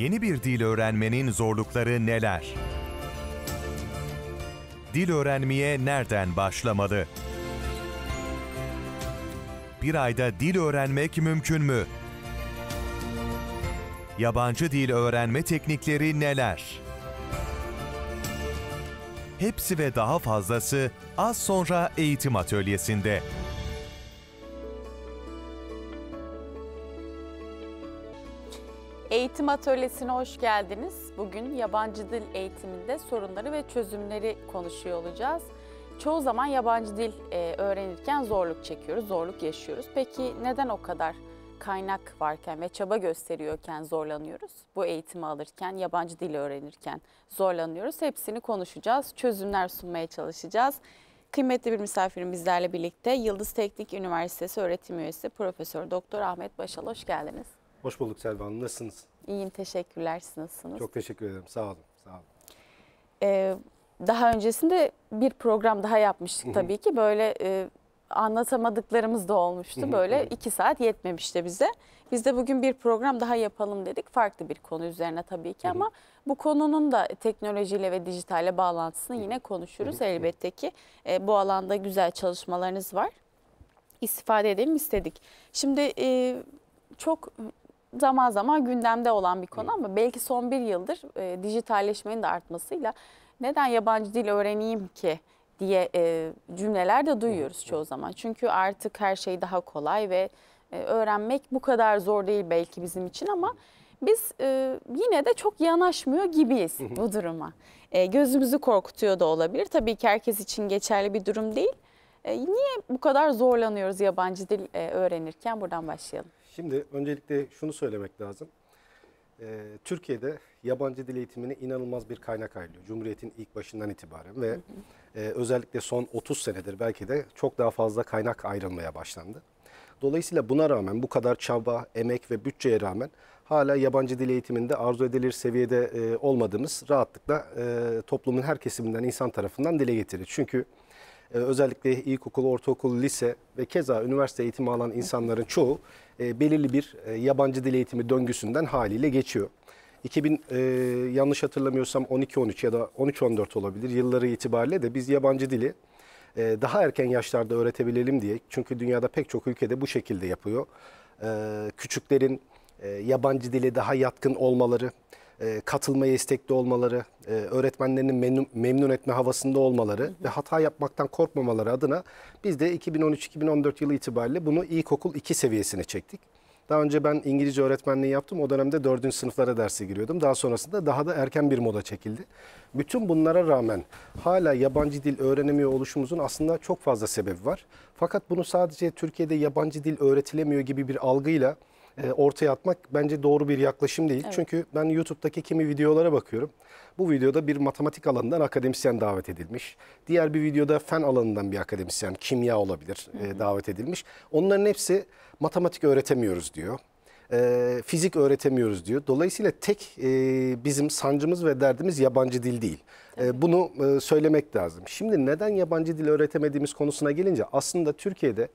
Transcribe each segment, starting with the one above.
yeni bir dil öğrenmenin zorlukları neler? Dil öğrenmeye nereden başlamalı? Bir ayda dil öğrenmek mümkün mü? Yabancı dil öğrenme teknikleri neler? Hepsi ve daha fazlası az sonra eğitim atölyesinde. Eğitim Atölyesi'ne hoş geldiniz. Bugün yabancı dil eğitiminde sorunları ve çözümleri konuşuyor olacağız. Çoğu zaman yabancı dil e, öğrenirken zorluk çekiyoruz, zorluk yaşıyoruz. Peki neden o kadar kaynak varken ve çaba gösteriyorken zorlanıyoruz? Bu eğitimi alırken, yabancı dil öğrenirken zorlanıyoruz. Hepsini konuşacağız, çözümler sunmaya çalışacağız. Kıymetli bir misafirim bizlerle birlikte Yıldız Teknik Üniversitesi öğretim üyesi Profesör Doktor Ahmet Başal hoş geldiniz. Hoş bulduk Selva Nasılsınız? İyiyim teşekkürler. Siz nasılsınız? Çok teşekkür ederim. Sağ olun. Sağ olun. Ee, daha öncesinde bir program daha yapmıştık tabii ki. Böyle e, anlatamadıklarımız da olmuştu. Böyle iki saat yetmemişti bize. Biz de bugün bir program daha yapalım dedik. Farklı bir konu üzerine tabii ki ama bu konunun da teknolojiyle ve dijitalle bağlantısını yine konuşuruz elbette ki. E, bu alanda güzel çalışmalarınız var. İstifade edelim istedik. Şimdi e, çok zaman zaman gündemde olan bir konu ama belki son bir yıldır e, dijitalleşmenin de artmasıyla neden yabancı dil öğreneyim ki diye e, cümleler de duyuyoruz çoğu zaman. Çünkü artık her şey daha kolay ve e, öğrenmek bu kadar zor değil belki bizim için ama biz e, yine de çok yanaşmıyor gibiyiz bu duruma. E, gözümüzü korkutuyor da olabilir. Tabii ki herkes için geçerli bir durum değil. E, niye bu kadar zorlanıyoruz yabancı dil e, öğrenirken? Buradan başlayalım. Şimdi öncelikle şunu söylemek lazım. Ee, Türkiye'de yabancı dil eğitimine inanılmaz bir kaynak ayrılıyor. Cumhuriyet'in ilk başından itibaren ve E, özellikle son 30 senedir belki de çok daha fazla kaynak ayrılmaya başlandı. Dolayısıyla buna rağmen bu kadar çaba, emek ve bütçeye rağmen hala yabancı dil eğitiminde arzu edilir seviyede e, olmadığımız rahatlıkla e, toplumun her kesiminden insan tarafından dile getirilir. Çünkü e, özellikle ilkokul, ortaokul, lise ve keza üniversite eğitimi alan insanların çoğu e, belirli bir e, yabancı dil eğitimi döngüsünden haliyle geçiyor. 2000 e, yanlış hatırlamıyorsam 12-13 ya da 13-14 olabilir yılları itibariyle de biz yabancı dili e, daha erken yaşlarda öğretebilelim diye çünkü dünyada pek çok ülkede bu şekilde yapıyor. E, küçüklerin e, yabancı dili daha yatkın olmaları, e, katılmaya istekli olmaları, e, öğretmenlerinin memnun, memnun etme havasında olmaları hı hı. ve hata yapmaktan korkmamaları adına biz de 2013-2014 yılı itibariyle bunu ilkokul 2 seviyesine çektik. Daha önce ben İngilizce öğretmenliği yaptım. O dönemde 4. sınıflara derse giriyordum. Daha sonrasında daha da erken bir moda çekildi. Bütün bunlara rağmen hala yabancı dil öğrenemiyor oluşumuzun aslında çok fazla sebebi var. Fakat bunu sadece Türkiye'de yabancı dil öğretilemiyor gibi bir algıyla e, ortaya atmak bence doğru bir yaklaşım değil. Evet. Çünkü ben YouTube'daki kimi videolara bakıyorum. Bu videoda bir matematik alanından akademisyen davet edilmiş. Diğer bir videoda fen alanından bir akademisyen, kimya olabilir e, hı hı. davet edilmiş. Onların hepsi matematik öğretemiyoruz diyor. E, fizik öğretemiyoruz diyor. Dolayısıyla tek bizim sancımız ve derdimiz yabancı dil değil. E, bunu söylemek lazım. Şimdi neden yabancı dil öğretemediğimiz konusuna gelince aslında Türkiye'de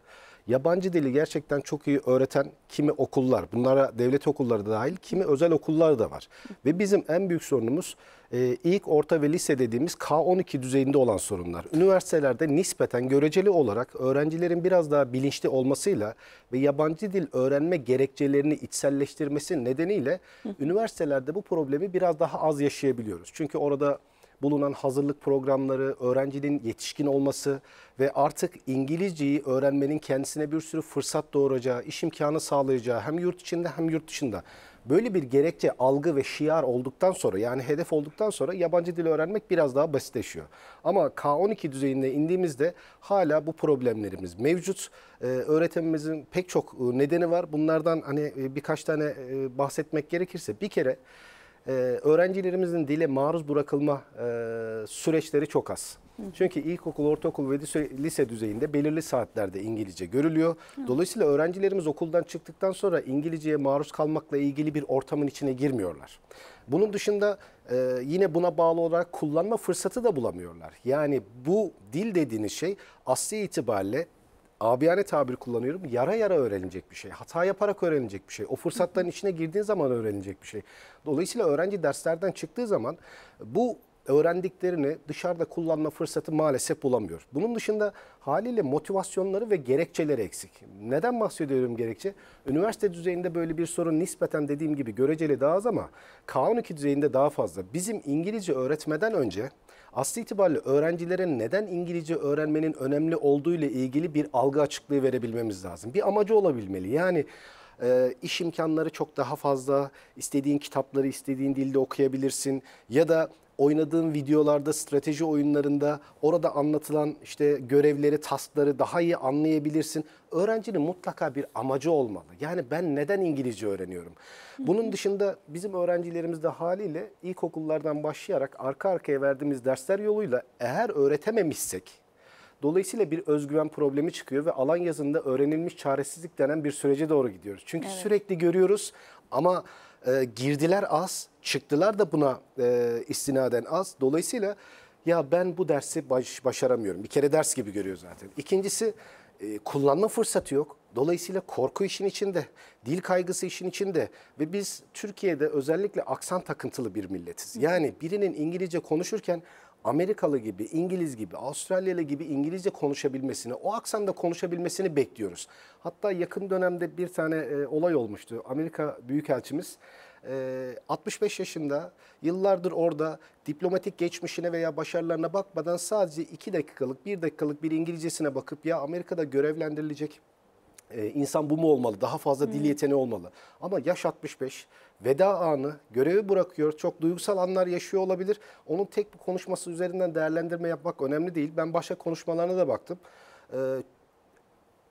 yabancı dili gerçekten çok iyi öğreten kimi okullar, bunlara devlet okulları da dahil, kimi özel okullar da var. Ve bizim en büyük sorunumuz e, ilk, orta ve lise dediğimiz K12 düzeyinde olan sorunlar. Üniversitelerde nispeten göreceli olarak öğrencilerin biraz daha bilinçli olmasıyla ve yabancı dil öğrenme gerekçelerini içselleştirmesi nedeniyle üniversitelerde bu problemi biraz daha az yaşayabiliyoruz. Çünkü orada bulunan hazırlık programları, öğrencinin yetişkin olması ve artık İngilizceyi öğrenmenin kendisine bir sürü fırsat doğuracağı, iş imkanı sağlayacağı hem yurt içinde hem yurt dışında böyle bir gerekçe, algı ve şiar olduktan sonra yani hedef olduktan sonra yabancı dil öğrenmek biraz daha basitleşiyor. Ama K12 düzeyinde indiğimizde hala bu problemlerimiz mevcut. Ee, öğretimimizin pek çok e, nedeni var. Bunlardan hani e, birkaç tane e, bahsetmek gerekirse bir kere e, öğrencilerimizin dile maruz bırakılma e, süreçleri çok az. Çünkü ilkokul, ortaokul ve lise, düzeyinde belirli saatlerde İngilizce görülüyor. Dolayısıyla öğrencilerimiz okuldan çıktıktan sonra İngilizceye maruz kalmakla ilgili bir ortamın içine girmiyorlar. Bunun dışında e, yine buna bağlı olarak kullanma fırsatı da bulamıyorlar. Yani bu dil dediğiniz şey asli itibariyle abiyane tabir kullanıyorum. Yara yara öğrenilecek bir şey. Hata yaparak öğrenilecek bir şey. O fırsatların içine girdiğin zaman öğrenilecek bir şey. Dolayısıyla öğrenci derslerden çıktığı zaman bu öğrendiklerini dışarıda kullanma fırsatı maalesef bulamıyor. Bunun dışında haliyle motivasyonları ve gerekçeleri eksik. Neden bahsediyorum gerekçe? Üniversite düzeyinde böyle bir sorun nispeten dediğim gibi göreceli daha az ama K12 düzeyinde daha fazla. Bizim İngilizce öğretmeden önce Aslı itibariyle öğrencilere neden İngilizce öğrenmenin önemli olduğu ile ilgili bir algı açıklığı verebilmemiz lazım. Bir amacı olabilmeli. Yani e, iş imkanları çok daha fazla. İstediğin kitapları istediğin dilde okuyabilirsin. Ya da oynadığın videolarda, strateji oyunlarında orada anlatılan işte görevleri, taskları daha iyi anlayabilirsin. Öğrencinin mutlaka bir amacı olmalı. Yani ben neden İngilizce öğreniyorum? Bunun dışında bizim öğrencilerimiz de haliyle ilkokullardan başlayarak arka arkaya verdiğimiz dersler yoluyla eğer öğretememişsek Dolayısıyla bir özgüven problemi çıkıyor ve alan yazında öğrenilmiş çaresizlik denen bir sürece doğru gidiyoruz. Çünkü evet. sürekli görüyoruz ama e, girdiler az, çıktılar da buna e, istinaden az. Dolayısıyla ya ben bu dersi baş, başaramıyorum. Bir kere ders gibi görüyor zaten. İkincisi e, kullanma fırsatı yok. Dolayısıyla korku işin içinde, dil kaygısı işin içinde ve biz Türkiye'de özellikle aksan takıntılı bir milletiz. Yani birinin İngilizce konuşurken Amerikalı gibi, İngiliz gibi, Avustralyalı gibi İngilizce konuşabilmesini, o aksanda konuşabilmesini bekliyoruz. Hatta yakın dönemde bir tane e, olay olmuştu. Amerika Büyükelçimiz e, ee, 65 yaşında yıllardır orada diplomatik geçmişine veya başarılarına bakmadan sadece 2 dakikalık 1 dakikalık bir İngilizcesine bakıp ya Amerika'da görevlendirilecek ee, insan bu mu olmalı? Daha fazla dil hmm. yeteneği olmalı. Ama yaş 65, veda anı, görevi bırakıyor, çok duygusal anlar yaşıyor olabilir. Onun tek bir konuşması üzerinden değerlendirme yapmak önemli değil. Ben başka konuşmalarına da baktım. Ee,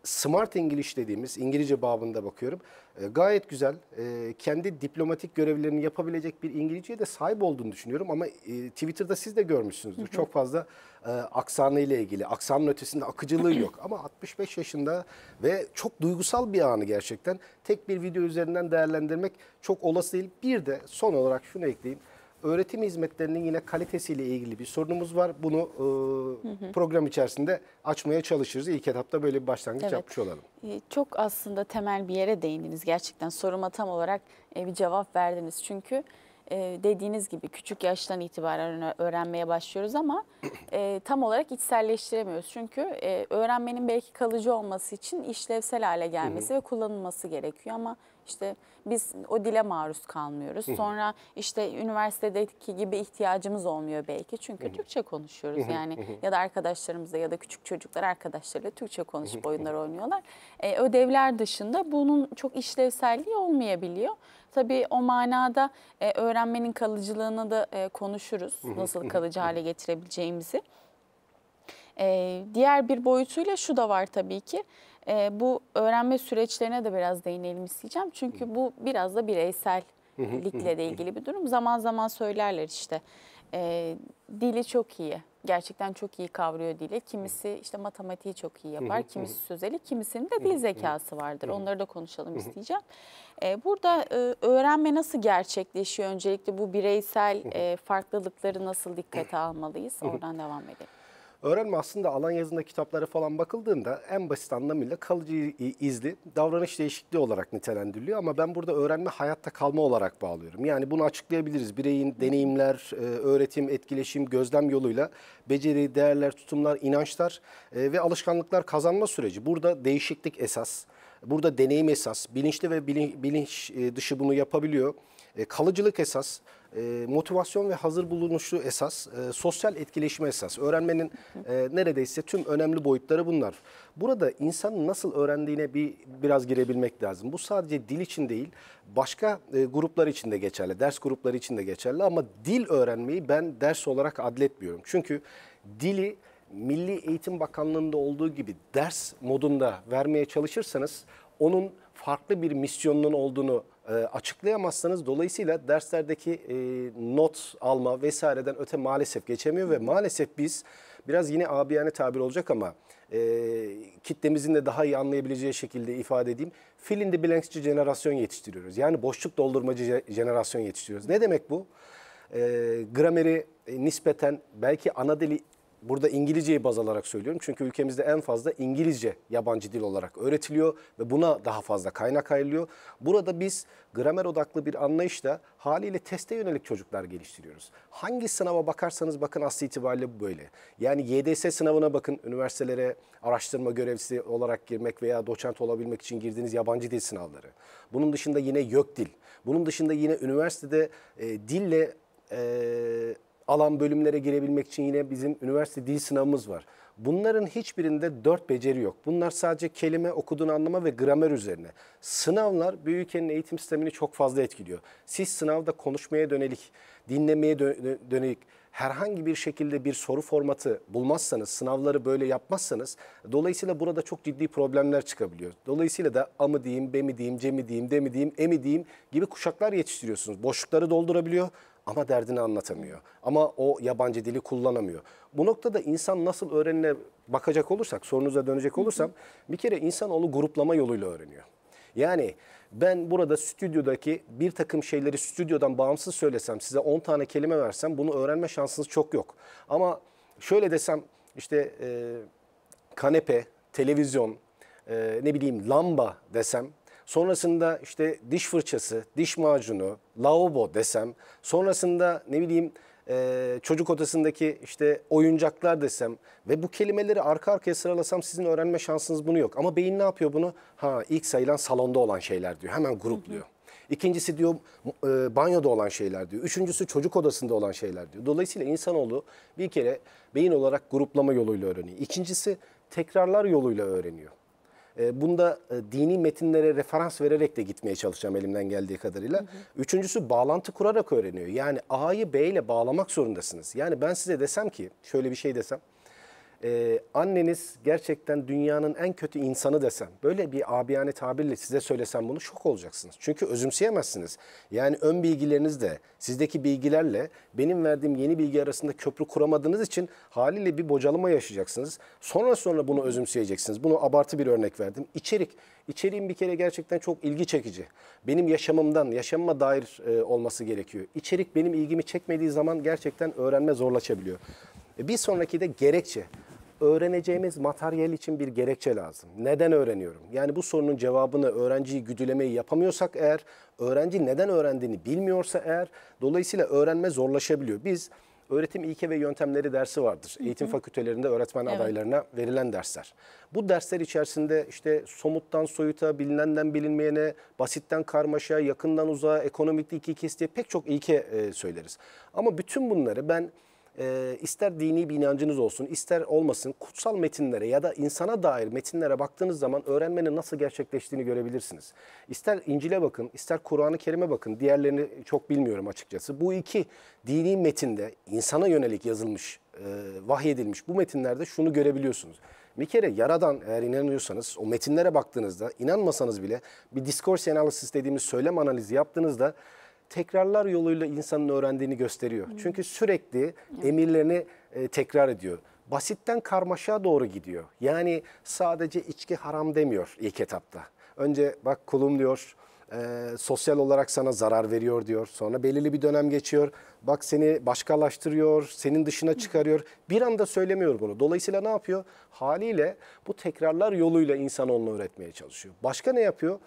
Smart İngiliz dediğimiz İngilizce babında bakıyorum. E, gayet güzel. E, kendi diplomatik görevlerini yapabilecek bir İngilizceye de sahip olduğunu düşünüyorum ama e, Twitter'da siz de görmüşsünüzdür. Çok fazla e, aksanı ile ilgili. Aksanın ötesinde akıcılığı yok ama 65 yaşında ve çok duygusal bir anı gerçekten. Tek bir video üzerinden değerlendirmek çok olası değil. Bir de son olarak şunu ekleyeyim öğretim hizmetlerinin yine kalitesiyle ilgili bir sorunumuz var. Bunu e, hı hı. program içerisinde açmaya çalışırız. İlk etapta böyle bir başlangıç evet. yapmış olalım. E, çok aslında temel bir yere değindiniz gerçekten. Soruma tam olarak e, bir cevap verdiniz. Çünkü e, dediğiniz gibi küçük yaştan itibaren öğrenmeye başlıyoruz ama tam olarak içselleştiremiyoruz. Çünkü öğrenmenin belki kalıcı olması için işlevsel hale gelmesi hı hı. ve kullanılması gerekiyor ama... İşte biz o dile maruz kalmıyoruz. Sonra işte üniversitedeki gibi ihtiyacımız olmuyor belki. Çünkü Türkçe konuşuyoruz. Yani ya da arkadaşlarımızla ya da küçük çocuklar arkadaşlarıyla Türkçe konuşup oyunlar oynuyorlar. E, ödevler dışında bunun çok işlevselliği olmayabiliyor. Tabii o manada e, öğrenmenin kalıcılığını da e, konuşuruz. Nasıl kalıcı hale getirebileceğimizi. E, diğer bir boyutuyla şu da var tabii ki e, bu öğrenme süreçlerine de biraz değinelim isteyeceğim. Çünkü bu biraz da bireysellikle de ilgili bir durum. Zaman zaman söylerler işte e, dili çok iyi. Gerçekten çok iyi kavruyor dili. Kimisi işte matematiği çok iyi yapar, kimisi sözeli, kimisinin de dil zekası vardır. Onları da konuşalım isteyeceğim. E, burada e, öğrenme nasıl gerçekleşiyor? Öncelikle bu bireysel e, farklılıkları nasıl dikkate almalıyız? Oradan devam edelim. Öğrenme aslında alan yazında kitapları falan bakıldığında en basit anlamıyla kalıcı izli davranış değişikliği olarak nitelendiriliyor. Ama ben burada öğrenme hayatta kalma olarak bağlıyorum. Yani bunu açıklayabiliriz. Bireyin deneyimler, e, öğretim, etkileşim, gözlem yoluyla beceri, değerler, tutumlar, inançlar e, ve alışkanlıklar kazanma süreci. Burada değişiklik esas. Burada deneyim esas, bilinçli ve bilinç e, dışı bunu yapabiliyor. kalıcılık esas, ee, motivasyon ve hazır bulunuşu esas, e, sosyal etkileşime esas. Öğrenmenin e, neredeyse tüm önemli boyutları bunlar. Burada insanın nasıl öğrendiğine bir biraz girebilmek lazım. Bu sadece dil için değil, başka e, gruplar için de geçerli, ders grupları için de geçerli ama dil öğrenmeyi ben ders olarak adletmiyorum. Çünkü dili Milli Eğitim Bakanlığı'nda olduğu gibi ders modunda vermeye çalışırsanız onun farklı bir misyonunun olduğunu ee, açıklayamazsanız dolayısıyla derslerdeki e, not alma vesaireden öte maalesef geçemiyor ve maalesef biz biraz yine abiyane tabir olacak ama e, kitlemizin de daha iyi anlayabileceği şekilde ifade edeyim. Fill in the blanksçi jenerasyon yetiştiriyoruz. Yani boşluk doldurmacı jenerasyon yetiştiriyoruz. Ne demek bu? E, grameri e, nispeten belki ana dili Burada İngilizceyi baz alarak söylüyorum. Çünkü ülkemizde en fazla İngilizce yabancı dil olarak öğretiliyor ve buna daha fazla kaynak ayrılıyor. Burada biz gramer odaklı bir anlayışla haliyle teste yönelik çocuklar geliştiriyoruz. Hangi sınava bakarsanız bakın aslı itibariyle böyle. Yani YDS sınavına bakın üniversitelere araştırma görevlisi olarak girmek veya doçent olabilmek için girdiğiniz yabancı dil sınavları. Bunun dışında yine YÖK dil. Bunun dışında yine üniversitede e, dille e, alan bölümlere girebilmek için yine bizim üniversite dil sınavımız var. Bunların hiçbirinde dört beceri yok. Bunlar sadece kelime, okuduğun anlama ve gramer üzerine. Sınavlar bir ülkenin eğitim sistemini çok fazla etkiliyor. Siz sınavda konuşmaya dönelik, dinlemeye dö dönelik herhangi bir şekilde bir soru formatı bulmazsanız, sınavları böyle yapmazsanız dolayısıyla burada çok ciddi problemler çıkabiliyor. Dolayısıyla da A mı diyeyim, B mi diyeyim, C mi diyeyim, D mi diyeyim, E mi diyeyim gibi kuşaklar yetiştiriyorsunuz. Boşlukları doldurabiliyor ama derdini anlatamıyor. Ama o yabancı dili kullanamıyor. Bu noktada insan nasıl öğrenine bakacak olursak, sorunuza dönecek olursam bir kere insan onu gruplama yoluyla öğreniyor. Yani ben burada stüdyodaki bir takım şeyleri stüdyodan bağımsız söylesem, size 10 tane kelime versem bunu öğrenme şansınız çok yok. Ama şöyle desem işte e, kanepe, televizyon, e, ne bileyim lamba desem Sonrasında işte diş fırçası, diş macunu, lavabo desem. Sonrasında ne bileyim e, çocuk odasındaki işte oyuncaklar desem ve bu kelimeleri arka arkaya sıralasam sizin öğrenme şansınız bunu yok. Ama beyin ne yapıyor bunu? Ha ilk sayılan salonda olan şeyler diyor. Hemen grupluyor. İkincisi diyor e, banyoda olan şeyler diyor. Üçüncüsü çocuk odasında olan şeyler diyor. Dolayısıyla insanoğlu bir kere beyin olarak gruplama yoluyla öğreniyor. İkincisi tekrarlar yoluyla öğreniyor. E, bunda e, dini metinlere referans vererek de gitmeye çalışacağım elimden geldiği kadarıyla. Hı hı. Üçüncüsü bağlantı kurarak öğreniyor. Yani A'yı B ile bağlamak zorundasınız. Yani ben size desem ki şöyle bir şey desem e, anneniz gerçekten dünyanın en kötü insanı desem, böyle bir abiyane tabirle size söylesem bunu şok olacaksınız. Çünkü özümseyemezsiniz. Yani ön bilgileriniz de, sizdeki bilgilerle benim verdiğim yeni bilgi arasında köprü kuramadığınız için haliyle bir bocalama yaşayacaksınız. Sonra sonra bunu özümseyeceksiniz. Bunu abartı bir örnek verdim. İçerik. içeriğin bir kere gerçekten çok ilgi çekici. Benim yaşamımdan, yaşamıma dair e, olması gerekiyor. İçerik benim ilgimi çekmediği zaman gerçekten öğrenme zorlaşabiliyor. E, bir sonraki de gerekçe öğreneceğimiz materyal için bir gerekçe lazım. Neden öğreniyorum? Yani bu sorunun cevabını öğrenciyi güdülemeyi yapamıyorsak eğer, öğrenci neden öğrendiğini bilmiyorsa eğer, dolayısıyla öğrenme zorlaşabiliyor. Biz öğretim ilke ve yöntemleri dersi vardır. Eğitim hı hı. fakültelerinde öğretmen evet. adaylarına verilen dersler. Bu dersler içerisinde işte somuttan soyuta, bilinenden bilinmeyene, basitten karmaşa, yakından uzağa, ekonomiklik ilkesi diye pek çok ilke e, söyleriz. Ama bütün bunları ben e, ister dini bir inancınız olsun, ister olmasın kutsal metinlere ya da insana dair metinlere baktığınız zaman öğrenmenin nasıl gerçekleştiğini görebilirsiniz. İster İncil'e bakın, ister Kur'an-ı Kerim'e bakın. Diğerlerini çok bilmiyorum açıkçası. Bu iki dini metinde insana yönelik yazılmış, e, vahyedilmiş bu metinlerde şunu görebiliyorsunuz. Bir kere yaradan eğer inanıyorsanız o metinlere baktığınızda inanmasanız bile bir discourse analysis dediğimiz söylem analizi yaptığınızda tekrarlar yoluyla insanın öğrendiğini gösteriyor. Hmm. Çünkü sürekli emirlerini e, tekrar ediyor. Basitten karmaşa doğru gidiyor. Yani sadece içki haram demiyor ilk etapta. Önce bak kulum diyor, e, sosyal olarak sana zarar veriyor diyor. Sonra belirli bir dönem geçiyor. Bak seni başkalaştırıyor, senin dışına çıkarıyor. Bir anda söylemiyor bunu. Dolayısıyla ne yapıyor? Haliyle bu tekrarlar yoluyla insan onu öğretmeye çalışıyor. Başka ne yapıyor?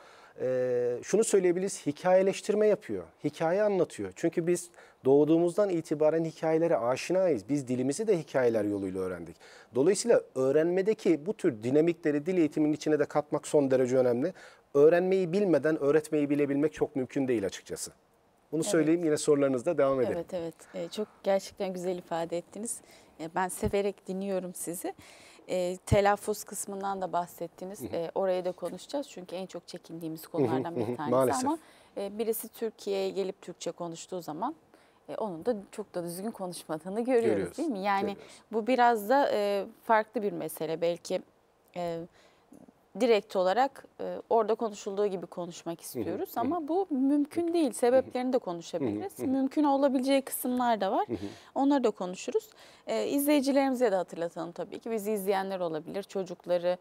e, şunu söyleyebiliriz hikayeleştirme yapıyor. Hikaye anlatıyor. Çünkü biz doğduğumuzdan itibaren hikayelere aşinayız. Biz dilimizi de hikayeler yoluyla öğrendik. Dolayısıyla öğrenmedeki bu tür dinamikleri dil eğitiminin içine de katmak son derece önemli. Öğrenmeyi bilmeden öğretmeyi bilebilmek çok mümkün değil açıkçası. Bunu evet. söyleyeyim yine sorularınızda devam edelim. Evet evet ee, çok gerçekten güzel ifade ettiniz. Ee, ben severek dinliyorum sizi. E, telaffuz kısmından da bahsettiniz. E, ee, orayı da konuşacağız çünkü en çok çekindiğimiz konulardan bir tanesi Maalesef. ama e, birisi Türkiye'ye gelip Türkçe konuştuğu zaman e, onun da çok da düzgün konuşmadığını görüyoruz, görüyoruz. değil mi? Yani görüyoruz. bu biraz da e, farklı bir mesele belki. E, direkt olarak e, orada konuşulduğu gibi konuşmak istiyoruz. Ama bu mümkün değil. Sebeplerini de konuşabiliriz. mümkün olabileceği kısımlar da var. Onları da konuşuruz. E, izleyicilerimize de hatırlatalım tabii ki. Bizi izleyenler olabilir. Çocukları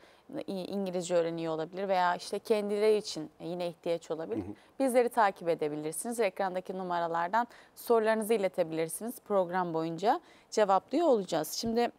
İngilizce öğreniyor olabilir veya işte kendileri için yine ihtiyaç olabilir. Bizleri takip edebilirsiniz. Ekrandaki numaralardan sorularınızı iletebilirsiniz. Program boyunca cevaplıyor olacağız. Şimdi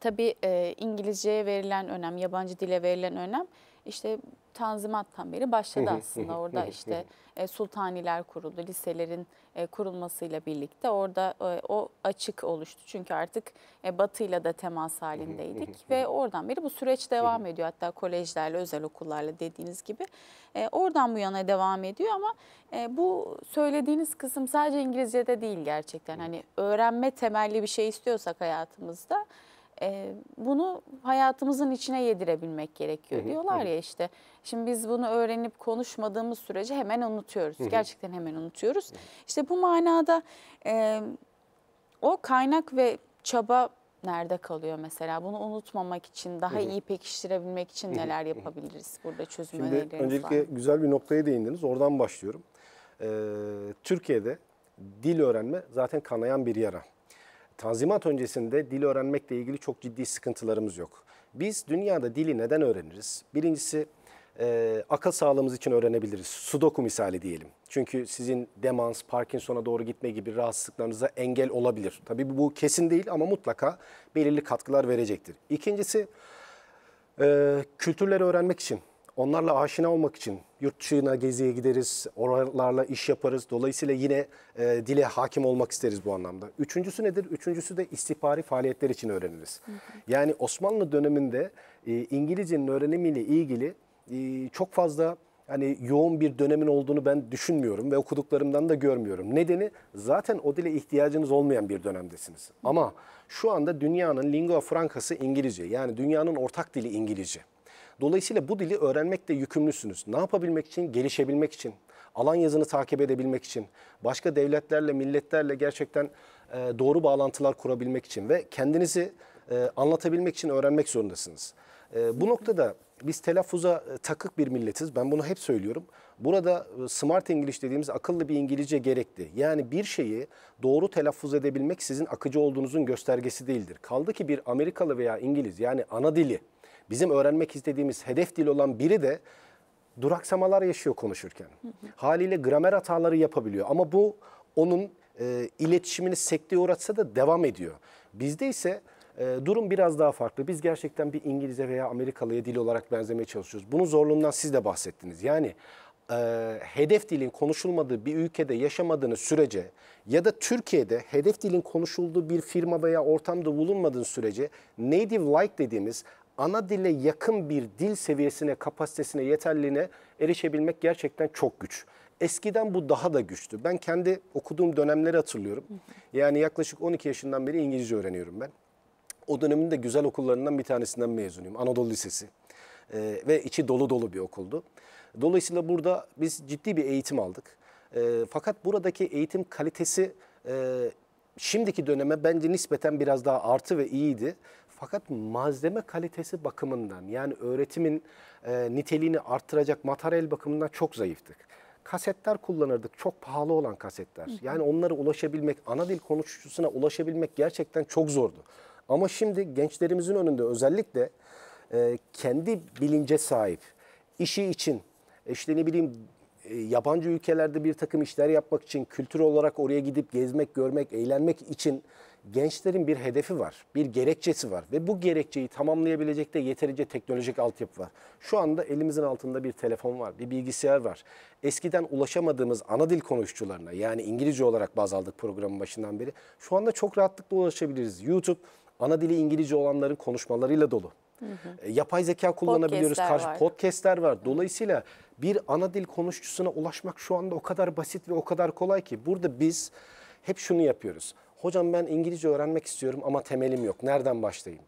Tabii e, İngilizceye verilen önem, yabancı dile verilen önem işte Tanzimat'tan beri başladı aslında. Orada işte e, sultaniler kuruldu, liselerin e, kurulmasıyla birlikte orada e, o açık oluştu. Çünkü artık e, batıyla da temas halindeydik ve oradan beri bu süreç devam ediyor. Hatta kolejlerle, özel okullarla dediğiniz gibi e, oradan bu yana devam ediyor ama e, bu söylediğiniz kısım sadece İngilizce'de değil gerçekten. Hani öğrenme temelli bir şey istiyorsak hayatımızda e, bunu hayatımızın içine yedirebilmek gerekiyor. Diyorlar ya işte şimdi biz bunu öğrenip konuşmadığımız sürece hemen unutuyoruz. Gerçekten hemen unutuyoruz. İşte bu manada e, o kaynak ve çaba nerede kalıyor mesela? Bunu unutmamak için, daha iyi pekiştirebilmek için neler yapabiliriz? Burada çözüm Şimdi önerileriniz öncelikle güzel bir noktaya değindiniz. Oradan başlıyorum. Ee, Türkiye'de dil öğrenme zaten kanayan bir yara. Tanzimat öncesinde dil öğrenmekle ilgili çok ciddi sıkıntılarımız yok. Biz dünyada dili neden öğreniriz? Birincisi e, akıl sağlığımız için öğrenebiliriz. Sudoku misali diyelim. Çünkü sizin demans, Parkinson'a doğru gitme gibi rahatsızlıklarınıza engel olabilir. Tabii bu kesin değil ama mutlaka belirli katkılar verecektir. İkincisi e, kültürleri öğrenmek için onlarla aşina olmak için yurt dışına geziye gideriz, oralarla iş yaparız. Dolayısıyla yine e, dile hakim olmak isteriz bu anlamda. Üçüncüsü nedir? Üçüncüsü de istihbari faaliyetler için öğreniriz. Hı hı. Yani Osmanlı döneminde e, İngilizcenin öğrenimiyle ilgili e, çok fazla hani yoğun bir dönemin olduğunu ben düşünmüyorum ve okuduklarımdan da görmüyorum. Nedeni zaten o dile ihtiyacınız olmayan bir dönemdesiniz. Ama şu anda dünyanın lingua francası İngilizce. Yani dünyanın ortak dili İngilizce. Dolayısıyla bu dili öğrenmekle yükümlüsünüz. Ne yapabilmek için? Gelişebilmek için, alan yazını takip edebilmek için, başka devletlerle, milletlerle gerçekten e, doğru bağlantılar kurabilmek için ve kendinizi e, anlatabilmek için öğrenmek zorundasınız. E, bu noktada biz telaffuza e, takık bir milletiz. Ben bunu hep söylüyorum. Burada e, smart İngiliz dediğimiz akıllı bir İngilizce gerekli. Yani bir şeyi doğru telaffuz edebilmek sizin akıcı olduğunuzun göstergesi değildir. Kaldı ki bir Amerikalı veya İngiliz yani ana dili Bizim öğrenmek istediğimiz hedef dil olan biri de duraksamalar yaşıyor konuşurken. Hı hı. Haliyle gramer hataları yapabiliyor ama bu onun e, iletişimini sekteye uğratsa da devam ediyor. Bizde ise e, durum biraz daha farklı. Biz gerçekten bir İngilizce veya Amerikalıya dil olarak benzemeye çalışıyoruz. Bunun zorluğundan siz de bahsettiniz. Yani e, hedef dilin konuşulmadığı bir ülkede yaşamadığınız sürece ya da Türkiye'de hedef dilin konuşulduğu bir firma veya ortamda bulunmadığın sürece native like dediğimiz ana dille yakın bir dil seviyesine, kapasitesine, yeterliliğine erişebilmek gerçekten çok güç. Eskiden bu daha da güçtü. Ben kendi okuduğum dönemleri hatırlıyorum. Yani yaklaşık 12 yaşından beri İngilizce öğreniyorum ben. O dönemin de güzel okullarından bir tanesinden mezunuyum. Anadolu Lisesi. Ee, ve içi dolu dolu bir okuldu. Dolayısıyla burada biz ciddi bir eğitim aldık. Ee, fakat buradaki eğitim kalitesi e, şimdiki döneme bence nispeten biraz daha artı ve iyiydi. Fakat malzeme kalitesi bakımından yani öğretimin e, niteliğini arttıracak materyal bakımından çok zayıftık. Kasetler kullanırdık. Çok pahalı olan kasetler. Yani onlara ulaşabilmek, ana dil konuşucusuna ulaşabilmek gerçekten çok zordu. Ama şimdi gençlerimizin önünde özellikle e, kendi bilince sahip, işi için, e, işte ne bileyim e, yabancı ülkelerde bir takım işler yapmak için, kültür olarak oraya gidip gezmek, görmek, eğlenmek için gençlerin bir hedefi var, bir gerekçesi var ve bu gerekçeyi tamamlayabilecek de yeterince teknolojik altyapı var. Şu anda elimizin altında bir telefon var, bir bilgisayar var. Eskiden ulaşamadığımız ana dil konuşucularına yani İngilizce olarak baz aldık programın başından beri şu anda çok rahatlıkla ulaşabiliriz. YouTube ana dili İngilizce olanların konuşmalarıyla dolu. Hı hı. E, yapay zeka kullanabiliyoruz. Podcastler Karşı var. podcastler var. Dolayısıyla bir ana dil konuşucusuna ulaşmak şu anda o kadar basit ve o kadar kolay ki burada biz hep şunu yapıyoruz. Hocam ben İngilizce öğrenmek istiyorum ama temelim yok. Nereden başlayayım?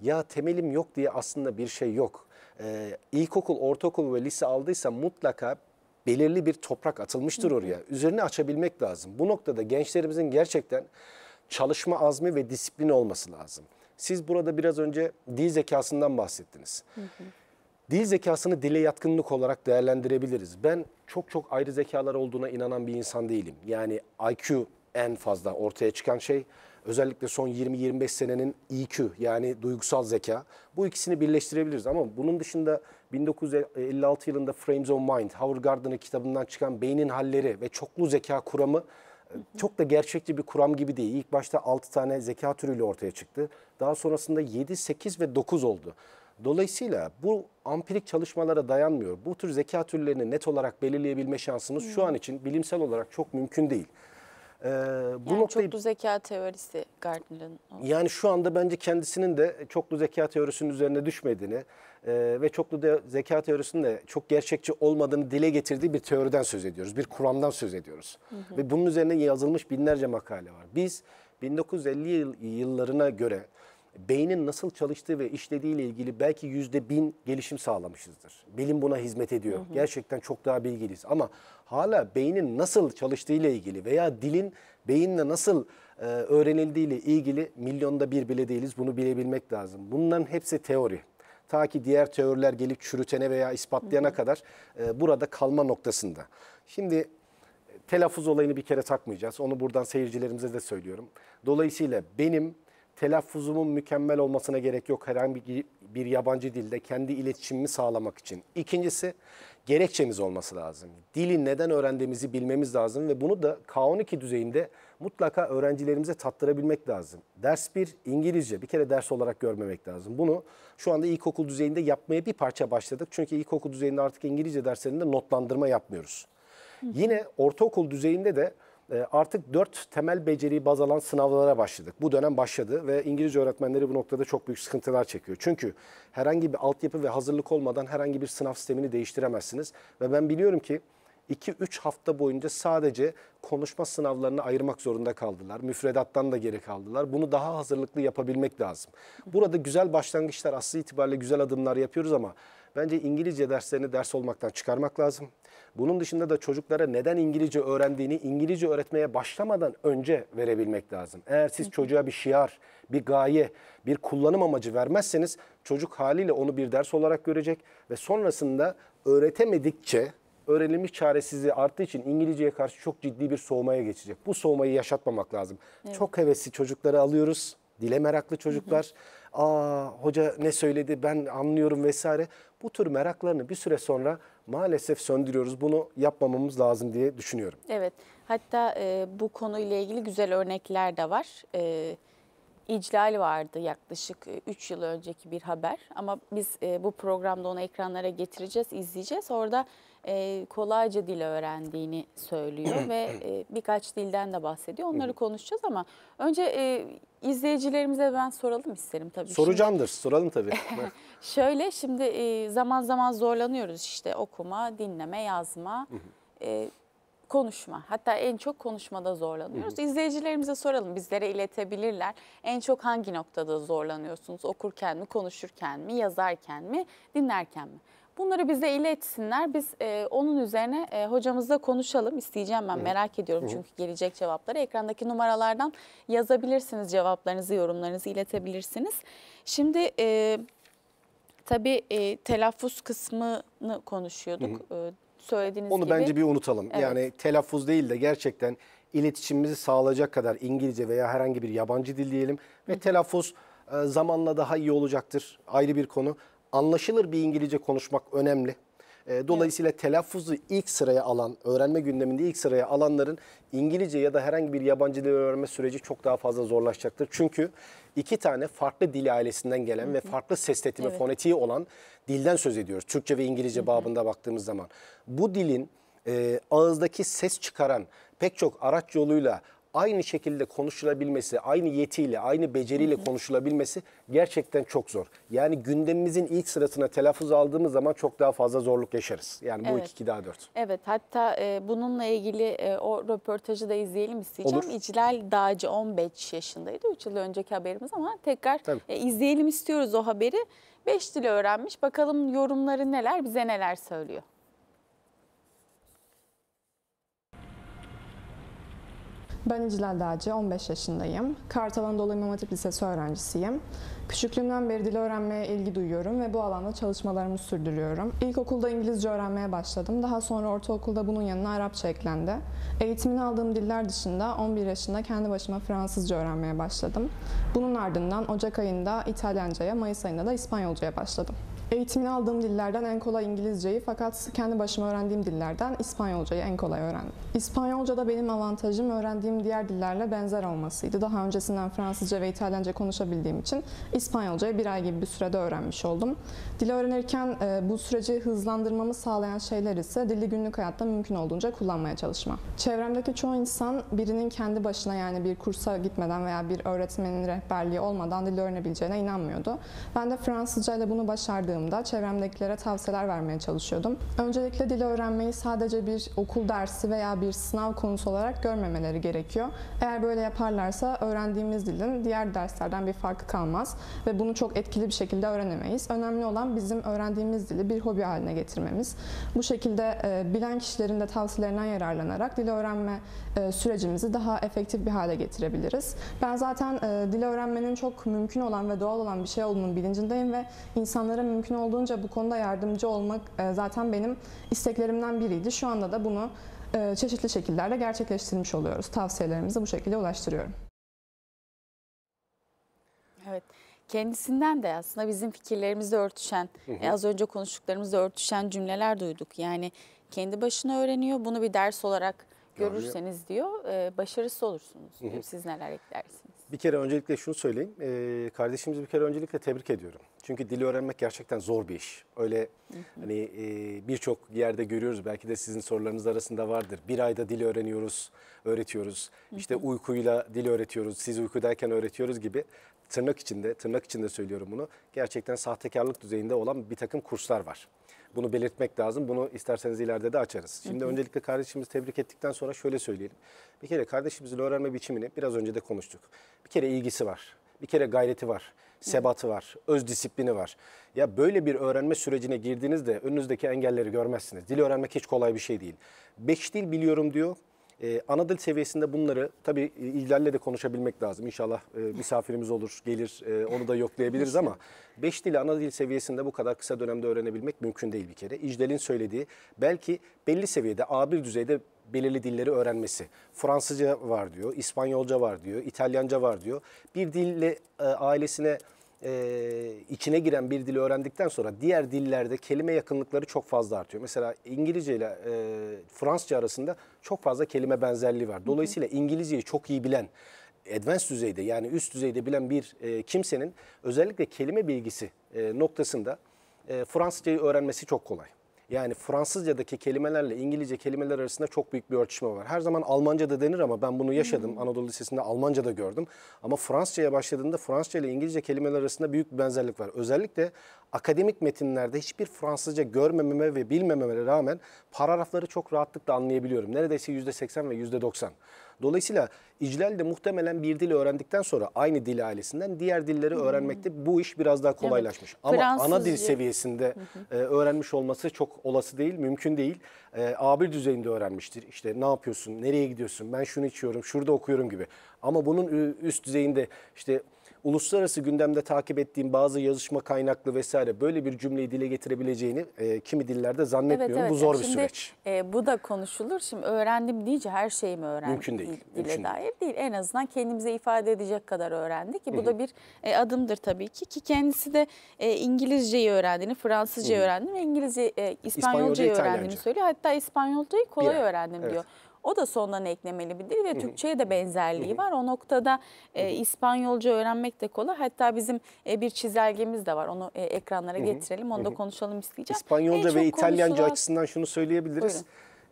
Ya temelim yok diye aslında bir şey yok. Ee, ilkokul, ortaokul ve lise aldıysa mutlaka belirli bir toprak atılmıştır oraya. Üzerine açabilmek lazım. Bu noktada gençlerimizin gerçekten çalışma azmi ve disiplin olması lazım. Siz burada biraz önce dil zekasından bahsettiniz. Hı Dil zekasını dile yatkınlık olarak değerlendirebiliriz. Ben çok çok ayrı zekalar olduğuna inanan bir insan değilim. Yani IQ en fazla ortaya çıkan şey. Özellikle son 20-25 senenin IQ e yani duygusal zeka. Bu ikisini birleştirebiliriz ama bunun dışında 1956 yılında Frames of Mind, Howard Gardner'ın kitabından çıkan Beynin Halleri ve Çoklu Zeka Kuramı e, çok da gerçekçi bir kuram gibi değil. İlk başta 6 tane zeka türüyle ortaya çıktı. Daha sonrasında 7, 8 ve 9 oldu. Dolayısıyla bu ampirik çalışmalara dayanmıyor. Bu tür zeka türlerini net olarak belirleyebilme şansımız şu an için bilimsel olarak çok mümkün değil. E, bu yani noktayı, çoklu zeka teorisi Gardner'ın. Yani şu anda bence kendisinin de çoklu zeka teorisinin üzerine düşmediğini e, ve çoklu de, zeka teorisinin de çok gerçekçi olmadığını dile getirdiği bir teoriden söz ediyoruz. Bir kuramdan söz ediyoruz. Hı hı. Ve bunun üzerine yazılmış binlerce makale var. Biz 1950 yıl, yıllarına göre beynin nasıl çalıştığı ve işlediği ile ilgili belki yüzde bin gelişim sağlamışızdır. Bilim buna hizmet ediyor. Hı hı. Gerçekten çok daha bilgiliyiz ama hala beynin nasıl çalıştığı ile ilgili veya dilin beyinle nasıl e, öğrenildiği ile ilgili milyonda bir bile değiliz. Bunu bilebilmek lazım. Bunların hepsi teori. Ta ki diğer teoriler gelip çürütene veya ispatlayana hı hı. kadar e, burada kalma noktasında. Şimdi e, telaffuz olayını bir kere takmayacağız. Onu buradan seyircilerimize de söylüyorum. Dolayısıyla benim telaffuzumun mükemmel olmasına gerek yok herhangi bir, bir yabancı dilde kendi iletişimimi sağlamak için. İkincisi gerekçemiz olması lazım. Dili neden öğrendiğimizi bilmemiz lazım ve bunu da K12 düzeyinde mutlaka öğrencilerimize tattırabilmek lazım. Ders bir İngilizce bir kere ders olarak görmemek lazım. Bunu şu anda ilkokul düzeyinde yapmaya bir parça başladık. Çünkü ilkokul düzeyinde artık İngilizce derslerinde notlandırma yapmıyoruz. Hı. Yine ortaokul düzeyinde de ee, artık dört temel beceriyi baz alan sınavlara başladık. Bu dönem başladı ve İngilizce öğretmenleri bu noktada çok büyük sıkıntılar çekiyor. Çünkü herhangi bir altyapı ve hazırlık olmadan herhangi bir sınav sistemini değiştiremezsiniz. Ve ben biliyorum ki 2-3 hafta boyunca sadece konuşma sınavlarını ayırmak zorunda kaldılar. Müfredattan da geri kaldılar. Bunu daha hazırlıklı yapabilmek lazım. Burada güzel başlangıçlar, aslı itibariyle güzel adımlar yapıyoruz ama Bence İngilizce derslerini ders olmaktan çıkarmak lazım. Bunun dışında da çocuklara neden İngilizce öğrendiğini İngilizce öğretmeye başlamadan önce verebilmek lazım. Eğer siz çocuğa bir şiar, bir gaye, bir kullanım amacı vermezseniz çocuk haliyle onu bir ders olarak görecek ve sonrasında öğretemedikçe öğrenilmiş çaresizliği arttığı için İngilizceye karşı çok ciddi bir soğumaya geçecek. Bu soğumayı yaşatmamak lazım. Evet. Çok hevesli çocukları alıyoruz dile meraklı çocuklar. Aa hoca ne söyledi ben anlıyorum vesaire. Bu tür meraklarını bir süre sonra maalesef söndürüyoruz. Bunu yapmamamız lazım diye düşünüyorum. Evet hatta e, bu konuyla ilgili güzel örnekler de var. Evet iclal vardı yaklaşık 3 e, yıl önceki bir haber ama biz e, bu programda onu ekranlara getireceğiz, izleyeceğiz. Orada e, kolayca dil öğrendiğini söylüyor ve e, birkaç dilden de bahsediyor. Onları konuşacağız ama önce e, izleyicilerimize ben soralım isterim tabii. Soracağımdır, şimdi. soralım tabii. Şöyle şimdi e, zaman zaman zorlanıyoruz işte okuma, dinleme, yazma, e, konuşma. Hatta en çok konuşmada zorlanıyoruz. İzleyicilerimize soralım, bizlere iletebilirler. En çok hangi noktada zorlanıyorsunuz? Okurken mi, konuşurken mi, yazarken mi, dinlerken mi? Bunları bize iletsinler. Biz e, onun üzerine e, hocamızla konuşalım. İsteyeceğim ben Hı. merak ediyorum Hı. çünkü gelecek cevapları. Ekrandaki numaralardan yazabilirsiniz cevaplarınızı, yorumlarınızı iletebilirsiniz. Şimdi e, tabii e, telaffuz kısmını konuşuyorduk. Hı. E, söylediğiniz Onu gibi. bence bir unutalım. Evet. Yani telaffuz değil de gerçekten iletişimimizi sağlayacak kadar İngilizce veya herhangi bir yabancı dil diyelim. Ve Hı. telaffuz e, zamanla daha iyi olacaktır. Ayrı bir konu anlaşılır bir İngilizce konuşmak önemli. Ee, dolayısıyla evet. telaffuzu ilk sıraya alan, öğrenme gündeminde ilk sıraya alanların İngilizce ya da herhangi bir yabancı dil öğrenme süreci çok daha fazla zorlaşacaktır. Çünkü iki tane farklı dil ailesinden gelen hı hı. ve farklı ses tetimi, evet. fonetiği olan dilden söz ediyoruz. Türkçe ve İngilizce hı hı. babında baktığımız zaman. Bu dilin e, ağızdaki ses çıkaran pek çok araç yoluyla aynı şekilde konuşulabilmesi, aynı yetiyle, aynı beceriyle konuşulabilmesi gerçekten çok zor. Yani gündemimizin ilk sırasına telaffuz aldığımız zaman çok daha fazla zorluk yaşarız. Yani bu evet. iki daha dört. Evet hatta e, bununla ilgili e, o röportajı da izleyelim isteyeceğim. Olur. İclal Dağcı 15 yaşındaydı. 3 yıl önceki haberimiz ama tekrar e, izleyelim istiyoruz o haberi. 5 dil öğrenmiş. Bakalım yorumları neler, bize neler söylüyor. Ben İcilal Dağcı, 15 yaşındayım. Kartal Anadolu İmam Hatip Lisesi öğrencisiyim. Küçüklüğümden beri dil öğrenmeye ilgi duyuyorum ve bu alanda çalışmalarımı sürdürüyorum. İlkokulda İngilizce öğrenmeye başladım. Daha sonra ortaokulda bunun yanına Arapça eklendi. Eğitimini aldığım diller dışında 11 yaşında kendi başıma Fransızca öğrenmeye başladım. Bunun ardından Ocak ayında İtalyanca'ya, Mayıs ayında da İspanyolca'ya başladım. Eğitimini aldığım dillerden en kolay İngilizceyi fakat kendi başıma öğrendiğim dillerden İspanyolcayı en kolay öğrendim. İspanyolca da benim avantajım öğrendiğim diğer dillerle benzer olmasıydı. Daha öncesinden Fransızca ve İtalyanca konuşabildiğim için İspanyolcayı bir ay gibi bir sürede öğrenmiş oldum. Dili öğrenirken e, bu süreci hızlandırmamı sağlayan şeyler ise dili günlük hayatta mümkün olduğunca kullanmaya çalışma. Çevremdeki çoğu insan birinin kendi başına yani bir kursa gitmeden veya bir öğretmenin rehberliği olmadan dili öğrenebileceğine inanmıyordu. Ben de Fransızca ile bunu başardım yaşadığımda çevremdekilere tavsiyeler vermeye çalışıyordum. Öncelikle dili öğrenmeyi sadece bir okul dersi veya bir sınav konusu olarak görmemeleri gerekiyor. Eğer böyle yaparlarsa öğrendiğimiz dilin diğer derslerden bir farkı kalmaz ve bunu çok etkili bir şekilde öğrenemeyiz. Önemli olan bizim öğrendiğimiz dili bir hobi haline getirmemiz. Bu şekilde e, bilen kişilerin de tavsiyelerinden yararlanarak dil öğrenme e, sürecimizi daha efektif bir hale getirebiliriz. Ben zaten e, dil öğrenmenin çok mümkün olan ve doğal olan bir şey olduğunun bilincindeyim ve insanlara mümkün mümkün olduğunca bu konuda yardımcı olmak e, zaten benim isteklerimden biriydi. Şu anda da bunu e, çeşitli şekillerde gerçekleştirmiş oluyoruz. Tavsiyelerimizi bu şekilde ulaştırıyorum. Evet. Kendisinden de aslında bizim fikirlerimizle örtüşen, hı hı. az önce konuştuklarımızla örtüşen cümleler duyduk. Yani kendi başına öğreniyor, bunu bir ders olarak görürseniz diyor, e, başarısı olursunuz. Hı hı. Siz neler eklersiniz? Bir kere öncelikle şunu söyleyeyim. E, kardeşimizi bir kere öncelikle tebrik ediyorum. Çünkü dili öğrenmek gerçekten zor bir iş. Öyle hani e, birçok yerde görüyoruz. Belki de sizin sorularınız arasında vardır. Bir ayda dil öğreniyoruz, öğretiyoruz. İşte uykuyla dil öğretiyoruz. Siz uykudayken öğretiyoruz gibi. Tırnak içinde, tırnak içinde söylüyorum bunu. Gerçekten sahtekarlık düzeyinde olan bir takım kurslar var. Bunu belirtmek lazım. Bunu isterseniz ileride de açarız. Şimdi hı hı. öncelikle kardeşimizi tebrik ettikten sonra şöyle söyleyelim. Bir kere kardeşimizin öğrenme biçimini biraz önce de konuştuk. Bir kere ilgisi var. Bir kere gayreti var sebatı var, öz disiplini var. Ya böyle bir öğrenme sürecine girdiğinizde önünüzdeki engelleri görmezsiniz. Dil öğrenmek hiç kolay bir şey değil. Beş dil biliyorum diyor e, ee, Anadolu seviyesinde bunları tabii e, illerle de konuşabilmek lazım. İnşallah e, misafirimiz olur, gelir e, onu da yoklayabiliriz ama 5 dili ana seviyesinde bu kadar kısa dönemde öğrenebilmek mümkün değil bir kere. İcdel'in söylediği belki belli seviyede A1 düzeyde belirli dilleri öğrenmesi. Fransızca var diyor, İspanyolca var diyor, İtalyanca var diyor. Bir dille e, ailesine e, içine giren bir dili öğrendikten sonra diğer dillerde kelime yakınlıkları çok fazla artıyor. Mesela İngilizce ile e, Fransızca arasında çok fazla kelime benzerliği var. Dolayısıyla İngilizceyi çok iyi bilen, advanced düzeyde yani üst düzeyde bilen bir e, kimsenin özellikle kelime bilgisi e, noktasında e, Fransızcayı öğrenmesi çok kolay. Yani Fransızca'daki kelimelerle İngilizce kelimeler arasında çok büyük bir örtüşme var. Her zaman Almanca da denir ama ben bunu yaşadım. Hmm. Anadolu Lisesi'nde Almanca da gördüm. Ama Fransızca'ya başladığında Fransızca ile İngilizce kelimeler arasında büyük bir benzerlik var. Özellikle akademik metinlerde hiçbir Fransızca görmememe ve bilmememe rağmen paragrafları çok rahatlıkla anlayabiliyorum. Neredeyse %80 ve %90. Dolayısıyla İclal de muhtemelen bir dil öğrendikten sonra aynı dil ailesinden diğer dilleri öğrenmekte bu iş biraz daha kolaylaşmış. Evet. Ama Fransızca. ana dil seviyesinde e, öğrenmiş olması çok olası değil, mümkün değil. E, A1 düzeyinde öğrenmiştir. İşte ne yapıyorsun, nereye gidiyorsun, ben şunu içiyorum, şurada okuyorum gibi. Ama bunun üst düzeyinde işte uluslararası gündemde takip ettiğim bazı yazışma kaynaklı vesaire böyle bir cümleyi dile getirebileceğini e, kimi dillerde zannetmiyorum. Evet, evet. Bu zor yani e, bir süreç. E, bu da konuşulur. Şimdi öğrendim deyince her şeyi mi öğrendim? Mümkün değil. Dil, mümkün dile değil. dair değil. En azından kendimize ifade edecek kadar öğrendik. Ki e, bu Hı -hı. da bir e, adımdır tabii ki. Ki kendisi de e, İngilizceyi öğrendiğini, Fransızcayı öğrendiğini İngilizce, e, İspanyolcayı İspanyolca, öğrendiğini İtalyanca. söylüyor. Hatta İspanyolcayı kolay öğrendim evet. diyor. O da sondan eklemeli bir dil ve Türkçe'ye de benzerliği var. O noktada e, İspanyolca öğrenmek de kolay. Hatta bizim e, bir çizelgemiz de var. Onu e, ekranlara getirelim. Onu da konuşalım isteyeceğim. İspanyolca ve İtalyanca konusula... açısından şunu söyleyebiliriz.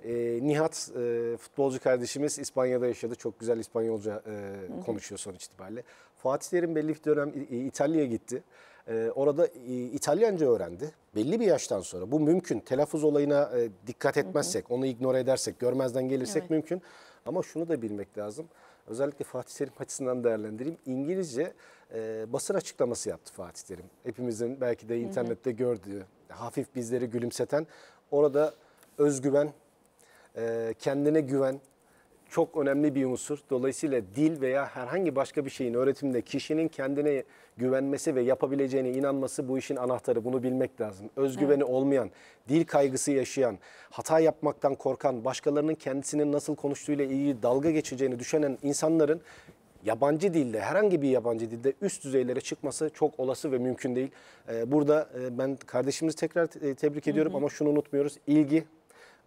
E, Nihat e, futbolcu kardeşimiz İspanya'da yaşadı. Çok güzel İspanyolca e, konuşuyor sonuç itibariyle. Fatih Terim belli bir dönem İtalya'ya gitti. Ee, orada e, İtalyanca öğrendi. Belli bir yaştan sonra bu mümkün. Telaffuz olayına e, dikkat etmezsek, onu ignore edersek, görmezden gelirsek evet. mümkün. Ama şunu da bilmek lazım. Özellikle Fatih Terim açısından değerlendireyim. İngilizce e, basın açıklaması yaptı Fatih Terim. Hepimizin belki de internette gördüğü, hafif bizleri gülümseten orada özgüven, e, kendine güven, çok önemli bir unsur. Dolayısıyla dil veya herhangi başka bir şeyin öğretiminde kişinin kendine güvenmesi ve yapabileceğine inanması bu işin anahtarı. Bunu bilmek lazım. Özgüveni evet. olmayan, dil kaygısı yaşayan, hata yapmaktan korkan, başkalarının kendisinin nasıl konuştuğuyla ilgili dalga geçeceğini düşünen insanların yabancı dilde herhangi bir yabancı dilde üst düzeylere çıkması çok olası ve mümkün değil. Ee, burada e, ben kardeşimizi tekrar e, tebrik ediyorum hı hı. ama şunu unutmuyoruz. İlgi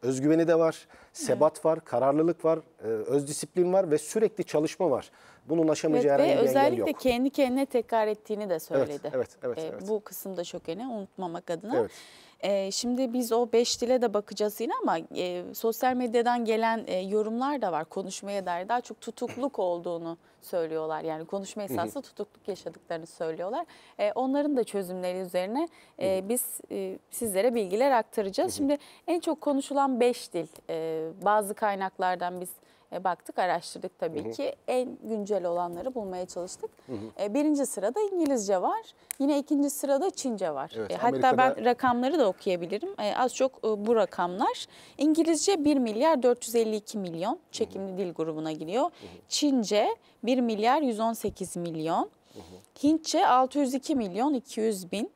özgüveni de var, sebat var, kararlılık var, e, öz disiplin var ve sürekli çalışma var. Bunun aşamayacağı evet, herhangi bir engel yok. Özellikle kendi kendine tekrar ettiğini de söyledi. Evet, evet, evet, ee, evet. Bu kısımda çok önemli unutmamak adına. Evet. Ee, şimdi biz o beş dile de bakacağız yine ama e, sosyal medyadan gelen e, yorumlar da var konuşmaya dair. Daha çok tutukluk olduğunu söylüyorlar. Yani konuşma esnasında tutukluk yaşadıklarını söylüyorlar. E, onların da çözümleri üzerine e, biz e, sizlere bilgiler aktaracağız. Şimdi en çok konuşulan beş dil. E, bazı kaynaklardan biz e, baktık, araştırdık tabii hı hı. ki. En güncel olanları bulmaya çalıştık. Hı hı. E, birinci sırada İngilizce var. Yine ikinci sırada Çince var. Evet, e, hatta Amerika'da... ben rakamları da okuyabilirim. E, az çok e, bu rakamlar. İngilizce 1 milyar 452 milyon çekimli hı hı. dil grubuna giriyor. Hı hı. Çince 1 milyar 118 milyon. Hı hı. Hintçe 602 milyon 200 bin.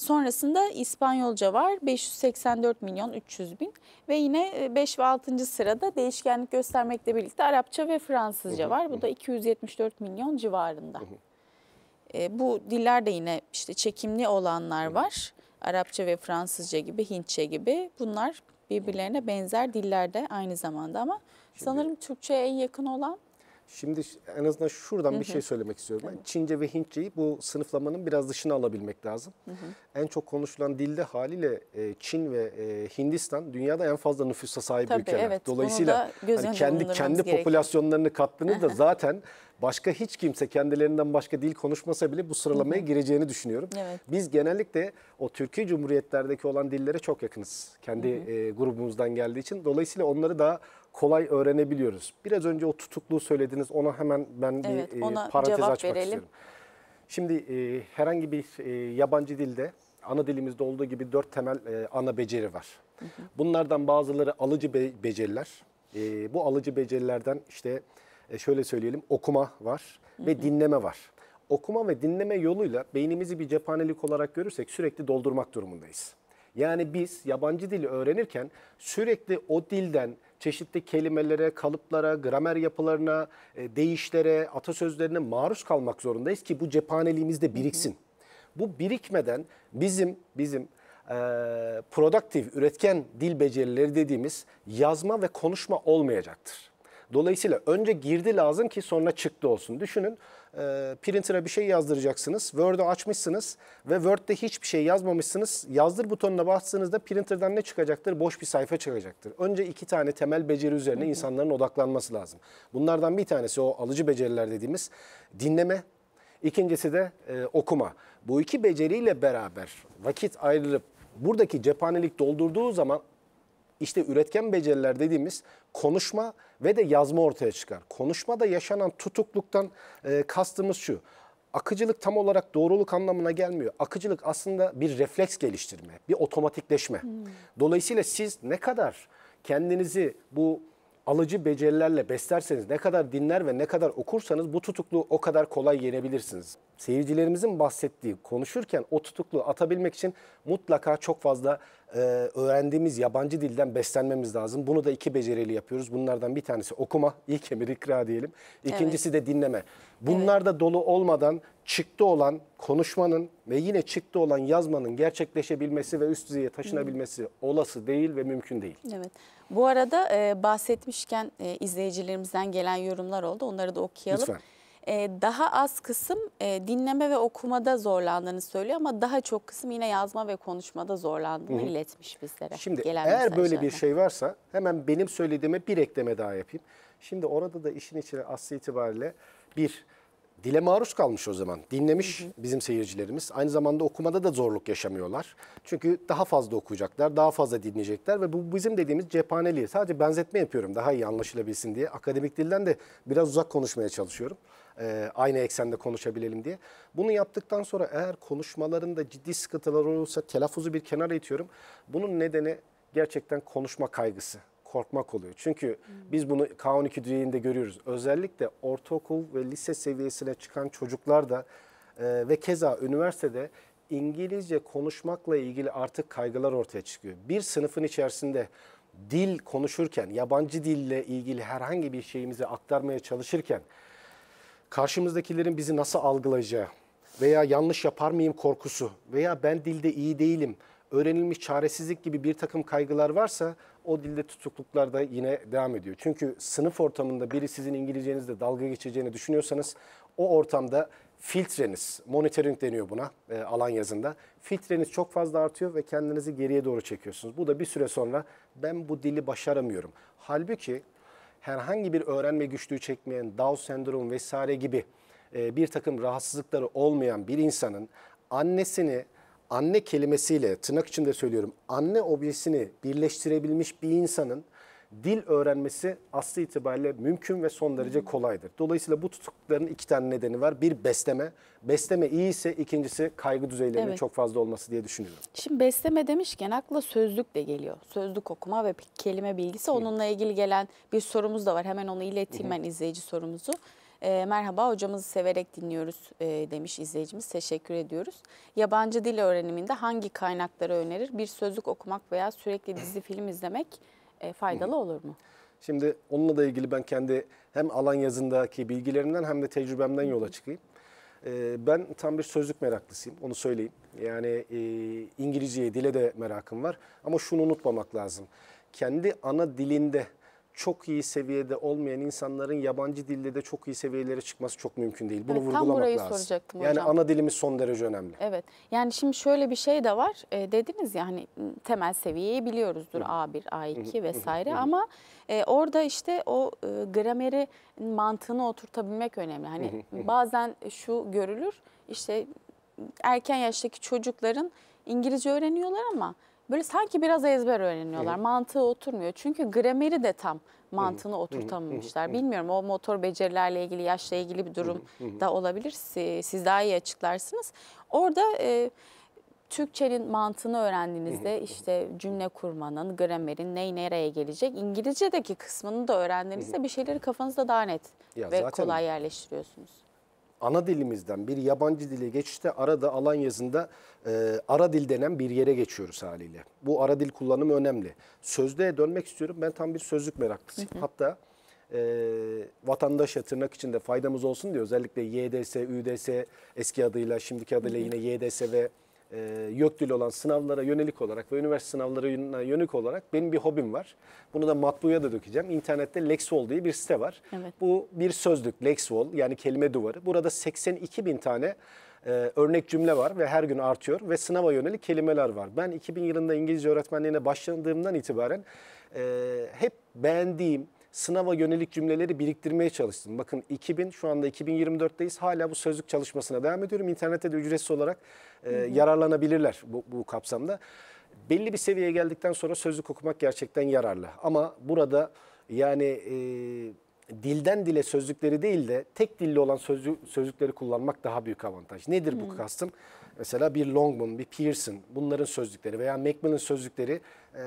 Sonrasında İspanyolca var 584 milyon 300 bin ve yine 5 e, ve 6. sırada değişkenlik göstermekle birlikte Arapça ve Fransızca var. Bu da 274 milyon civarında. E, bu diller de yine işte çekimli olanlar var. Arapça ve Fransızca gibi, Hintçe gibi bunlar birbirlerine benzer dillerde aynı zamanda ama Şimdi, sanırım Türkçe'ye en yakın olan Şimdi en azından şuradan bir şey söylemek istiyorum. Ben Çince ve Hintçeyi bu sınıflamanın biraz dışına alabilmek lazım. En çok konuşulan dilde haliyle e, Çin ve e, Hindistan dünyada en fazla nüfusa sahip Tabii, ülkeler. Evet, Dolayısıyla hani kendi kendi popülasyonlarını gerekiyor. kattığınızda zaten başka hiç kimse kendilerinden başka dil konuşmasa bile bu sıralamaya gireceğini düşünüyorum. Evet. Biz genellikle o Türkiye Cumhuriyetlerdeki olan dillere çok yakınız. Kendi e, grubumuzdan geldiği için. Dolayısıyla onları daha kolay öğrenebiliyoruz. Biraz önce o tutukluğu söylediniz. Ona hemen ben evet, bir e, ona parantez açmak verelim. istiyorum. Şimdi e, herhangi bir e, yabancı dilde ana dilimizde olduğu gibi dört temel e, ana beceri var. Hı hı. Bunlardan bazıları alıcı be beceriler. E, bu alıcı becerilerden işte e, şöyle söyleyelim okuma var hı hı. ve dinleme var. Okuma ve dinleme yoluyla beynimizi bir cephanelik olarak görürsek sürekli doldurmak durumundayız. Yani biz yabancı dili öğrenirken sürekli o dilden çeşitli kelimelere, kalıplara, gramer yapılarına, e, değişlere, atasözlerine maruz kalmak zorundayız ki bu cephaneliğimizde biriksin. Bu birikmeden bizim bizim e, produktif, üretken dil becerileri dediğimiz yazma ve konuşma olmayacaktır. Dolayısıyla önce girdi lazım ki sonra çıktı olsun. Düşünün e, printer'a bir şey yazdıracaksınız. Word'u açmışsınız ve Word'de hiçbir şey yazmamışsınız. Yazdır butonuna bastığınızda printer'dan ne çıkacaktır? Boş bir sayfa çıkacaktır. Önce iki tane temel beceri üzerine insanların odaklanması lazım. Bunlardan bir tanesi o alıcı beceriler dediğimiz dinleme, İkincisi de e, okuma. Bu iki beceriyle beraber vakit ayrılıp buradaki cephanelik doldurduğu zaman işte üretken beceriler dediğimiz konuşma ve de yazma ortaya çıkar. Konuşmada yaşanan tutukluktan e, kastımız şu. Akıcılık tam olarak doğruluk anlamına gelmiyor. Akıcılık aslında bir refleks geliştirme, bir otomatikleşme. Hmm. Dolayısıyla siz ne kadar kendinizi bu alıcı becerilerle beslerseniz, ne kadar dinler ve ne kadar okursanız bu tutukluğu o kadar kolay yenebilirsiniz. Seyircilerimizin bahsettiği, konuşurken o tutukluğu atabilmek için mutlaka çok fazla e, öğrendiğimiz yabancı dilden beslenmemiz lazım. Bunu da iki beceriyle yapıyoruz. Bunlardan bir tanesi okuma, ilk emir ikra diyelim. İkincisi evet. de dinleme. Bunlar evet. da dolu olmadan çıktı olan konuşmanın ve yine çıktı olan yazmanın gerçekleşebilmesi ve üst düzeye taşınabilmesi olası değil ve mümkün değil. Evet. Bu arada e, bahsetmişken e, izleyicilerimizden gelen yorumlar oldu. Onları da okuyalım. Lütfen. E, daha az kısım e, dinleme ve okumada zorlandığını söylüyor ama daha çok kısım yine yazma ve konuşmada zorlandığını Hı -hı. iletmiş bizlere. Şimdi gelen eğer böyle bir şey varsa hemen benim söylediğime bir ekleme daha yapayım. Şimdi orada da işin içine aslı itibariyle bir dile maruz kalmış o zaman. Dinlemiş hı hı. bizim seyircilerimiz. Aynı zamanda okumada da zorluk yaşamıyorlar. Çünkü daha fazla okuyacaklar, daha fazla dinleyecekler ve bu bizim dediğimiz cephaneliği. Sadece benzetme yapıyorum daha iyi anlaşılabilsin diye. Akademik dilden de biraz uzak konuşmaya çalışıyorum. Ee, aynı eksende konuşabilelim diye. Bunu yaptıktan sonra eğer konuşmalarında ciddi sıkıntılar olursa telaffuzu bir kenara itiyorum. Bunun nedeni gerçekten konuşma kaygısı korkmak oluyor. Çünkü hmm. biz bunu K12 düzeyinde görüyoruz. Özellikle ortaokul ve lise seviyesine çıkan çocuklar da e, ve keza üniversitede İngilizce konuşmakla ilgili artık kaygılar ortaya çıkıyor. Bir sınıfın içerisinde dil konuşurken, yabancı dille ilgili herhangi bir şeyimizi aktarmaya çalışırken karşımızdakilerin bizi nasıl algılayacağı veya yanlış yapar mıyım korkusu veya ben dilde iyi değilim, öğrenilmiş çaresizlik gibi bir takım kaygılar varsa o dilde tutukluklar da yine devam ediyor. Çünkü sınıf ortamında biri sizin İngilizcenizle dalga geçeceğini düşünüyorsanız o ortamda filtreniz, monitoring deniyor buna e, alan yazında. Filtreniz çok fazla artıyor ve kendinizi geriye doğru çekiyorsunuz. Bu da bir süre sonra ben bu dili başaramıyorum. Halbuki herhangi bir öğrenme güçlüğü çekmeyen Down sendromu vesaire gibi e, bir takım rahatsızlıkları olmayan bir insanın annesini anne kelimesiyle tırnak içinde söylüyorum anne objesini birleştirebilmiş bir insanın dil öğrenmesi aslı itibariyle mümkün ve son derece kolaydır. Dolayısıyla bu tutuklukların iki tane nedeni var. Bir besleme. Besleme iyi ise ikincisi kaygı düzeylerinin evet. çok fazla olması diye düşünüyorum. Şimdi besleme demişken akla sözlük de geliyor. Sözlük okuma ve kelime bilgisi. Onunla ilgili gelen bir sorumuz da var. Hemen onu ileteyim ben izleyici sorumuzu. E, merhaba hocamızı severek dinliyoruz e, demiş izleyicimiz. Teşekkür ediyoruz. Yabancı dil öğreniminde hangi kaynakları önerir? Bir sözlük okumak veya sürekli dizi film izlemek e, faydalı olur mu? Şimdi onunla da ilgili ben kendi hem alan yazındaki bilgilerimden hem de tecrübemden yola çıkayım. Ee, ben tam bir sözlük meraklısıyım, onu söyleyeyim. Yani e, İngilizceye, dile de merakım var. Ama şunu unutmamak lazım. Kendi ana dilinde çok iyi seviyede olmayan insanların yabancı dilde de çok iyi seviyelere çıkması çok mümkün değil. Bunu evet, vurgulamak tam burayı lazım. soracaktım yani hocam. Yani ana dilimiz son derece önemli. Evet. Yani şimdi şöyle bir şey de var. E, dediniz ya hani temel seviyeyi biliyoruzdur. Hı. A1, A2 Hı. vesaire Hı. ama e, orada işte o e, grameri mantığını oturtabilmek önemli. Hani Hı. Hı. bazen şu görülür. işte erken yaştaki çocukların İngilizce öğreniyorlar ama böyle sanki biraz ezber öğreniyorlar. Hı. Mantığı oturmuyor. Çünkü grameri de tam mantığını hı. oturtamamışlar. Hı. Bilmiyorum o motor becerilerle ilgili, yaşla ilgili bir durum hı. da olabilir. Siz daha iyi açıklarsınız. Orada e, Türkçenin mantığını öğrendiğinizde işte cümle kurmanın, gramerin neyi nereye gelecek, İngilizce'deki kısmını da öğrendiğinizde bir şeyleri kafanızda daha net ya ve kolay yerleştiriyorsunuz ana dilimizden bir yabancı dile geçişte arada alan yazında e, ara dil denen bir yere geçiyoruz haliyle. Bu ara dil kullanımı önemli. Sözlüğe dönmek istiyorum. Ben tam bir sözlük meraklısıyım. Hı hı. Hatta e, vatandaşa tırnak içinde faydamız olsun diye özellikle YDS, ÜDS eski adıyla şimdiki adıyla hı hı. yine YDS ve e, YÖKDİL olan sınavlara yönelik olarak ve üniversite sınavlarına yönelik olarak benim bir hobim var. Bunu da matbuya da dökeceğim. İnternette Lexwall diye bir site var. Evet. Bu bir sözlük Lexwall yani kelime duvarı. Burada 82 bin tane e, örnek cümle var ve her gün artıyor ve sınava yönelik kelimeler var. Ben 2000 yılında İngilizce öğretmenliğine başladığımdan itibaren e, hep beğendiğim, sınava yönelik cümleleri biriktirmeye çalıştım. Bakın 2000 şu anda 2024'teyiz hala bu sözlük çalışmasına devam ediyorum. İnternette de ücretsiz olarak e, yararlanabilirler bu, bu kapsamda. Belli bir seviyeye geldikten sonra sözlük okumak gerçekten yararlı. Ama burada yani e, dilden dile sözlükleri değil de tek dilli olan sözlük sözlükleri kullanmak daha büyük avantaj. Nedir bu kastım? Mesela bir Longman, bir Pearson bunların sözlükleri veya Macmillan sözlükleri e,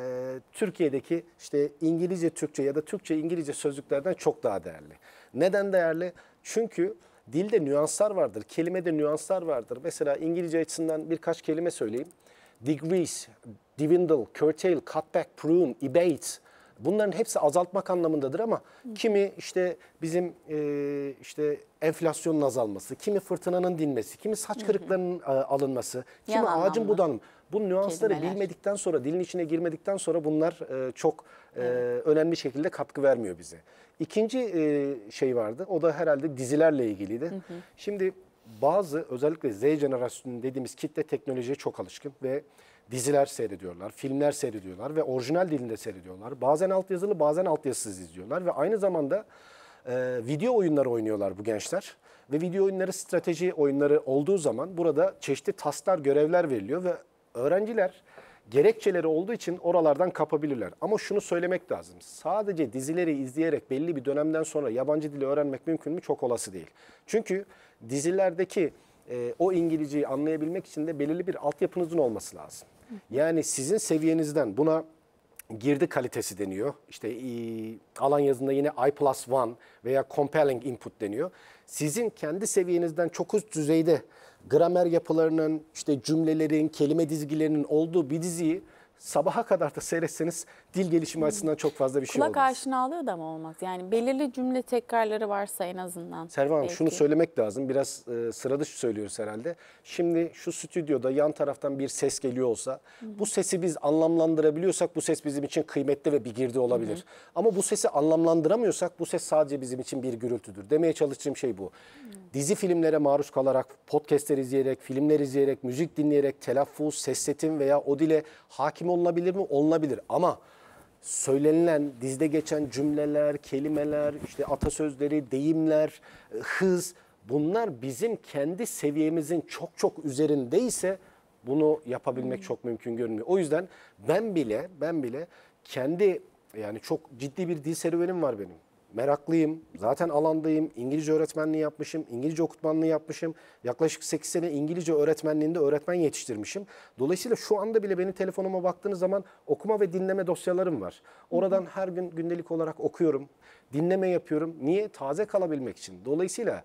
Türkiye'deki işte İngilizce Türkçe ya da Türkçe İngilizce sözlüklerden çok daha değerli. Neden değerli? Çünkü dilde nüanslar vardır, kelimede nüanslar vardır. Mesela İngilizce açısından birkaç kelime söyleyeyim. degrees, dwindle, curtail, cutback, prune, abate, Bunların hepsi azaltmak anlamındadır ama Hı. kimi işte bizim e, işte enflasyonun azalması, kimi fırtınanın dinmesi, kimi saç kırıklarının e, alınması, kimi Yalan ağacın budanım. Bu nüansları Kelimeler. bilmedikten sonra, dilin içine girmedikten sonra bunlar e, çok e, önemli şekilde katkı vermiyor bize. İkinci e, şey vardı, o da herhalde dizilerle ilgiliydi. Hı hı. Şimdi bazı özellikle Z jenerasyonu dediğimiz kitle teknolojiye çok alışkın ve diziler seyrediyorlar, filmler seyrediyorlar ve orijinal dilinde seyrediyorlar. Bazen altyazılı bazen altyazısız izliyorlar ve aynı zamanda e, video oyunları oynuyorlar bu gençler. Ve video oyunları strateji oyunları olduğu zaman burada çeşitli tasklar, görevler veriliyor ve öğrenciler gerekçeleri olduğu için oralardan kapabilirler. Ama şunu söylemek lazım. Sadece dizileri izleyerek belli bir dönemden sonra yabancı dili öğrenmek mümkün mü? Çok olası değil. Çünkü dizilerdeki e, o İngilizceyi anlayabilmek için de belirli bir altyapınızın olması lazım. Yani sizin seviyenizden buna girdi kalitesi deniyor. İşte e, alan yazında yine I plus one veya compelling input deniyor. Sizin kendi seviyenizden çok üst düzeyde gramer yapılarının, işte cümlelerin, kelime dizgilerinin olduğu bir diziyi sabaha kadar da seyretseniz dil gelişimi açısından çok fazla bir şey Kulak olmaz. Kulak aşinalığı da mı olmaz? Yani belirli cümle tekrarları varsa en azından. Servan, Hanım şunu söylemek lazım. Biraz e, sıra dışı söylüyoruz herhalde. Şimdi şu stüdyoda yan taraftan bir ses geliyor olsa Hı. bu sesi biz anlamlandırabiliyorsak bu ses bizim için kıymetli ve bir girdi olabilir. Hı. Ama bu sesi anlamlandıramıyorsak bu ses sadece bizim için bir gürültüdür. Demeye çalıştığım şey bu. Hı. Dizi filmlere maruz kalarak, podcastler izleyerek, filmler izleyerek, müzik dinleyerek telaffuz, ses setim veya o dile hakim olunabilir mi? Olunabilir ama söylenilen, dizde geçen cümleler, kelimeler, işte atasözleri, deyimler, e, hız bunlar bizim kendi seviyemizin çok çok üzerindeyse bunu yapabilmek hmm. çok mümkün görünmüyor. O yüzden ben bile ben bile kendi yani çok ciddi bir dil serüvenim var benim meraklıyım, zaten alandayım, İngilizce öğretmenliği yapmışım, İngilizce okutmanlığı yapmışım. Yaklaşık 8 sene İngilizce öğretmenliğinde öğretmen yetiştirmişim. Dolayısıyla şu anda bile benim telefonuma baktığınız zaman okuma ve dinleme dosyalarım var. Oradan her gün gündelik olarak okuyorum, dinleme yapıyorum. Niye? Taze kalabilmek için. Dolayısıyla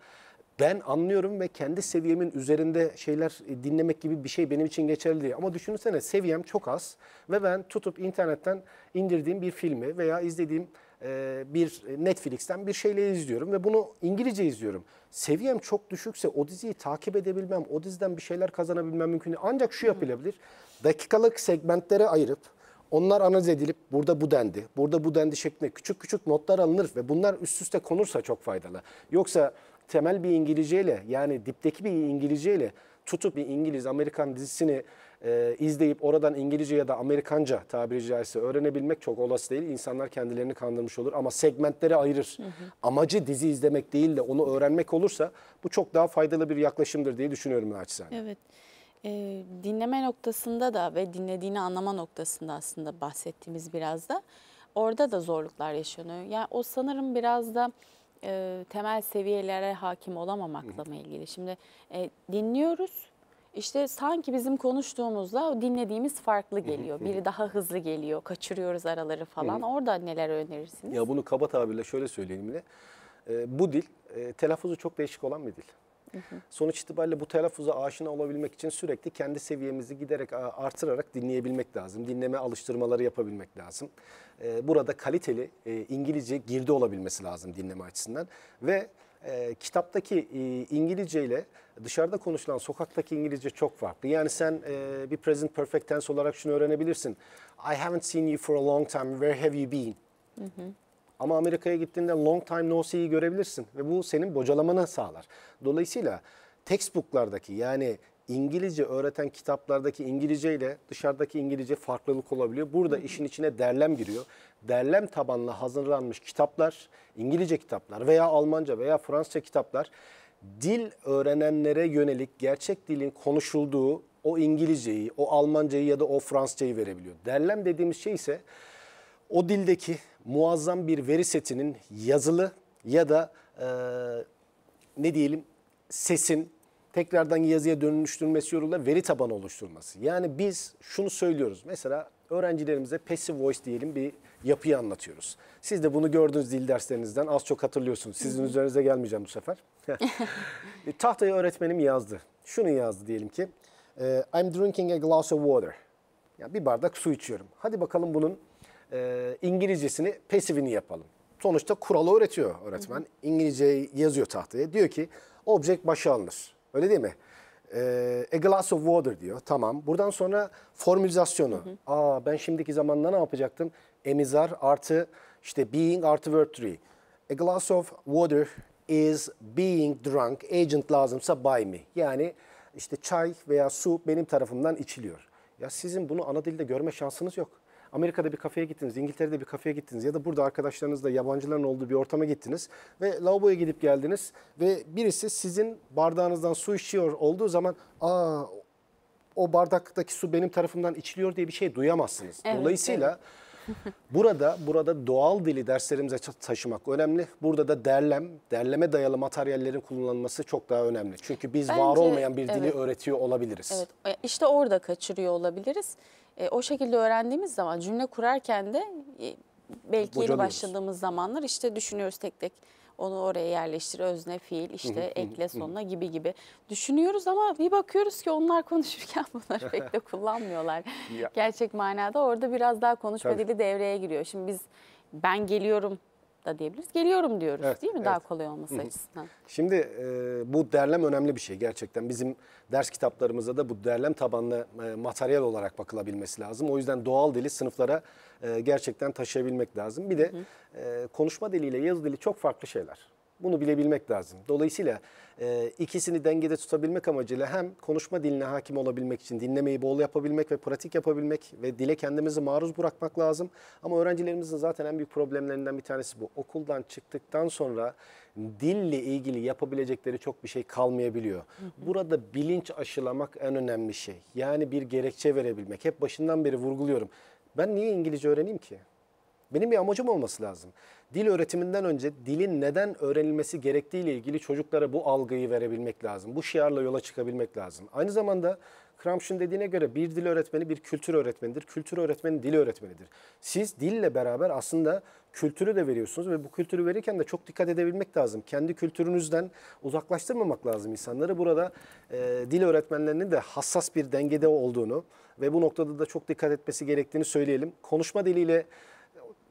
ben anlıyorum ve kendi seviyemin üzerinde şeyler e, dinlemek gibi bir şey benim için geçerli değil. Ama düşünsene seviyem çok az ve ben tutup internetten indirdiğim bir filmi veya izlediğim e, bir Netflix'ten bir şeyle izliyorum ve bunu İngilizce izliyorum. Seviyem çok düşükse o diziyi takip edebilmem, o diziden bir şeyler kazanabilmem mümkün değil. Ancak şu yapılabilir, dakikalık segmentlere ayırıp onlar analiz edilip burada bu dendi, burada bu dendi şeklinde küçük küçük notlar alınır ve bunlar üst üste konursa çok faydalı. Yoksa temel bir İngilizceyle yani dipteki bir İngilizceyle tutup bir İngiliz Amerikan dizisini e, izleyip oradan İngilizce ya da Amerikanca tabiri caizse öğrenebilmek çok olası değil. İnsanlar kendilerini kandırmış olur ama segmentleri ayırır. Hı hı. Amacı dizi izlemek değil de onu öğrenmek olursa bu çok daha faydalı bir yaklaşımdır diye düşünüyorum naçizane. Evet. E, dinleme noktasında da ve dinlediğini anlama noktasında aslında bahsettiğimiz biraz da orada da zorluklar yaşanıyor. Yani o sanırım biraz da e, temel seviyelere hakim olamamakla mı ilgili? Şimdi e, dinliyoruz işte sanki bizim konuştuğumuzla dinlediğimiz farklı geliyor. Biri daha hızlı geliyor, kaçırıyoruz araları falan. Orada neler önerirsiniz? Ya bunu kaba tabirle şöyle söyleyelim de. Ee, bu dil e, telaffuzu çok değişik olan bir dil. Sonuç itibariyle bu telaffuza aşina olabilmek için sürekli kendi seviyemizi giderek artırarak dinleyebilmek lazım. Dinleme alıştırmaları yapabilmek lazım. Ee, burada kaliteli e, İngilizce girdi olabilmesi lazım dinleme açısından. Ve e, kitaptaki e, İngilizce ile dışarıda konuşulan sokaktaki İngilizce çok farklı. Yani sen e, bir present perfect tense olarak şunu öğrenebilirsin. I haven't seen you for a long time. Where have you been? Hı hı. Ama Amerika'ya gittiğinde long time no see'yi görebilirsin ve bu senin bocalamana sağlar. Dolayısıyla textbooklardaki yani İngilizce öğreten kitaplardaki İngilizce ile dışarıdaki İngilizce farklılık olabiliyor. Burada Hı işin içine derlem giriyor. Derlem tabanlı hazırlanmış kitaplar, İngilizce kitaplar veya Almanca veya Fransızca kitaplar dil öğrenenlere yönelik gerçek dilin konuşulduğu o İngilizceyi, o Almancayı ya da o Fransızcayı verebiliyor. Derlem dediğimiz şey ise o dildeki muazzam bir veri setinin yazılı ya da e, ne diyelim sesin tekrardan yazıya dönüştürmesi yoluyla veri tabanı oluşturması. Yani biz şunu söylüyoruz. Mesela öğrencilerimize passive voice diyelim bir yapıyı anlatıyoruz. Siz de bunu gördüğünüz dil derslerinizden az çok hatırlıyorsunuz. Sizin üzerinize gelmeyeceğim bu sefer. Tahtaya öğretmenim yazdı. Şunu yazdı diyelim ki ee, I'm drinking a glass of water. Yani bir bardak su içiyorum. Hadi bakalım bunun e, İngilizcesini, passiveini yapalım. Sonuçta kuralı öğretiyor öğretmen. İngilizceyi yazıyor tahtaya. Diyor ki object başa alınır. Öyle değil mi? Ee, a glass of water diyor. Tamam. Buradan sonra formülizasyonu. Hı hı. Aa ben şimdiki zamanda ne yapacaktım? Emizar artı işte being artı verb 3. A glass of water is being drunk. Agent lazımsa by me. Yani işte çay veya su benim tarafımdan içiliyor. Ya sizin bunu ana dilde görme şansınız yok. Amerika'da bir kafeye gittiniz, İngiltere'de bir kafeye gittiniz ya da burada arkadaşlarınızla yabancıların olduğu bir ortama gittiniz ve lavaboya gidip geldiniz ve birisi sizin bardağınızdan su içiyor olduğu zaman aa o bardaktaki su benim tarafımdan içiliyor diye bir şey duyamazsınız. Evet, Dolayısıyla evet burada burada doğal dili derslerimize taşımak önemli. Burada da derlem, derleme dayalı materyallerin kullanılması çok daha önemli. Çünkü biz Bence, var olmayan bir dili evet. öğretiyor olabiliriz. Evet. E, işte orada kaçırıyor olabiliriz. E, o şekilde öğrendiğimiz zaman cümle kurarken de e, belki yeni başladığımız zamanlar işte düşünüyoruz tek tek onu oraya yerleştir, özne, fiil, işte ekle sonuna gibi gibi düşünüyoruz ama bir bakıyoruz ki onlar konuşurken bunları pek de kullanmıyorlar. Gerçek manada orada biraz daha konuşma Tabii. dili devreye giriyor. Şimdi biz ben geliyorum da diyebiliriz. Geliyorum diyoruz evet, değil mi? Evet. Daha kolay olması Hı -hı. açısından. Şimdi e, bu derlem önemli bir şey gerçekten. Bizim ders kitaplarımızda da bu derlem tabanlı e, materyal olarak bakılabilmesi lazım. O yüzden doğal dili sınıflara e, gerçekten taşıyabilmek lazım. Bir de Hı -hı. E, konuşma diliyle yazı dili çok farklı şeyler. Bunu bilebilmek lazım. Dolayısıyla e, ikisini dengede tutabilmek amacıyla hem konuşma diline hakim olabilmek için dinlemeyi bol yapabilmek ve pratik yapabilmek ve dile kendimizi maruz bırakmak lazım. Ama öğrencilerimizin zaten en büyük problemlerinden bir tanesi bu. Okuldan çıktıktan sonra dille ilgili yapabilecekleri çok bir şey kalmayabiliyor. Burada bilinç aşılamak en önemli şey. Yani bir gerekçe verebilmek. Hep başından beri vurguluyorum. Ben niye İngilizce öğreneyim ki? Benim bir amacım olması lazım dil öğretiminden önce dilin neden öğrenilmesi gerektiği ile ilgili çocuklara bu algıyı verebilmek lazım. Bu şiarla yola çıkabilmek lazım. Aynı zamanda Crumps'ın dediğine göre bir dil öğretmeni bir kültür öğretmenidir. Kültür öğretmeni dil öğretmenidir. Siz dille beraber aslında kültürü de veriyorsunuz ve bu kültürü verirken de çok dikkat edebilmek lazım. Kendi kültürünüzden uzaklaştırmamak lazım insanları. Burada e, dil öğretmenlerinin de hassas bir dengede olduğunu ve bu noktada da çok dikkat etmesi gerektiğini söyleyelim. Konuşma diliyle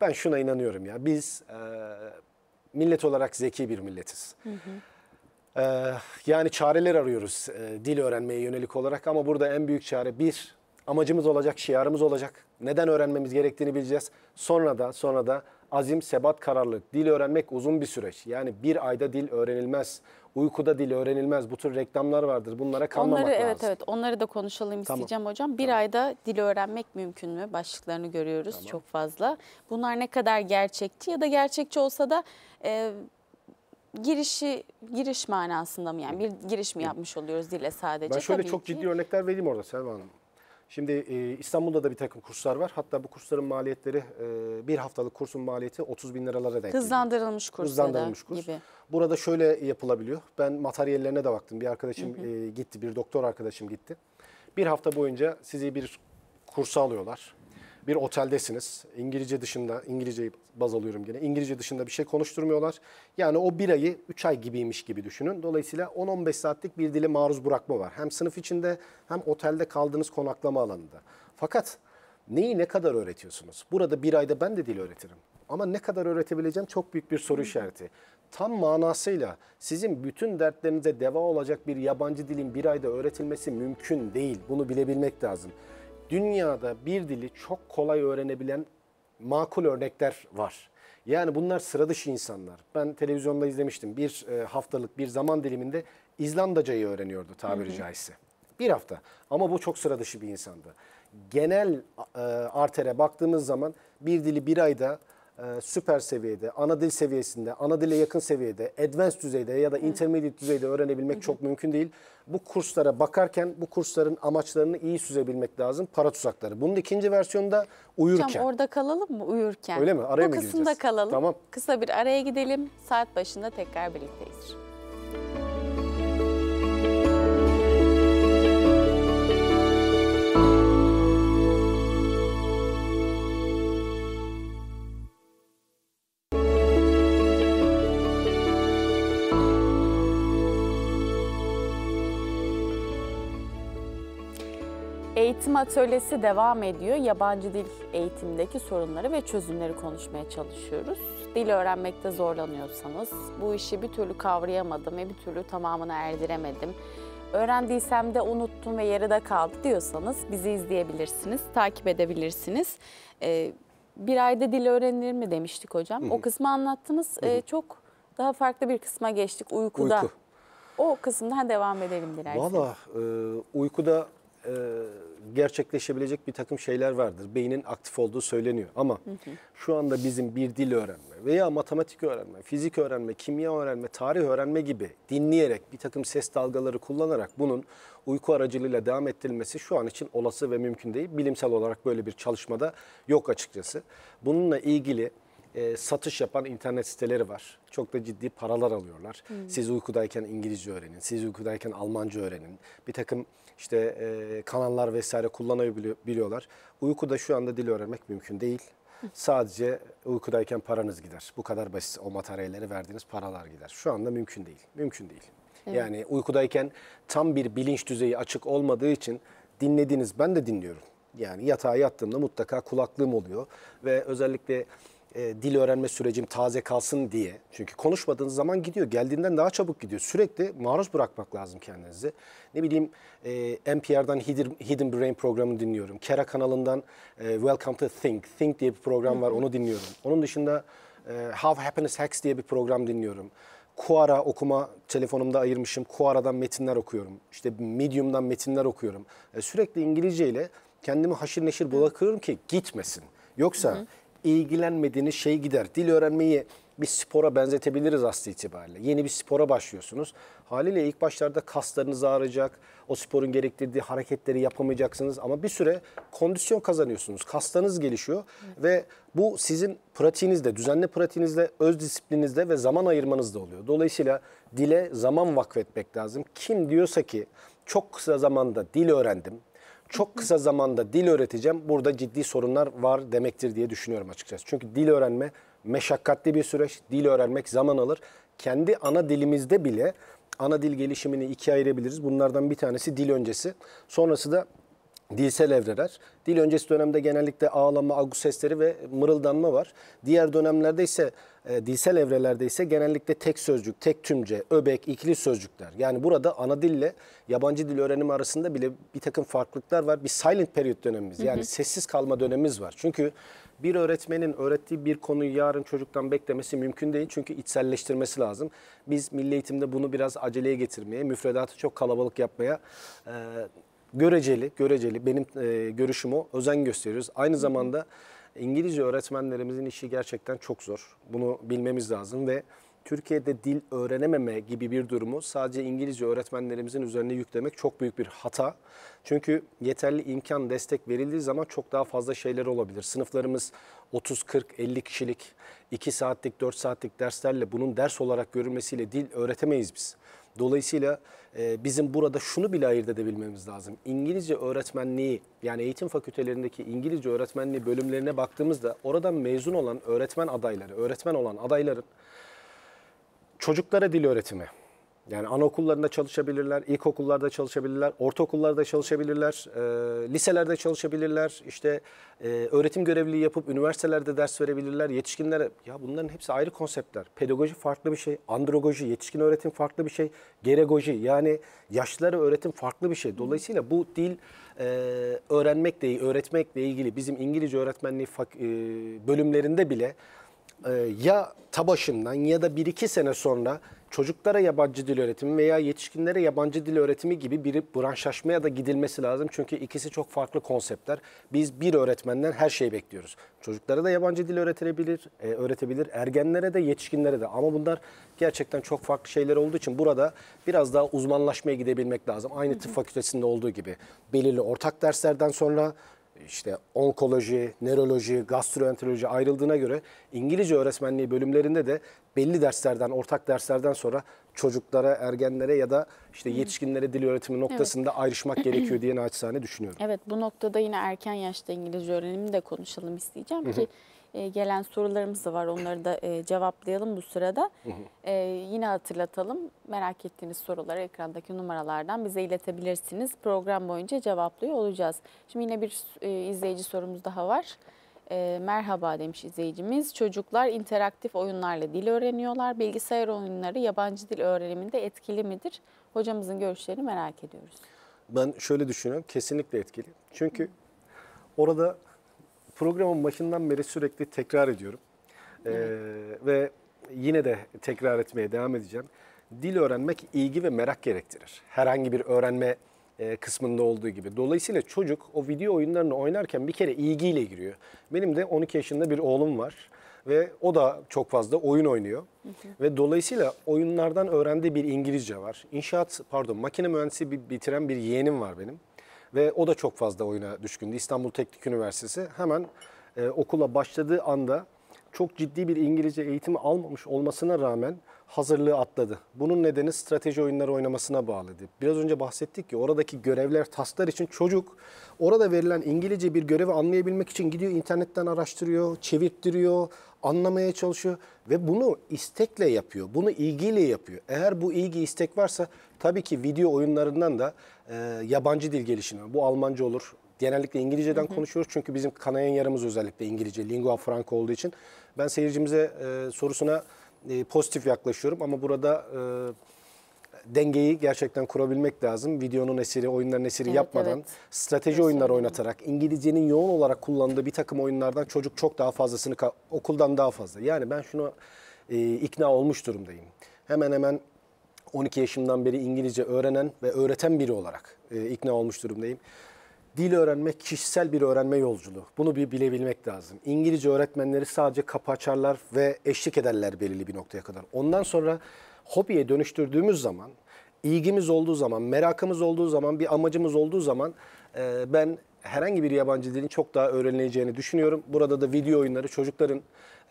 ben şuna inanıyorum ya. Biz e, millet olarak zeki bir milletiz. Hı hı. Ee, yani çareler arıyoruz e, dil öğrenmeye yönelik olarak ama burada en büyük çare bir amacımız olacak, şiarımız olacak. Neden öğrenmemiz gerektiğini bileceğiz. Sonra da sonra da azim, sebat, kararlılık. Dil öğrenmek uzun bir süreç. Yani bir ayda dil öğrenilmez. Uykuda dil öğrenilmez. Bu tür reklamlar vardır. Bunlara kanmamak onları, lazım. Evet evet onları da konuşalım tamam. isteyeceğim hocam. Bir tamam. ayda dil öğrenmek mümkün mü? Başlıklarını görüyoruz tamam. çok fazla. Bunlar ne kadar gerçekçi ya da gerçekçi olsa da... E, girişi giriş manasında mı yani bir giriş mi yapmış oluyoruz dile sadece? Ben şöyle Tabii çok ki. ciddi örnekler vereyim orada Selva Hanım. Şimdi e, İstanbul'da da bir takım kurslar var. Hatta bu kursların maliyetleri e, bir haftalık kursun maliyeti 30 bin liralara denk geliyor. Hızlandırılmış kurs. Hızlandırılmış kurs. Gibi. Burada şöyle yapılabiliyor. Ben materyallerine de baktım. Bir arkadaşım hı hı. E, gitti, bir doktor arkadaşım gitti. Bir hafta boyunca sizi bir kursa alıyorlar bir oteldesiniz. İngilizce dışında, İngilizceyi baz alıyorum gene. İngilizce dışında bir şey konuşturmuyorlar. Yani o bir ayı 3 ay gibiymiş gibi düşünün. Dolayısıyla 10-15 saatlik bir dili maruz bırakma var. Hem sınıf içinde hem otelde kaldığınız konaklama alanında. Fakat neyi ne kadar öğretiyorsunuz? Burada bir ayda ben de dil öğretirim. Ama ne kadar öğretebileceğim çok büyük bir soru işareti. Tam manasıyla sizin bütün dertlerinize deva olacak bir yabancı dilin bir ayda öğretilmesi mümkün değil. Bunu bilebilmek lazım dünyada bir dili çok kolay öğrenebilen makul örnekler var. Yani bunlar sıra dışı insanlar. Ben televizyonda izlemiştim. Bir e, haftalık bir zaman diliminde İzlandacayı öğreniyordu tabiri hı hı. caizse. Bir hafta. Ama bu çok sıra dışı bir insandı. Genel e, artere baktığımız zaman bir dili bir ayda e, süper seviyede, ana dil seviyesinde, ana dile yakın seviyede, advanced düzeyde ya da intermediate düzeyde öğrenebilmek çok mümkün değil. Bu kurslara bakarken bu kursların amaçlarını iyi süzebilmek lazım. Para tuzakları. Bunun ikinci versiyonu uyurken. Hocam orada kalalım mı uyurken? Öyle mi? Araya bu mı gireceğiz? Bu kısımda kalalım. Tamam. Kısa bir araya gidelim. Saat başında tekrar birlikteyiz. Eğitim atölyesi devam ediyor. Yabancı dil eğitimdeki sorunları ve çözümleri konuşmaya çalışıyoruz. Dil öğrenmekte zorlanıyorsanız, bu işi bir türlü kavrayamadım ve bir türlü tamamına erdiremedim, öğrendiysem de unuttum ve yarıda kaldı diyorsanız bizi izleyebilirsiniz, takip edebilirsiniz. Ee, bir ayda dil öğrenir mi demiştik hocam. Hı O kısmı anlattınız. Hı Ee, çok daha farklı bir kısma geçtik, uykuda. Uyku. O kısımdan devam edelim dilerseniz. Valla e, uykuda e, gerçekleşebilecek bir takım şeyler vardır. Beynin aktif olduğu söyleniyor ama hı hı. şu anda bizim bir dil öğrenme veya matematik öğrenme, fizik öğrenme, kimya öğrenme, tarih öğrenme gibi dinleyerek bir takım ses dalgaları kullanarak bunun uyku aracılığıyla devam ettirilmesi şu an için olası ve mümkün değil. Bilimsel olarak böyle bir çalışmada yok açıkçası. Bununla ilgili e, satış yapan internet siteleri var. Çok da ciddi paralar alıyorlar. Hmm. Siz uykudayken İngilizce öğrenin, siz uykudayken Almanca öğrenin. Bir takım işte e, kanallar vesaire kullanabiliyorlar. Uykuda şu anda dil öğrenmek mümkün değil. Sadece uykudayken paranız gider. Bu kadar basit o materyalleri verdiğiniz paralar gider. Şu anda mümkün değil. Mümkün değil. Evet. Yani uykudayken tam bir bilinç düzeyi açık olmadığı için dinlediğiniz ben de dinliyorum. Yani yatağa yattığımda mutlaka kulaklığım oluyor ve özellikle e, dil öğrenme sürecim taze kalsın diye. Çünkü konuşmadığınız zaman gidiyor. Geldiğinden daha çabuk gidiyor. Sürekli maruz bırakmak lazım kendinizi. Ne bileyim e, NPR'dan Hidden, Hidden Brain programını dinliyorum. Kera kanalından e, Welcome to Think. Think diye bir program var. Onu dinliyorum. Onun dışında e, How Happiness Hacks diye bir program dinliyorum. Quora okuma telefonumda ayırmışım. Quora'dan metinler okuyorum. İşte Medium'dan metinler okuyorum. E, sürekli İngilizce ile kendimi haşir neşir bırakıyorum ki gitmesin. Yoksa hı hı ilgilenmediğiniz şey gider. Dil öğrenmeyi bir spora benzetebiliriz aslı itibariyle. Yeni bir spora başlıyorsunuz. Haliyle ilk başlarda kaslarınız ağrıyacak, o sporun gerektirdiği hareketleri yapamayacaksınız ama bir süre kondisyon kazanıyorsunuz. Kaslarınız gelişiyor evet. ve bu sizin pratiğinizde, düzenli pratiğinizde, öz disiplininizde ve zaman ayırmanızda oluyor. Dolayısıyla dile zaman vakfetmek lazım. Kim diyorsa ki çok kısa zamanda dil öğrendim, çok kısa zamanda dil öğreteceğim. Burada ciddi sorunlar var demektir diye düşünüyorum açıkçası. Çünkü dil öğrenme meşakkatli bir süreç. Dil öğrenmek zaman alır. Kendi ana dilimizde bile ana dil gelişimini ikiye ayırabiliriz. Bunlardan bir tanesi dil öncesi. Sonrası da dilsel evreler. Dil öncesi dönemde genellikle ağlama, agu sesleri ve mırıldanma var. Diğer dönemlerde ise e, dilsel evrelerde ise genellikle tek sözcük, tek tümce, öbek, ikili sözcükler. Yani burada ana dille yabancı dil öğrenimi arasında bile bir takım farklılıklar var. Bir silent period dönemimiz yani hı hı. sessiz kalma dönemimiz var. Çünkü bir öğretmenin öğrettiği bir konuyu yarın çocuktan beklemesi mümkün değil. Çünkü içselleştirmesi lazım. Biz milli eğitimde bunu biraz aceleye getirmeye, müfredatı çok kalabalık yapmaya e, Göreceli, göreceli benim e, görüşüm o. Özen gösteriyoruz. Aynı zamanda İngilizce öğretmenlerimizin işi gerçekten çok zor. Bunu bilmemiz lazım ve Türkiye'de dil öğrenememe gibi bir durumu sadece İngilizce öğretmenlerimizin üzerine yüklemek çok büyük bir hata. Çünkü yeterli imkan, destek verildiği zaman çok daha fazla şeyler olabilir. Sınıflarımız 30, 40, 50 kişilik 2 saatlik, 4 saatlik derslerle bunun ders olarak görülmesiyle dil öğretemeyiz biz. Dolayısıyla e, bizim burada şunu bile ayırt edebilmemiz lazım. İngilizce öğretmenliği yani eğitim fakültelerindeki İngilizce öğretmenliği bölümlerine baktığımızda oradan mezun olan öğretmen adayları, öğretmen olan adayların çocuklara dil öğretimi, yani anaokullarında çalışabilirler, ilkokullarda çalışabilirler, ortaokullarda çalışabilirler, e, liselerde çalışabilirler, İşte e, öğretim görevliliği yapıp üniversitelerde ders verebilirler, yetişkinlere. Ya bunların hepsi ayrı konseptler. Pedagoji farklı bir şey, androgoji, yetişkin öğretim farklı bir şey, geregoji yani yaşlılara öğretim farklı bir şey. Dolayısıyla bu dil e, öğrenmekle, öğretmekle ilgili bizim İngilizce öğretmenliği fak, e, bölümlerinde bile e, ya tabaşından ya da bir iki sene sonra çocuklara yabancı dil öğretimi veya yetişkinlere yabancı dil öğretimi gibi bir branşlaşmaya da gidilmesi lazım. Çünkü ikisi çok farklı konseptler. Biz bir öğretmenden her şeyi bekliyoruz. Çocuklara da yabancı dil öğretebilir, e, öğretebilir, ergenlere de, yetişkinlere de. Ama bunlar gerçekten çok farklı şeyler olduğu için burada biraz daha uzmanlaşmaya gidebilmek lazım. Aynı tıp fakültesinde olduğu gibi belirli ortak derslerden sonra işte onkoloji, nöroloji, gastroenteroloji ayrıldığına göre İngilizce öğretmenliği bölümlerinde de belli derslerden, ortak derslerden sonra çocuklara, ergenlere ya da işte yetişkinlere dil öğretimi noktasında evet. ayrışmak gerekiyor diye naçizane düşünüyorum. Evet bu noktada yine erken yaşta İngilizce öğrenimi de konuşalım isteyeceğim ki e, gelen sorularımız da var. Onları da e, cevaplayalım bu sırada. E, yine hatırlatalım. Merak ettiğiniz soruları ekrandaki numaralardan bize iletebilirsiniz. Program boyunca cevaplıyor olacağız. Şimdi yine bir izleyici sorumuz daha var. merhaba demiş izleyicimiz. Çocuklar interaktif oyunlarla dil öğreniyorlar. Bilgisayar oyunları yabancı dil öğreniminde etkili midir? Hocamızın görüşlerini merak ediyoruz. Ben şöyle düşünüyorum. Kesinlikle etkili. Çünkü orada programın başından beri sürekli tekrar ediyorum. Ee, Ve yine de tekrar etmeye devam edeceğim. Dil öğrenmek ilgi ve merak gerektirir. Herhangi bir öğrenme e, kısmında olduğu gibi. Dolayısıyla çocuk o video oyunlarını oynarken bir kere ilgiyle giriyor. Benim de 12 yaşında bir oğlum var ve o da çok fazla oyun oynuyor. ve dolayısıyla oyunlardan öğrendiği bir İngilizce var. İnşaat pardon makine mühendisi bitiren bir yeğenim var benim. Ve o da çok fazla oyuna düşkündü. İstanbul Teknik Üniversitesi hemen e, okula başladığı anda çok ciddi bir İngilizce eğitimi almamış olmasına rağmen hazırlığı atladı. Bunun nedeni strateji oyunları oynamasına bağlıydı. Biraz önce bahsettik ki oradaki görevler, taslar için çocuk orada verilen İngilizce bir görevi anlayabilmek için gidiyor internetten araştırıyor, çevirttiriyor, anlamaya çalışıyor ve bunu istekle yapıyor. Bunu ilgiyle yapıyor. Eğer bu ilgi istek varsa tabii ki video oyunlarından da e, yabancı dil gelişimi. Bu Almanca olur, genellikle İngilizceden hı hı. konuşuyoruz. Çünkü bizim kanayan yarımız özellikle İngilizce, lingua franca olduğu için. Ben seyircimize e, sorusuna e, pozitif yaklaşıyorum ama burada e, dengeyi gerçekten kurabilmek lazım. Videonun eseri, oyunların eseri evet, yapmadan, evet. strateji Kesinlikle. oyunlar oynatarak, İngilizcenin yoğun olarak kullandığı bir takım oyunlardan çocuk çok daha fazlasını, okuldan daha fazla. Yani ben şunu e, ikna olmuş durumdayım. Hemen hemen 12 yaşımdan beri İngilizce öğrenen ve öğreten biri olarak e, ikna olmuş durumdayım dil öğrenmek kişisel bir öğrenme yolculuğu. Bunu bir bilebilmek lazım. İngilizce öğretmenleri sadece kapı açarlar ve eşlik ederler belirli bir noktaya kadar. Ondan sonra hobiye dönüştürdüğümüz zaman, ilgimiz olduğu zaman, merakımız olduğu zaman, bir amacımız olduğu zaman e, ben herhangi bir yabancı dilin çok daha öğrenileceğini düşünüyorum. Burada da video oyunları çocukların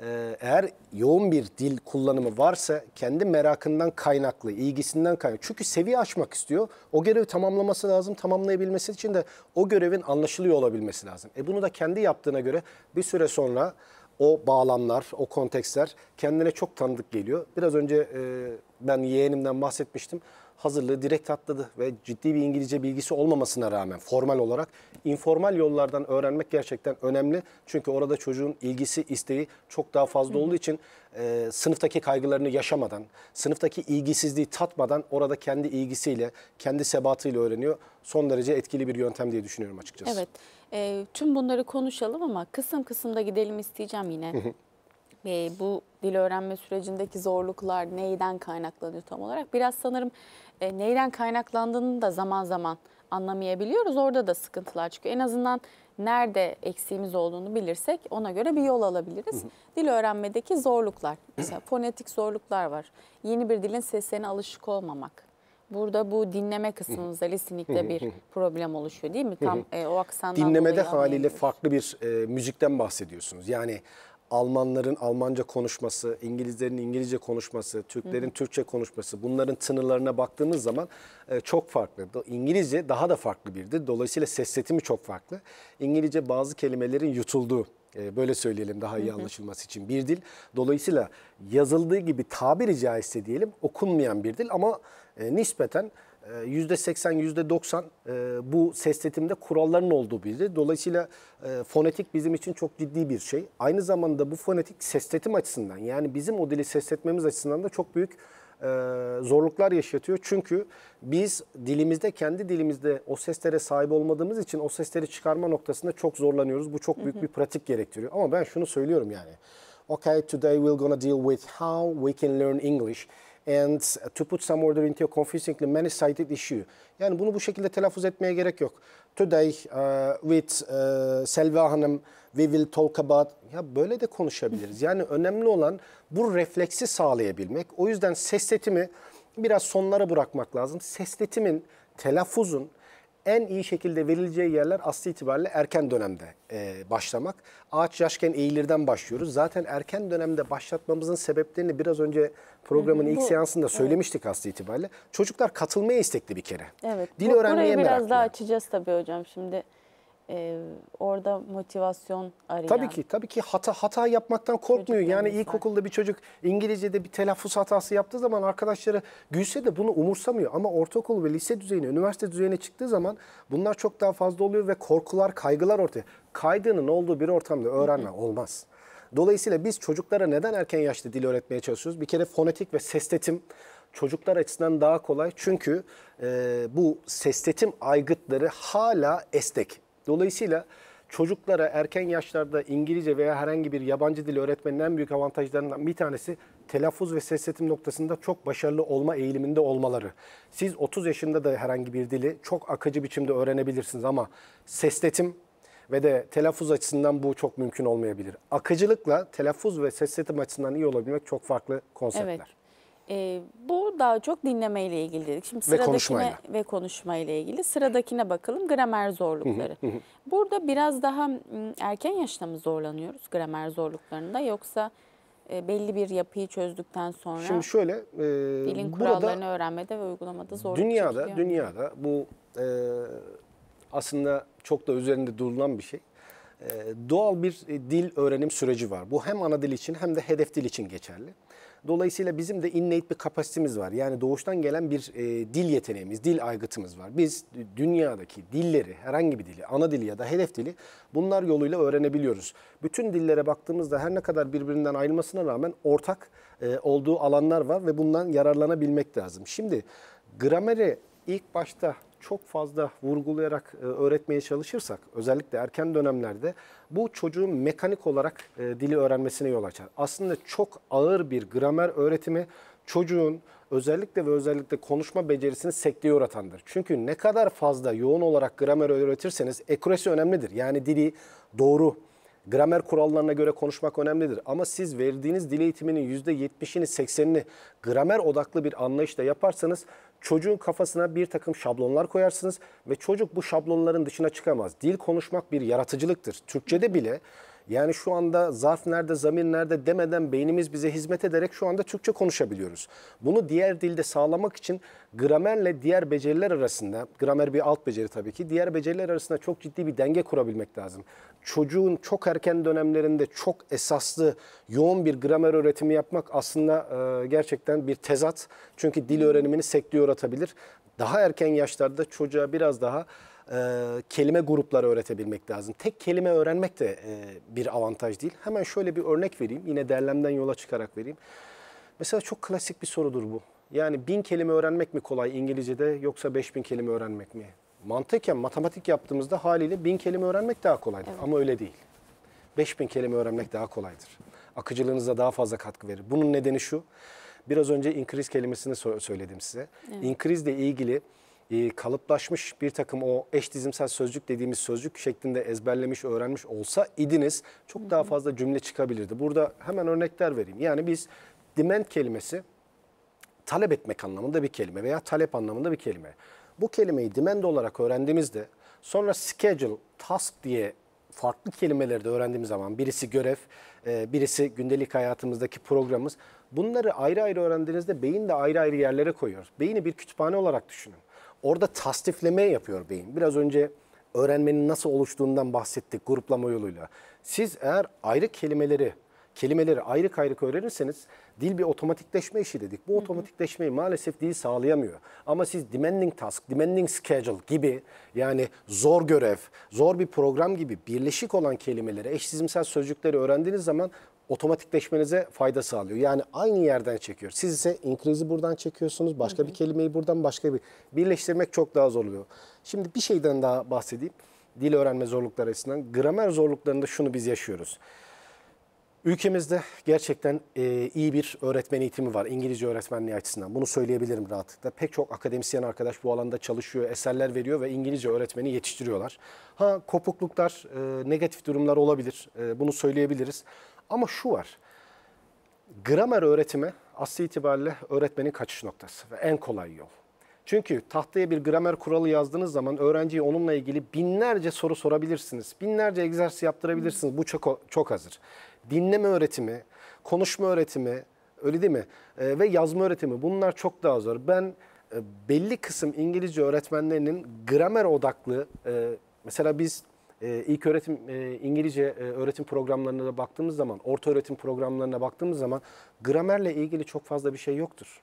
e, eğer yoğun bir dil kullanımı varsa kendi merakından kaynaklı, ilgisinden kaynaklı. Çünkü seviye açmak istiyor. O görevi tamamlaması lazım. Tamamlayabilmesi için de o görevin anlaşılıyor olabilmesi lazım. E bunu da kendi yaptığına göre bir süre sonra o bağlamlar, o kontekstler kendine çok tanıdık geliyor. Biraz önce e, ben yeğenimden bahsetmiştim hazırlığı direkt atladı ve ciddi bir İngilizce bilgisi olmamasına rağmen formal olarak informal yollardan öğrenmek gerçekten önemli. Çünkü orada çocuğun ilgisi, isteği çok daha fazla olduğu için e, sınıftaki kaygılarını yaşamadan, sınıftaki ilgisizliği tatmadan orada kendi ilgisiyle, kendi sebatıyla öğreniyor. Son derece etkili bir yöntem diye düşünüyorum açıkçası. Evet, e, tüm bunları konuşalım ama kısım kısım da gidelim isteyeceğim yine. E, bu dil öğrenme sürecindeki zorluklar neyden kaynaklanıyor tam olarak? Biraz sanırım e, neyden kaynaklandığını da zaman zaman anlamayabiliyoruz. Orada da sıkıntılar çıkıyor. En azından nerede eksiğimiz olduğunu bilirsek ona göre bir yol alabiliriz. Dil öğrenmedeki zorluklar, mesela fonetik zorluklar var. Yeni bir dilin seslerine alışık olmamak. Burada bu dinleme kısmımızda listenlikte bir problem oluşuyor değil mi? Tam e, o aksandan Dinlemede haliyle farklı bir e, müzikten bahsediyorsunuz. Yani Almanların Almanca konuşması, İngilizlerin İngilizce konuşması, Türklerin Türkçe konuşması bunların tınılarına baktığınız zaman e, çok farklı. İngilizce daha da farklı birdir. Dolayısıyla ses setimi çok farklı. İngilizce bazı kelimelerin yutulduğu e, böyle söyleyelim daha iyi anlaşılması için bir dil. Dolayısıyla yazıldığı gibi tabiri caizse diyelim okunmayan bir dil ama e, nispeten %80, ee, %90 e, bu sesletimde kuralların olduğu bildi. Şey. Dolayısıyla e, fonetik bizim için çok ciddi bir şey. Aynı zamanda bu fonetik sesletim açısından yani bizim o dili sesletmemiz açısından da çok büyük e, zorluklar yaşatıyor. Çünkü biz dilimizde, kendi dilimizde o seslere sahip olmadığımız için o sesleri çıkarma noktasında çok zorlanıyoruz. Bu çok büyük bir pratik gerektiriyor. Ama ben şunu söylüyorum yani. Okay, today we're gonna deal with how we can learn English and to put some order into a confusingly many-sided issue. Yani bunu bu şekilde telaffuz etmeye gerek yok. Today uh, with uh, Selva Hanım we will talk about ya böyle de konuşabiliriz. Yani önemli olan bu refleksi sağlayabilmek. O yüzden sesletimi biraz sonlara bırakmak lazım. Sesletimin telaffuzun en iyi şekilde verileceği yerler aslı itibariyle erken dönemde e, başlamak. Ağaç yaşken eğilirden başlıyoruz. Zaten erken dönemde başlatmamızın sebeplerini biraz önce programın ilk bu, seansında söylemiştik evet. aslı itibariyle. Çocuklar katılmaya istekli bir kere. Evet. Dil bu, öğrenmeye burayı biraz meraklı. daha açacağız tabii hocam şimdi e, orada motivasyon arayan. Tabii ki tabii ki hata hata yapmaktan korkmuyor. Yani ilkokulda bir çocuk İngilizce'de bir telaffuz hatası yaptığı zaman arkadaşları gülse de bunu umursamıyor. Ama ortaokul ve lise düzeyine, üniversite düzeyine çıktığı zaman bunlar çok daha fazla oluyor ve korkular, kaygılar ortaya. Kaydının olduğu bir ortamda öğrenme olmaz. Dolayısıyla biz çocuklara neden erken yaşta dil öğretmeye çalışıyoruz? Bir kere fonetik ve sestetim çocuklar açısından daha kolay. Çünkü e, bu sestetim aygıtları hala estek. Dolayısıyla çocuklara erken yaşlarda İngilizce veya herhangi bir yabancı dil öğretmenin en büyük avantajlarından bir tanesi telaffuz ve sesletim noktasında çok başarılı olma eğiliminde olmaları. Siz 30 yaşında da herhangi bir dili çok akıcı biçimde öğrenebilirsiniz ama sesletim ve de telaffuz açısından bu çok mümkün olmayabilir. Akıcılıkla telaffuz ve sesletim açısından iyi olabilmek çok farklı konseptler. Evet. E, bu daha çok dinlemeyle ile ilgili dedik. Şimdi sıradakine ve konuşmayla. ve konuşmayla ilgili sıradakine bakalım gramer zorlukları. Burada biraz daha erken yaşta mı zorlanıyoruz gramer zorluklarında yoksa e, belli bir yapıyı çözdükten sonra Şimdi şöyle e, dilin kurallarını burada, öğrenmede ve uygulamada zorluk dünyada çekiyor. dünyada bu e, aslında çok da üzerinde durulan bir şey. E, doğal bir e, dil öğrenim süreci var. Bu hem ana dil için hem de hedef dil için geçerli. Dolayısıyla bizim de innate bir kapasitemiz var. Yani doğuştan gelen bir e, dil yeteneğimiz, dil aygıtımız var. Biz dünyadaki dilleri, herhangi bir dili, ana dili ya da hedef dili bunlar yoluyla öğrenebiliyoruz. Bütün dillere baktığımızda her ne kadar birbirinden ayrılmasına rağmen ortak e, olduğu alanlar var ve bundan yararlanabilmek lazım. Şimdi grameri ilk başta çok fazla vurgulayarak e, öğretmeye çalışırsak özellikle erken dönemlerde bu çocuğun mekanik olarak e, dili öğrenmesine yol açar. Aslında çok ağır bir gramer öğretimi çocuğun özellikle ve özellikle konuşma becerisini sekteye uğratandır. Çünkü ne kadar fazla yoğun olarak gramer öğretirseniz ekuresi önemlidir. Yani dili doğru, gramer kurallarına göre konuşmak önemlidir. Ama siz verdiğiniz dil eğitiminin %70'ini, %80'ini gramer odaklı bir anlayışla yaparsanız Çocuğun kafasına bir takım şablonlar koyarsınız ve çocuk bu şablonların dışına çıkamaz. Dil konuşmak bir yaratıcılıktır. Türkçede bile yani şu anda zarf nerede, zamir nerede demeden beynimiz bize hizmet ederek şu anda Türkçe konuşabiliyoruz. Bunu diğer dilde sağlamak için gramerle diğer beceriler arasında, gramer bir alt beceri tabii ki, diğer beceriler arasında çok ciddi bir denge kurabilmek lazım. Çocuğun çok erken dönemlerinde çok esaslı, yoğun bir gramer öğretimi yapmak aslında e, gerçekten bir tezat. Çünkü dil öğrenimini sekteye uğratabilir. Daha erken yaşlarda çocuğa biraz daha e, kelime grupları öğretebilmek lazım. Tek kelime öğrenmek de e, bir avantaj değil. Hemen şöyle bir örnek vereyim. Yine derlemden yola çıkarak vereyim. Mesela çok klasik bir sorudur bu. Yani bin kelime öğrenmek mi kolay İngilizce'de yoksa beş bin kelime öğrenmek mi? Mantıken matematik yaptığımızda haliyle bin kelime öğrenmek daha kolaydır evet. ama öyle değil. Beş bin kelime öğrenmek daha kolaydır. Akıcılığınıza daha fazla katkı verir. Bunun nedeni şu. Biraz önce increase kelimesini söyledim size. Evet. ile ilgili ee, kalıplaşmış bir takım o eş dizimsel sözcük dediğimiz sözcük şeklinde ezberlemiş, öğrenmiş olsa idiniz çok daha fazla cümle çıkabilirdi. Burada hemen örnekler vereyim. Yani biz demand kelimesi talep etmek anlamında bir kelime veya talep anlamında bir kelime. Bu kelimeyi demand olarak öğrendiğimizde sonra schedule, task diye farklı kelimeleri de öğrendiğimiz zaman birisi görev, e, birisi gündelik hayatımızdaki programımız. Bunları ayrı ayrı öğrendiğinizde beyin de ayrı ayrı yerlere koyuyoruz. Beyni bir kütüphane olarak düşünün. Orada tasdifleme yapıyor beyin. Biraz önce öğrenmenin nasıl oluştuğundan bahsettik gruplama yoluyla. Siz eğer ayrı kelimeleri kelimeleri ayrı ayrı öğrenirseniz dil bir otomatikleşme işi dedik. Bu otomatikleşmeyi maalesef dil sağlayamıyor. Ama siz demanding task, demanding schedule gibi yani zor görev, zor bir program gibi birleşik olan kelimeleri, eşsizimsel sözcükleri öğrendiğiniz zaman otomatikleşmenize fayda sağlıyor. Yani aynı yerden çekiyor. Siz ise inkrizi buradan çekiyorsunuz. Başka hı hı. bir kelimeyi buradan başka bir. Birleştirmek çok daha zor oluyor. Şimdi bir şeyden daha bahsedeyim. Dil öğrenme zorlukları açısından. Gramer zorluklarında şunu biz yaşıyoruz. Ülkemizde gerçekten e, iyi bir öğretmen eğitimi var İngilizce öğretmenliği açısından. Bunu söyleyebilirim rahatlıkla. Pek çok akademisyen arkadaş bu alanda çalışıyor, eserler veriyor ve İngilizce öğretmeni yetiştiriyorlar. Ha kopukluklar, e, negatif durumlar olabilir. E, bunu söyleyebiliriz. Ama şu var. Gramer öğretimi asli itibariyle öğretmenin kaçış noktası ve en kolay yol. Çünkü tahtaya bir gramer kuralı yazdığınız zaman öğrenciye onunla ilgili binlerce soru sorabilirsiniz. Binlerce egzersiz yaptırabilirsiniz. Bu çok, çok hazır. Dinleme öğretimi, konuşma öğretimi, öyle değil mi? E, ve yazma öğretimi bunlar çok daha zor. Ben e, belli kısım İngilizce öğretmenlerinin gramer odaklı, e, mesela biz e, ilk öğretim e, İngilizce e, öğretim programlarına da baktığımız zaman, orta öğretim programlarına baktığımız zaman gramerle ilgili çok fazla bir şey yoktur.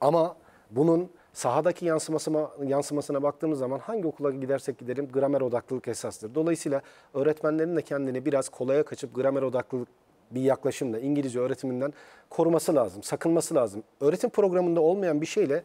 Ama bunun sahadaki yansımasına, yansımasına baktığımız zaman hangi okula gidersek gidelim gramer odaklılık esastır. Dolayısıyla öğretmenlerin de kendini biraz kolaya kaçıp gramer odaklılık bir yaklaşımla İngilizce öğretiminden koruması lazım, sakınması lazım. Öğretim programında olmayan bir şeyle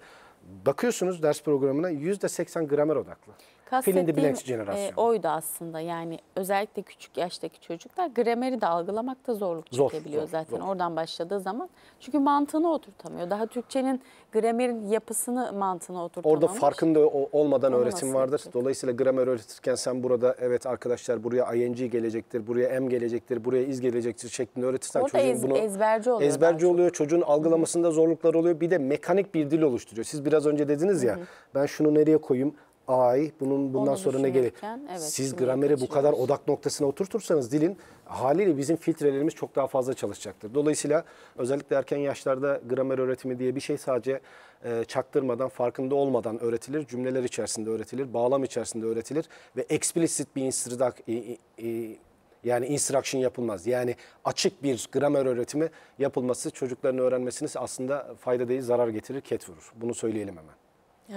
bakıyorsunuz ders programına %80 gramer odaklı. Filin de Blanks jenerasyonu. E, oydu aslında yani özellikle küçük yaştaki çocuklar grameri de algılamakta zorluk zor, çekebiliyor zor, zaten zor. oradan başladığı zaman. Çünkü mantığını oturtamıyor. Daha Türkçenin gramerin yapısını mantığına oturtamamış. Orada farkında olmadan Olması öğretim vardır. Gerekir. Dolayısıyla gramer öğretirken sen burada evet arkadaşlar buraya ing gelecektir, buraya m gelecektir, buraya iz gelecektir şeklinde öğretirsen Orada çocuğun ez, bunu ezberci oluyor. Ezberci oluyor. Çok. Çocuğun algılamasında zorluklar oluyor. Bir de mekanik bir dil oluşturuyor. Siz biraz önce dediniz ya Hı -hı. ben şunu nereye koyayım? ay bunun bundan sonra ne gerek? Evet, Siz grameri bu kadar odak noktasına oturtursanız dilin haliyle bizim filtrelerimiz çok daha fazla çalışacaktır. Dolayısıyla özellikle erken yaşlarda gramer öğretimi diye bir şey sadece e, çaktırmadan, farkında olmadan öğretilir. Cümleler içerisinde öğretilir, bağlam içerisinde öğretilir ve explicit bir instrudak, e, e, yani instruction yapılmaz. Yani açık bir gramer öğretimi yapılması çocukların öğrenmesini aslında fayda değil zarar getirir, ket vurur. Bunu söyleyelim hemen.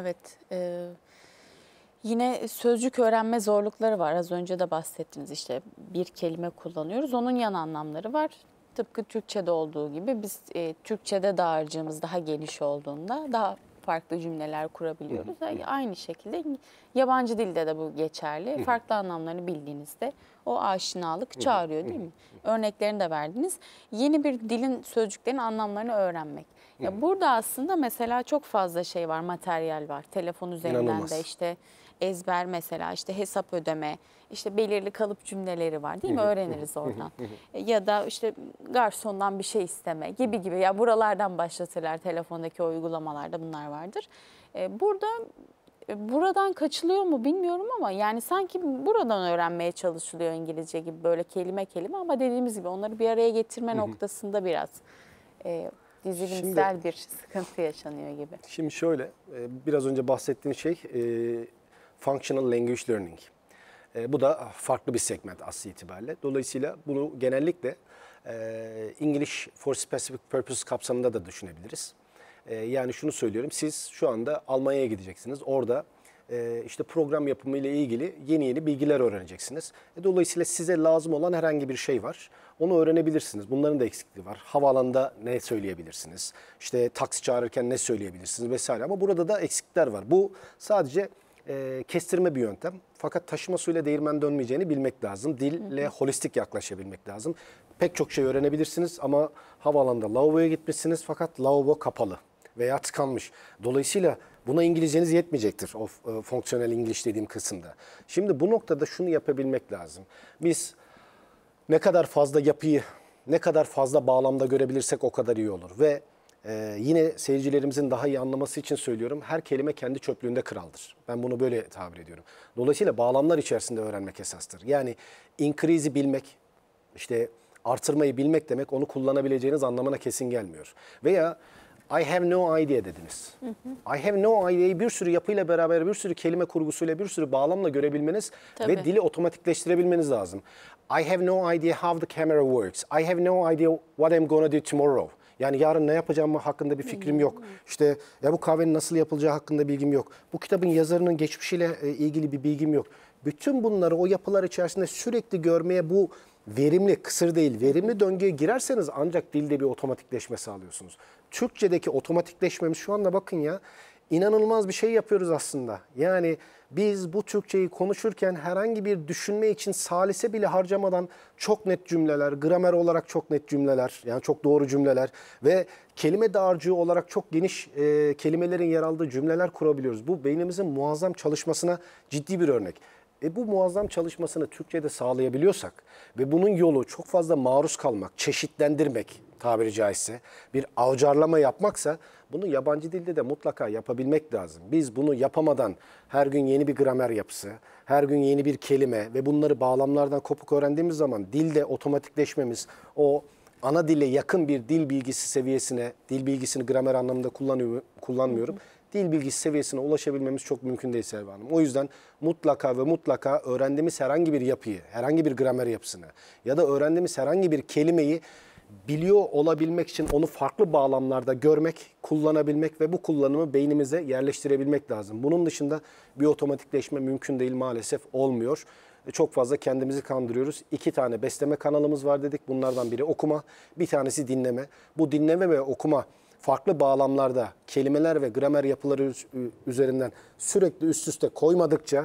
Evet. Evet. Yine sözcük öğrenme zorlukları var. Az önce de bahsettiniz işte bir kelime kullanıyoruz. Onun yan anlamları var. Tıpkı Türkçe'de olduğu gibi biz e, Türkçe'de dağarcığımız daha geniş olduğunda daha farklı cümleler kurabiliyoruz. Hı hı. Aynı şekilde yabancı dilde de bu geçerli. Hı. Farklı anlamlarını bildiğinizde o aşinalık çağırıyor değil mi? Örneklerini de verdiniz. Yeni bir dilin sözcüklerin anlamlarını öğrenmek. Ya burada aslında mesela çok fazla şey var, materyal var. Telefon üzerinden İnanılmaz. de işte ezber mesela işte hesap ödeme, işte belirli kalıp cümleleri var değil mi? Öğreniriz oradan. ya da işte garsondan bir şey isteme gibi gibi. Ya buralardan başlatırlar telefondaki o uygulamalarda bunlar vardır. E, burada e, buradan kaçılıyor mu bilmiyorum ama yani sanki buradan öğrenmeye çalışılıyor İngilizce gibi böyle kelime kelime ama dediğimiz gibi onları bir araya getirme noktasında biraz dizilimsel şimdi, bir sıkıntı yaşanıyor gibi. Şimdi şöyle e, biraz önce bahsettiğin şey Functional Language Learning. E, bu da farklı bir segment aslı itibariyle. Dolayısıyla bunu genellikle e, English for Specific Purpose kapsamında da düşünebiliriz. E, yani şunu söylüyorum, siz şu anda Almanya'ya gideceksiniz. Orada e, işte program yapımı ile ilgili yeni yeni bilgiler öğreneceksiniz. E, dolayısıyla size lazım olan herhangi bir şey var. Onu öğrenebilirsiniz. Bunların da eksikliği var. Havaalanında ne söyleyebilirsiniz? İşte taksi çağırırken ne söyleyebilirsiniz vesaire. Ama burada da eksikler var. Bu sadece e, kestirme bir yöntem. Fakat taşıma suyla değirmen dönmeyeceğini bilmek lazım. Dille hı hı. holistik yaklaşabilmek lazım. Pek çok şey öğrenebilirsiniz ama havaalanında lavaboya gitmişsiniz fakat lavabo kapalı veya tıkanmış. Dolayısıyla buna İngilizceniz yetmeyecektir o e, fonksiyonel İngiliz dediğim kısımda. Şimdi bu noktada şunu yapabilmek lazım. Biz ne kadar fazla yapıyı ne kadar fazla bağlamda görebilirsek o kadar iyi olur ve ee, yine seyircilerimizin daha iyi anlaması için söylüyorum. Her kelime kendi çöplüğünde kraldır. Ben bunu böyle tabir ediyorum. Dolayısıyla bağlamlar içerisinde öğrenmek esastır. Yani increase'i bilmek, işte artırmayı bilmek demek onu kullanabileceğiniz anlamına kesin gelmiyor. Veya I have no idea dediniz. Hı hı. I have no idea'yı bir sürü yapıyla beraber, bir sürü kelime kurgusuyla, bir sürü bağlamla görebilmeniz Tabii. ve dili otomatikleştirebilmeniz lazım. I have no idea how the camera works. I have no idea what I'm gonna do tomorrow. Yani yarın ne yapacağım hakkında bir fikrim yok. İşte ya bu kahvenin nasıl yapılacağı hakkında bilgim yok. Bu kitabın yazarının geçmişiyle e, ilgili bir bilgim yok. Bütün bunları o yapılar içerisinde sürekli görmeye bu verimli, kısır değil, verimli döngüye girerseniz ancak dilde bir otomatikleşme sağlıyorsunuz. Türkçedeki otomatikleşmemiz şu anda bakın ya inanılmaz bir şey yapıyoruz aslında. Yani biz bu Türkçeyi konuşurken herhangi bir düşünme için salise bile harcamadan çok net cümleler, gramer olarak çok net cümleler, yani çok doğru cümleler ve kelime dağarcığı olarak çok geniş e, kelimelerin yer aldığı cümleler kurabiliyoruz. Bu beynimizin muazzam çalışmasına ciddi bir örnek. E bu muazzam çalışmasını Türkçe'de sağlayabiliyorsak ve bunun yolu çok fazla maruz kalmak, çeşitlendirmek tabiri caizse bir avcarlama yapmaksa bunu yabancı dilde de mutlaka yapabilmek lazım. Biz bunu yapamadan her gün yeni bir gramer yapısı, her gün yeni bir kelime ve bunları bağlamlardan kopuk öğrendiğimiz zaman dilde otomatikleşmemiz, o ana dille yakın bir dil bilgisi seviyesine, dil bilgisini gramer anlamında kullanıyorum, kullanmıyorum. Hı hı dil bilgisi seviyesine ulaşabilmemiz çok mümkün değil Selva Hanım. O yüzden mutlaka ve mutlaka öğrendiğimiz herhangi bir yapıyı, herhangi bir gramer yapısını ya da öğrendiğimiz herhangi bir kelimeyi biliyor olabilmek için onu farklı bağlamlarda görmek, kullanabilmek ve bu kullanımı beynimize yerleştirebilmek lazım. Bunun dışında bir otomatikleşme mümkün değil maalesef olmuyor. E, çok fazla kendimizi kandırıyoruz. İki tane besleme kanalımız var dedik. Bunlardan biri okuma, bir tanesi dinleme. Bu dinleme ve okuma farklı bağlamlarda kelimeler ve gramer yapıları üzerinden sürekli üst üste koymadıkça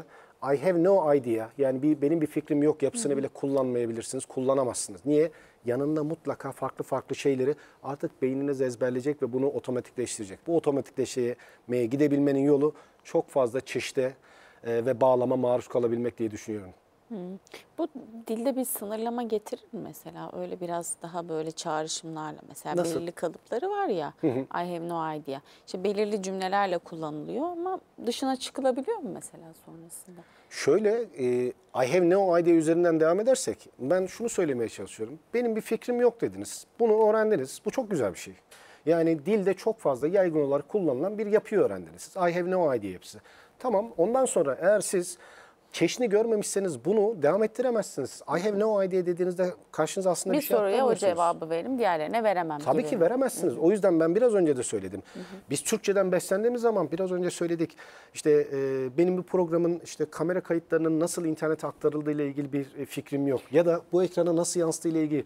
I have no idea yani bir, benim bir fikrim yok yapısını bile kullanmayabilirsiniz, kullanamazsınız. Niye? Yanında mutlaka farklı farklı şeyleri artık beyniniz ezberleyecek ve bunu otomatikleştirecek. Bu otomatikleşmeye gidebilmenin yolu çok fazla çeşite e, ve bağlama maruz kalabilmek diye düşünüyorum. Bu dilde bir sınırlama getirir mi mesela? Öyle biraz daha böyle çağrışımlarla mesela Nasıl? belirli kalıpları var ya. Hı hı. I have no idea. İşte belirli cümlelerle kullanılıyor ama dışına çıkılabiliyor mu mesela sonrasında? Şöyle e, I have no idea üzerinden devam edersek ben şunu söylemeye çalışıyorum. Benim bir fikrim yok dediniz. Bunu öğrendiniz. Bu çok güzel bir şey. Yani dilde çok fazla yaygın olarak kullanılan bir yapıyı öğrendiniz. I have no idea hepsi Tamam ondan sonra eğer siz Keşni görmemişseniz bunu devam ettiremezsiniz. I have no idea dediğinizde karşınız aslında bir, bir şey soruya o cevabı verim diğerlerine veremem. Tabii gibi. ki veremezsiniz. Hı -hı. O yüzden ben biraz önce de söyledim. Hı hı. Biz Türkçeden beslendiğimiz zaman biraz önce söyledik. İşte e, benim bu programın işte kamera kayıtlarının nasıl internete aktarıldığı ile ilgili bir e, fikrim yok. Ya da bu ekrana nasıl yansıtığı ile ilgili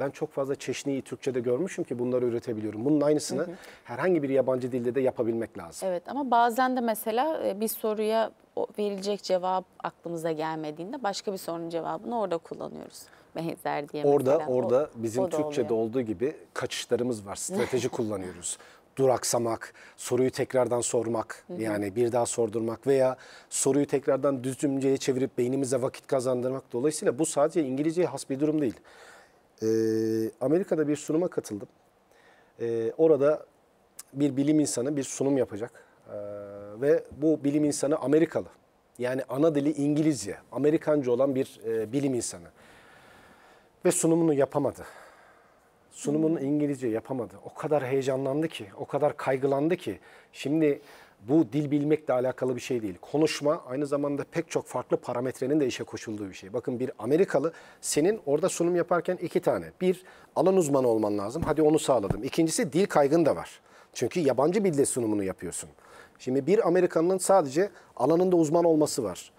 ben çok fazla çeşniyi Türkçe'de görmüşüm ki bunları üretebiliyorum. Bunun aynısını hı hı. herhangi bir yabancı dilde de yapabilmek lazım. Evet ama bazen de mesela e, bir soruya verilecek cevap aklımıza gelmediğinde başka bir sorunun cevabını orada kullanıyoruz. Benzer diye orada, mesela. Orada o, bizim o Türkçe'de oluyor. olduğu gibi kaçışlarımız var. Strateji kullanıyoruz duraksamak, soruyu tekrardan sormak Hı -hı. yani bir daha sordurmak veya soruyu tekrardan düz çevirip beynimize vakit kazandırmak. Dolayısıyla bu sadece İngilizceye has bir durum değil. E, Amerika'da bir sunuma katıldım. E, orada bir bilim insanı bir sunum yapacak. E, ve bu bilim insanı Amerikalı. Yani ana dili İngilizce, Amerikanca olan bir e, bilim insanı. Ve sunumunu yapamadı. Sunumunu hmm. İngilizce yapamadı. O kadar heyecanlandı ki, o kadar kaygılandı ki. Şimdi bu dil bilmekle alakalı bir şey değil. Konuşma aynı zamanda pek çok farklı parametrenin de işe koşulduğu bir şey. Bakın bir Amerikalı senin orada sunum yaparken iki tane. Bir alan uzmanı olman lazım. Hadi onu sağladım. İkincisi dil kaygın da var. Çünkü yabancı bir dilde sunumunu yapıyorsun. Şimdi bir Amerikanın sadece alanında uzman olması var.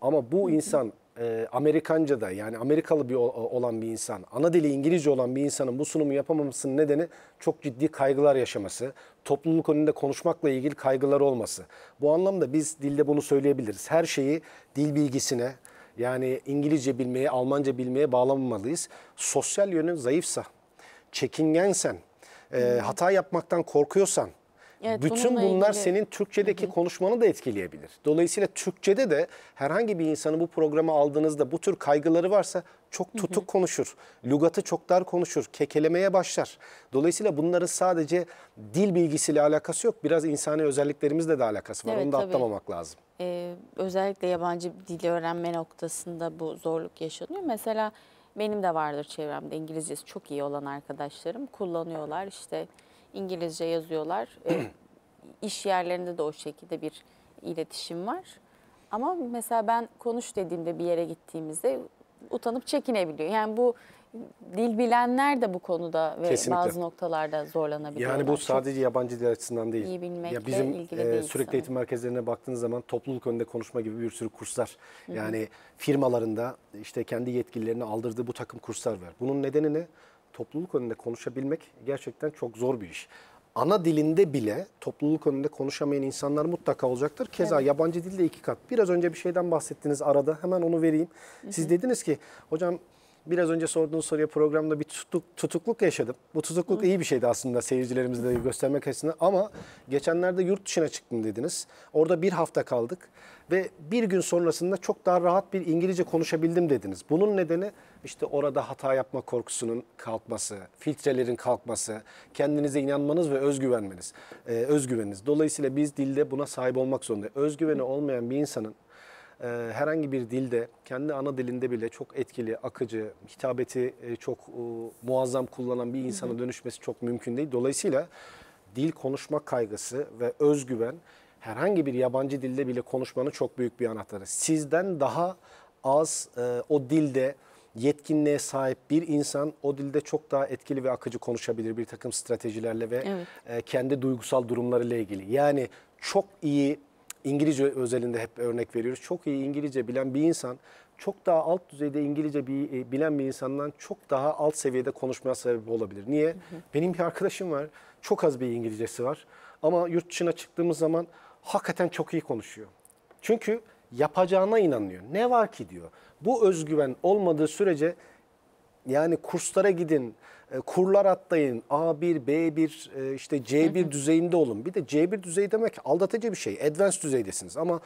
Ama bu insan e, da yani Amerikalı bir olan bir insan, ana dili İngilizce olan bir insanın bu sunumu yapamamasının nedeni çok ciddi kaygılar yaşaması, topluluk önünde konuşmakla ilgili kaygılar olması. Bu anlamda biz dilde bunu söyleyebiliriz. Her şeyi dil bilgisine yani İngilizce bilmeye, Almanca bilmeye bağlamamalıyız. Sosyal yönün zayıfsa, çekingensen, e, hata yapmaktan korkuyorsan, Evet, Bütün bunlar ilgili. senin Türkçedeki Hı-hı. konuşmanı da etkileyebilir. Dolayısıyla Türkçede de herhangi bir insanı bu programa aldığınızda bu tür kaygıları varsa çok tutuk Hı-hı. konuşur. Lugatı çok dar konuşur. Kekelemeye başlar. Dolayısıyla bunların sadece dil bilgisiyle alakası yok. Biraz insani özelliklerimizle de alakası var. Evet, Onu da tabii. atlamamak lazım. Ee, özellikle yabancı dili öğrenme noktasında bu zorluk yaşanıyor. Mesela benim de vardır çevremde İngilizcesi çok iyi olan arkadaşlarım kullanıyorlar işte İngilizce yazıyorlar. E, iş yerlerinde de o şekilde bir iletişim var. Ama mesela ben konuş dediğimde bir yere gittiğimizde utanıp çekinebiliyor. Yani bu dil bilenler de bu konuda ve Kesinlikle. bazı noktalarda zorlanabiliyor. Yani bu sadece Çok yabancı dil açısından değil. İyi bilmekle ya bizim ilgili e, sürekli sanırım. eğitim merkezlerine baktığınız zaman topluluk önünde konuşma gibi bir sürü kurslar. Hı -hı. Yani firmalarında işte kendi yetkililerini aldırdığı bu takım kurslar var. Bunun nedeni ne? topluluk önünde konuşabilmek gerçekten çok zor bir iş. Ana dilinde bile topluluk önünde konuşamayan insanlar mutlaka olacaktır. Keza evet. yabancı dilde iki kat. Biraz önce bir şeyden bahsettiniz arada. Hemen onu vereyim. Siz hı hı. dediniz ki hocam biraz önce sorduğunuz soruya programda bir tutuk, tutukluk yaşadım. Bu tutukluk Hı. iyi bir şeydi aslında seyircilerimize de göstermek açısından ama geçenlerde yurt dışına çıktım dediniz. Orada bir hafta kaldık ve bir gün sonrasında çok daha rahat bir İngilizce konuşabildim dediniz. Bunun nedeni işte orada hata yapma korkusunun kalkması, filtrelerin kalkması, kendinize inanmanız ve özgüvenmeniz, e, özgüveniniz. Dolayısıyla biz dilde buna sahip olmak zorunda. Özgüveni olmayan bir insanın ee, herhangi bir dilde, kendi ana dilinde bile çok etkili, akıcı, hitabeti e, çok muazzam kullanan bir insana dönüşmesi çok mümkün değil. Dolayısıyla dil konuşma kaygısı ve özgüven herhangi bir yabancı dilde bile konuşmanın çok büyük bir anahtarı. Sizden daha az e, o dilde yetkinliğe sahip bir insan o dilde çok daha etkili ve akıcı konuşabilir bir takım stratejilerle ve evet. E, kendi duygusal durumlarıyla ilgili. Yani çok iyi İngilizce özelinde hep örnek veriyoruz. Çok iyi İngilizce bilen bir insan çok daha alt düzeyde İngilizce bir, e, bilen bir insandan çok daha alt seviyede konuşmaya sebep olabilir. Niye? Hı hı. Benim bir arkadaşım var. Çok az bir İngilizcesi var. Ama yurt dışına çıktığımız zaman hakikaten çok iyi konuşuyor. Çünkü yapacağına inanıyor. Ne var ki diyor. Bu özgüven olmadığı sürece yani kurslara gidin, e, kurlar atlayın. A1, B1, e, işte C1 düzeyinde olun. Bir de C1 düzey demek aldatıcı bir şey. Advanced düzeydesiniz ama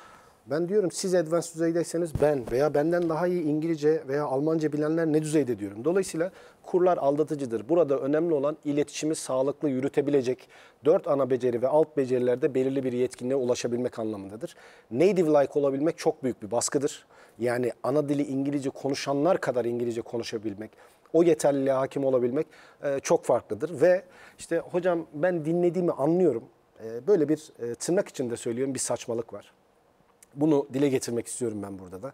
ben diyorum siz advanced düzeydeyseniz ben veya benden daha iyi İngilizce veya Almanca bilenler ne düzeyde diyorum. Dolayısıyla kurlar aldatıcıdır. Burada önemli olan iletişimi sağlıklı yürütebilecek dört ana beceri ve alt becerilerde belirli bir yetkinliğe ulaşabilmek anlamındadır. Native-like olabilmek çok büyük bir baskıdır. Yani ana dili İngilizce konuşanlar kadar İngilizce konuşabilmek o yeterliliğe hakim olabilmek e, çok farklıdır. Ve işte hocam ben dinlediğimi anlıyorum. E, böyle bir e, tırnak içinde söylüyorum bir saçmalık var. Bunu dile getirmek istiyorum ben burada da.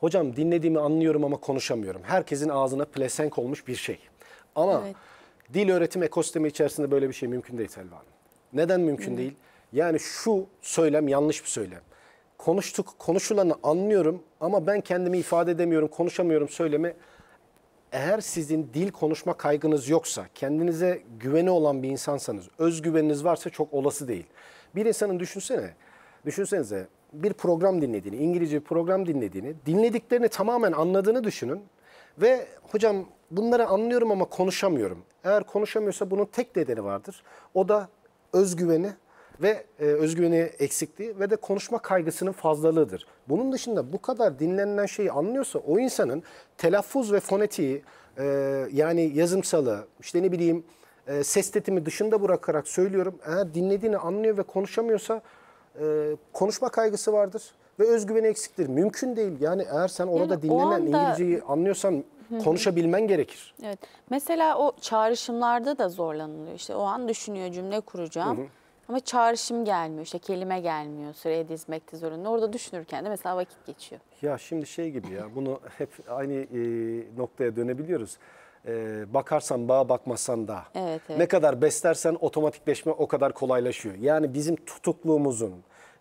Hocam dinlediğimi anlıyorum ama konuşamıyorum. Herkesin ağzına plesenk olmuş bir şey. Ama evet. dil öğretim ekosistemi içerisinde böyle bir şey mümkün değil Selva Hanım. Neden mümkün Hı. değil? Yani şu söylem yanlış bir söylem. Konuştuk, konuşulanı anlıyorum ama ben kendimi ifade edemiyorum, konuşamıyorum söylemi eğer sizin dil konuşma kaygınız yoksa, kendinize güveni olan bir insansanız, özgüveniniz varsa çok olası değil. Bir insanın düşünsene, düşünsenize bir program dinlediğini, İngilizce bir program dinlediğini, dinlediklerini tamamen anladığını düşünün ve hocam bunları anlıyorum ama konuşamıyorum. Eğer konuşamıyorsa bunun tek nedeni vardır. O da özgüveni ve e, özgüveni eksikliği ve de konuşma kaygısının fazlalığıdır. Bunun dışında bu kadar dinlenilen şeyi anlıyorsa o insanın telaffuz ve fonetiği e, yani yazımsalı işte ne bileyim e, ses tetimi dışında bırakarak söylüyorum. Eğer dinlediğini anlıyor ve konuşamıyorsa e, konuşma kaygısı vardır ve özgüveni eksiktir. Mümkün değil. Yani eğer sen orada yani dinlenen anda... İngilizceyi anlıyorsan konuşabilmen gerekir. Evet. Mesela o çağrışımlarda da zorlanılıyor. İşte o an düşünüyor cümle kuracağım. Hı hı. Ama çağrışım gelmiyor, işte kelime gelmiyor, süreye dizmekte zorunda. Orada düşünürken de mesela vakit geçiyor. Ya şimdi şey gibi ya, bunu hep aynı e, noktaya dönebiliyoruz. E, bakarsan bağa bakmasan da. Evet, evet. Ne kadar beslersen otomatikleşme o kadar kolaylaşıyor. Yani bizim tutukluğumuzun,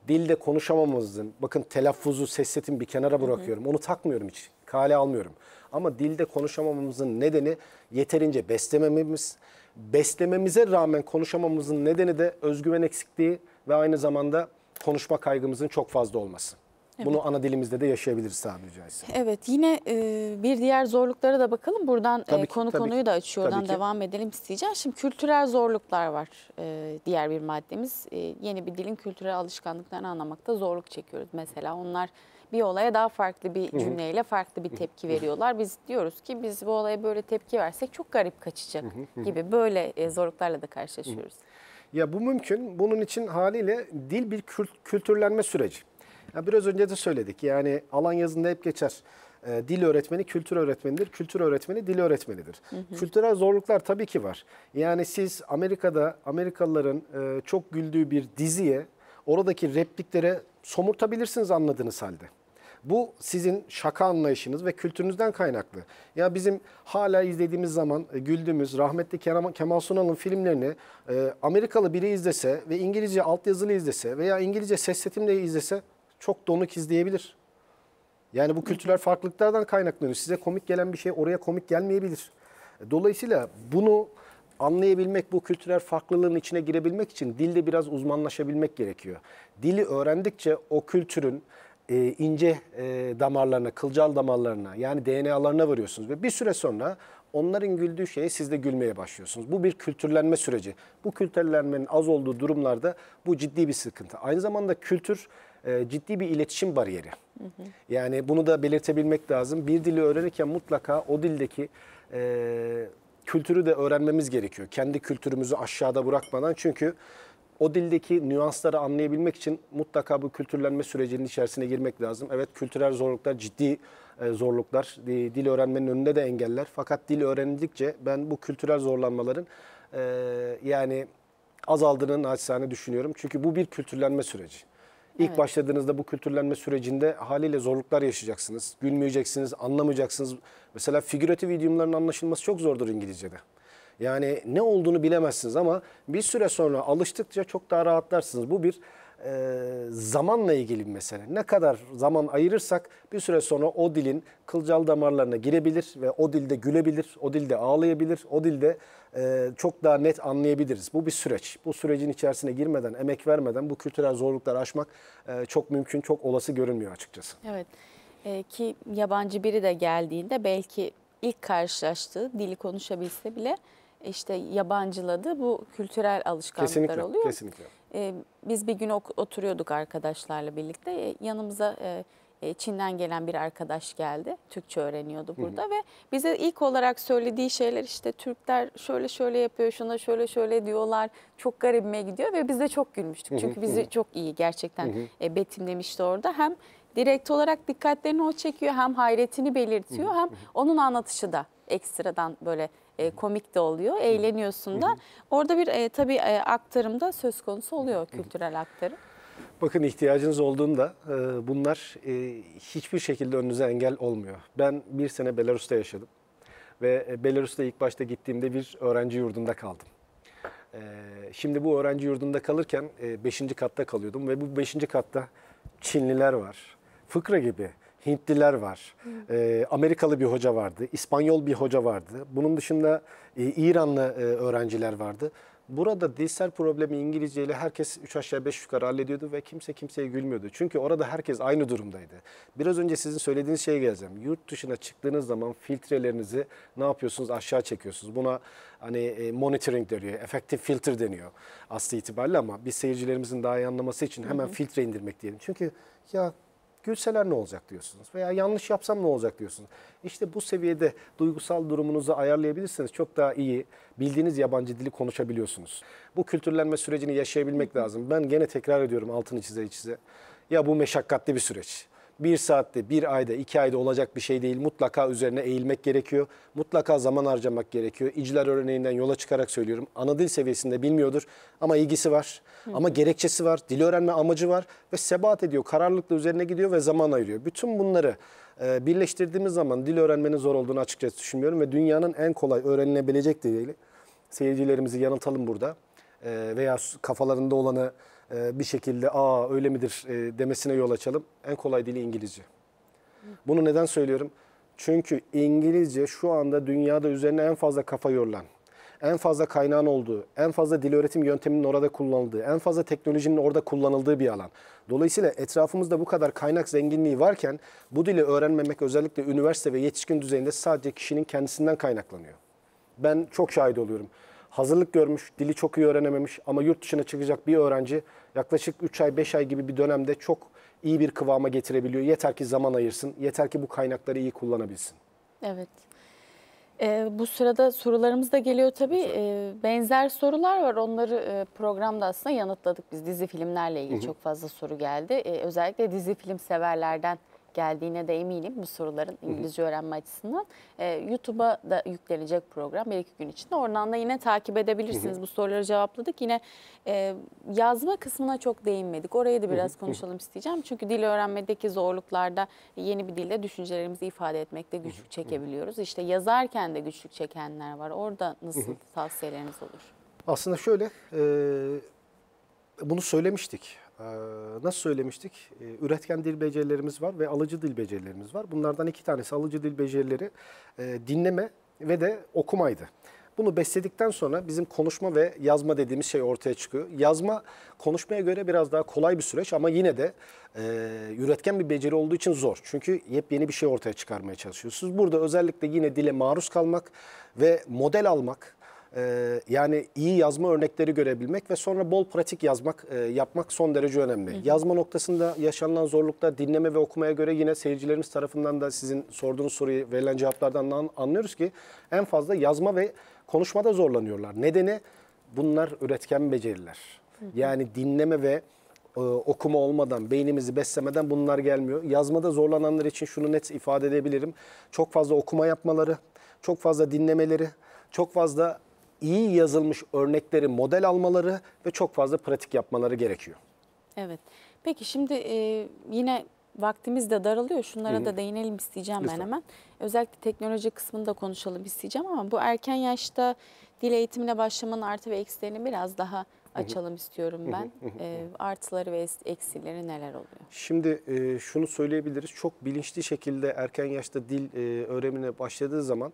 dilde konuşamamızın, bakın telaffuzu, ses setini bir kenara bırakıyorum. Hı hı. Onu takmıyorum hiç, kale almıyorum. Ama dilde konuşamamamızın nedeni yeterince beslemememiz, beslememize rağmen konuşamamızın nedeni de özgüven eksikliği ve aynı zamanda konuşma kaygımızın çok fazla olması. Evet. Bunu ana dilimizde de yaşayabiliriz tabiri caizse. Evet yine e, bir diğer zorluklara da bakalım. Buradan e, tabii e, konu konuyu ki. da açıyordan devam edelim isteyeceğim. Şimdi kültürel zorluklar var e, diğer bir maddemiz. E, yeni bir dilin kültürel alışkanlıklarını anlamakta zorluk çekiyoruz. Mesela onlar bir olaya daha farklı bir cümleyle farklı bir tepki veriyorlar. Biz diyoruz ki biz bu olaya böyle tepki versek çok garip kaçacak gibi böyle e, zorluklarla da karşılaşıyoruz. Ya bu mümkün. Bunun için haliyle dil bir kültürlenme süreci. Ya biraz önce de söyledik. Yani alan yazında hep geçer e, dil öğretmeni kültür öğretmenidir. Kültür öğretmeni dil öğretmenidir. Hı hı. Kültürel zorluklar tabii ki var. Yani siz Amerika'da Amerikalıların e, çok güldüğü bir diziye oradaki repliklere somurtabilirsiniz anladığınız halde. Bu sizin şaka anlayışınız ve kültürünüzden kaynaklı. Ya bizim hala izlediğimiz zaman e, güldüğümüz rahmetli Kemal, Sunal'ın filmlerini e, Amerikalı biri izlese ve İngilizce altyazılı izlese veya İngilizce ses setimle izlese çok donuk izleyebilir. Yani bu kültürel farklılıklardan kaynaklanıyor. Size komik gelen bir şey oraya komik gelmeyebilir. Dolayısıyla bunu anlayabilmek, bu kültürel farklılığın içine girebilmek için dilde biraz uzmanlaşabilmek gerekiyor. Dili öğrendikçe o kültürün e, ince e, damarlarına, kılcal damarlarına yani DNA'larına varıyorsunuz ve bir süre sonra onların güldüğü şeye siz de gülmeye başlıyorsunuz. Bu bir kültürlenme süreci. Bu kültürlenmenin az olduğu durumlarda bu ciddi bir sıkıntı. Aynı zamanda kültür e, ciddi bir iletişim bariyeri. Hı hı. Yani bunu da belirtebilmek lazım. Bir dili öğrenirken mutlaka o dildeki e, kültürü de öğrenmemiz gerekiyor. Kendi kültürümüzü aşağıda bırakmadan çünkü o dildeki nüansları anlayabilmek için mutlaka bu kültürlenme sürecinin içerisine girmek lazım. Evet kültürel zorluklar ciddi e, zorluklar, e, dil öğrenmenin önünde de engeller. Fakat dil öğrenildikçe ben bu kültürel zorlanmaların e, yani azaldığını naçizane düşünüyorum. Çünkü bu bir kültürlenme süreci. İlk evet. başladığınızda bu kültürlenme sürecinde haliyle zorluklar yaşayacaksınız. Gülmeyeceksiniz, anlamayacaksınız. Mesela figüratif idiomların anlaşılması çok zordur İngilizce'de. Yani ne olduğunu bilemezsiniz ama bir süre sonra alıştıkça çok daha rahatlarsınız. Bu bir e, zamanla ilgili bir mesele. Ne kadar zaman ayırırsak bir süre sonra o dilin kılcal damarlarına girebilir ve o dilde gülebilir, o dilde ağlayabilir, o dilde e, çok daha net anlayabiliriz. Bu bir süreç. Bu sürecin içerisine girmeden, emek vermeden bu kültürel zorlukları aşmak e, çok mümkün, çok olası görünmüyor açıkçası. Evet. E, ki yabancı biri de geldiğinde belki ilk karşılaştığı dili konuşabilse bile işte yabancıladı. Bu kültürel alışkanlıklar kesinlikle, oluyor. Kesinlikle. E, biz bir gün oturuyorduk arkadaşlarla birlikte. Ee, e, yanımıza e, Çin'den gelen bir arkadaş geldi. Türkçe öğreniyordu burada hı hı. ve bize ilk olarak söylediği şeyler işte Türkler şöyle şöyle yapıyor, şuna şöyle şöyle diyorlar. Çok garibime gidiyor ve biz de çok gülmüştük. Çünkü bizi hı çok iyi gerçekten e, betimlemişti orada. Hem direkt olarak dikkatlerini o çekiyor hem hayretini belirtiyor hem onun anlatışı da ekstradan böyle e, komik de oluyor, eğleniyorsun da. Orada bir e, tabii e, aktarım da söz konusu oluyor, kültürel aktarım. Bakın ihtiyacınız olduğunda e, bunlar e, hiçbir şekilde önünüze engel olmuyor. Ben bir sene Belarus'ta yaşadım ve e, Belarus'ta ilk başta gittiğimde bir öğrenci yurdunda kaldım. E, şimdi bu öğrenci yurdunda kalırken 5. E, katta kalıyordum ve bu 5. katta Çinliler var. Fıkra gibi Hintliler var, e, Amerikalı bir hoca vardı, İspanyol bir hoca vardı. Bunun dışında e, İranlı e, öğrenciler vardı. Burada dilsel problemi İngilizce ile herkes üç aşağı beş yukarı hallediyordu ve kimse kimseye gülmüyordu. Çünkü orada herkes aynı durumdaydı. Biraz önce sizin söylediğiniz şeye geleceğim. Yurt dışına çıktığınız zaman filtrelerinizi ne yapıyorsunuz? Aşağı çekiyorsunuz. Buna hani e, monitoring deniyor, efektif filter deniyor aslı itibariyle ama biz seyircilerimizin daha iyi anlaması için hemen filtre indirmek diyelim. Çünkü ya Gülseler ne olacak diyorsunuz veya yanlış yapsam ne olacak diyorsunuz. İşte bu seviyede duygusal durumunuzu ayarlayabilirsiniz çok daha iyi bildiğiniz yabancı dili konuşabiliyorsunuz. Bu kültürlenme sürecini yaşayabilmek lazım. Ben gene tekrar ediyorum altını çize çize. Ya bu meşakkatli bir süreç bir saatte, bir ayda, iki ayda olacak bir şey değil. Mutlaka üzerine eğilmek gerekiyor. Mutlaka zaman harcamak gerekiyor. İciler örneğinden yola çıkarak söylüyorum. Anadil seviyesinde bilmiyordur ama ilgisi var. Ama gerekçesi var, dil öğrenme amacı var ve sebat ediyor. Kararlılıkla üzerine gidiyor ve zaman ayırıyor. Bütün bunları e, birleştirdiğimiz zaman dil öğrenmenin zor olduğunu açıkçası düşünmüyorum. Ve dünyanın en kolay öğrenilebilecek dili seyircilerimizi yanıltalım burada e, veya kafalarında olanı e, bir şekilde aa öyle midir e, demesine yol açalım. En kolay dili İngilizce. Bunu neden söylüyorum? Çünkü İngilizce şu anda dünyada üzerine en fazla kafa yorulan, en fazla kaynağın olduğu, en fazla dil öğretim yönteminin orada kullanıldığı, en fazla teknolojinin orada kullanıldığı bir alan. Dolayısıyla etrafımızda bu kadar kaynak zenginliği varken bu dili öğrenmemek özellikle üniversite ve yetişkin düzeyinde sadece kişinin kendisinden kaynaklanıyor. Ben çok şahit oluyorum hazırlık görmüş, dili çok iyi öğrenememiş ama yurt dışına çıkacak bir öğrenci yaklaşık 3 ay 5 ay gibi bir dönemde çok iyi bir kıvama getirebiliyor. Yeter ki zaman ayırsın, yeter ki bu kaynakları iyi kullanabilsin. Evet. Ee, bu sırada sorularımız da geliyor tabii. Ee, benzer sorular var. Onları e, programda aslında yanıtladık biz. Dizi filmlerle ilgili hı hı. çok fazla soru geldi. Ee, özellikle dizi film severlerden geldiğine de eminim bu soruların İngilizce öğrenme açısından. E, YouTube'a da yüklenecek program bir iki gün içinde. Oradan da yine takip edebilirsiniz. bu soruları cevapladık. Yine e, yazma kısmına çok değinmedik. Orayı da biraz konuşalım isteyeceğim. Çünkü dil öğrenmedeki zorluklarda yeni bir dilde düşüncelerimizi ifade etmekte güçlük çekebiliyoruz. İşte yazarken de güçlük çekenler var. Orada nasıl tavsiyeleriniz olur? Aslında şöyle, e, bunu söylemiştik ee, nasıl söylemiştik? Ee, üretken dil becerilerimiz var ve alıcı dil becerilerimiz var. Bunlardan iki tanesi alıcı dil becerileri e, dinleme ve de okumaydı. Bunu besledikten sonra bizim konuşma ve yazma dediğimiz şey ortaya çıkıyor. Yazma konuşmaya göre biraz daha kolay bir süreç ama yine de e, üretken bir beceri olduğu için zor. Çünkü yepyeni bir şey ortaya çıkarmaya çalışıyorsunuz. Burada özellikle yine dile maruz kalmak ve model almak, ee, yani iyi yazma örnekleri görebilmek ve sonra bol pratik yazmak e, yapmak son derece önemli. Hı hı. Yazma noktasında yaşanılan zorluklar dinleme ve okumaya göre yine seyircilerimiz tarafından da sizin sorduğunuz soruyu verilen cevaplardan anlıyoruz ki en fazla yazma ve konuşmada zorlanıyorlar. Nedeni bunlar üretken beceriler. Hı hı. Yani dinleme ve e, okuma olmadan, beynimizi beslemeden bunlar gelmiyor. Yazmada zorlananlar için şunu net ifade edebilirim. Çok fazla okuma yapmaları, çok fazla dinlemeleri, çok fazla iyi yazılmış örnekleri model almaları ve çok fazla pratik yapmaları gerekiyor. Evet. Peki şimdi e, yine vaktimiz de daralıyor. Şunlara Hı-hı. da değinelim isteyeceğim Lütfen. ben hemen. Özellikle teknoloji kısmında konuşalım isteyeceğim ama bu erken yaşta dil eğitimine başlamanın artı ve eksilerini biraz daha açalım Hı-hı. istiyorum ben. E, artıları ve eksileri neler oluyor? Şimdi e, şunu söyleyebiliriz. Çok bilinçli şekilde erken yaşta dil e, öğrenimine başladığı zaman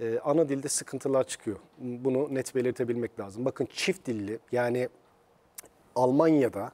e, ana dilde sıkıntılar çıkıyor. Bunu net belirtebilmek lazım. Bakın çift dilli yani Almanya'da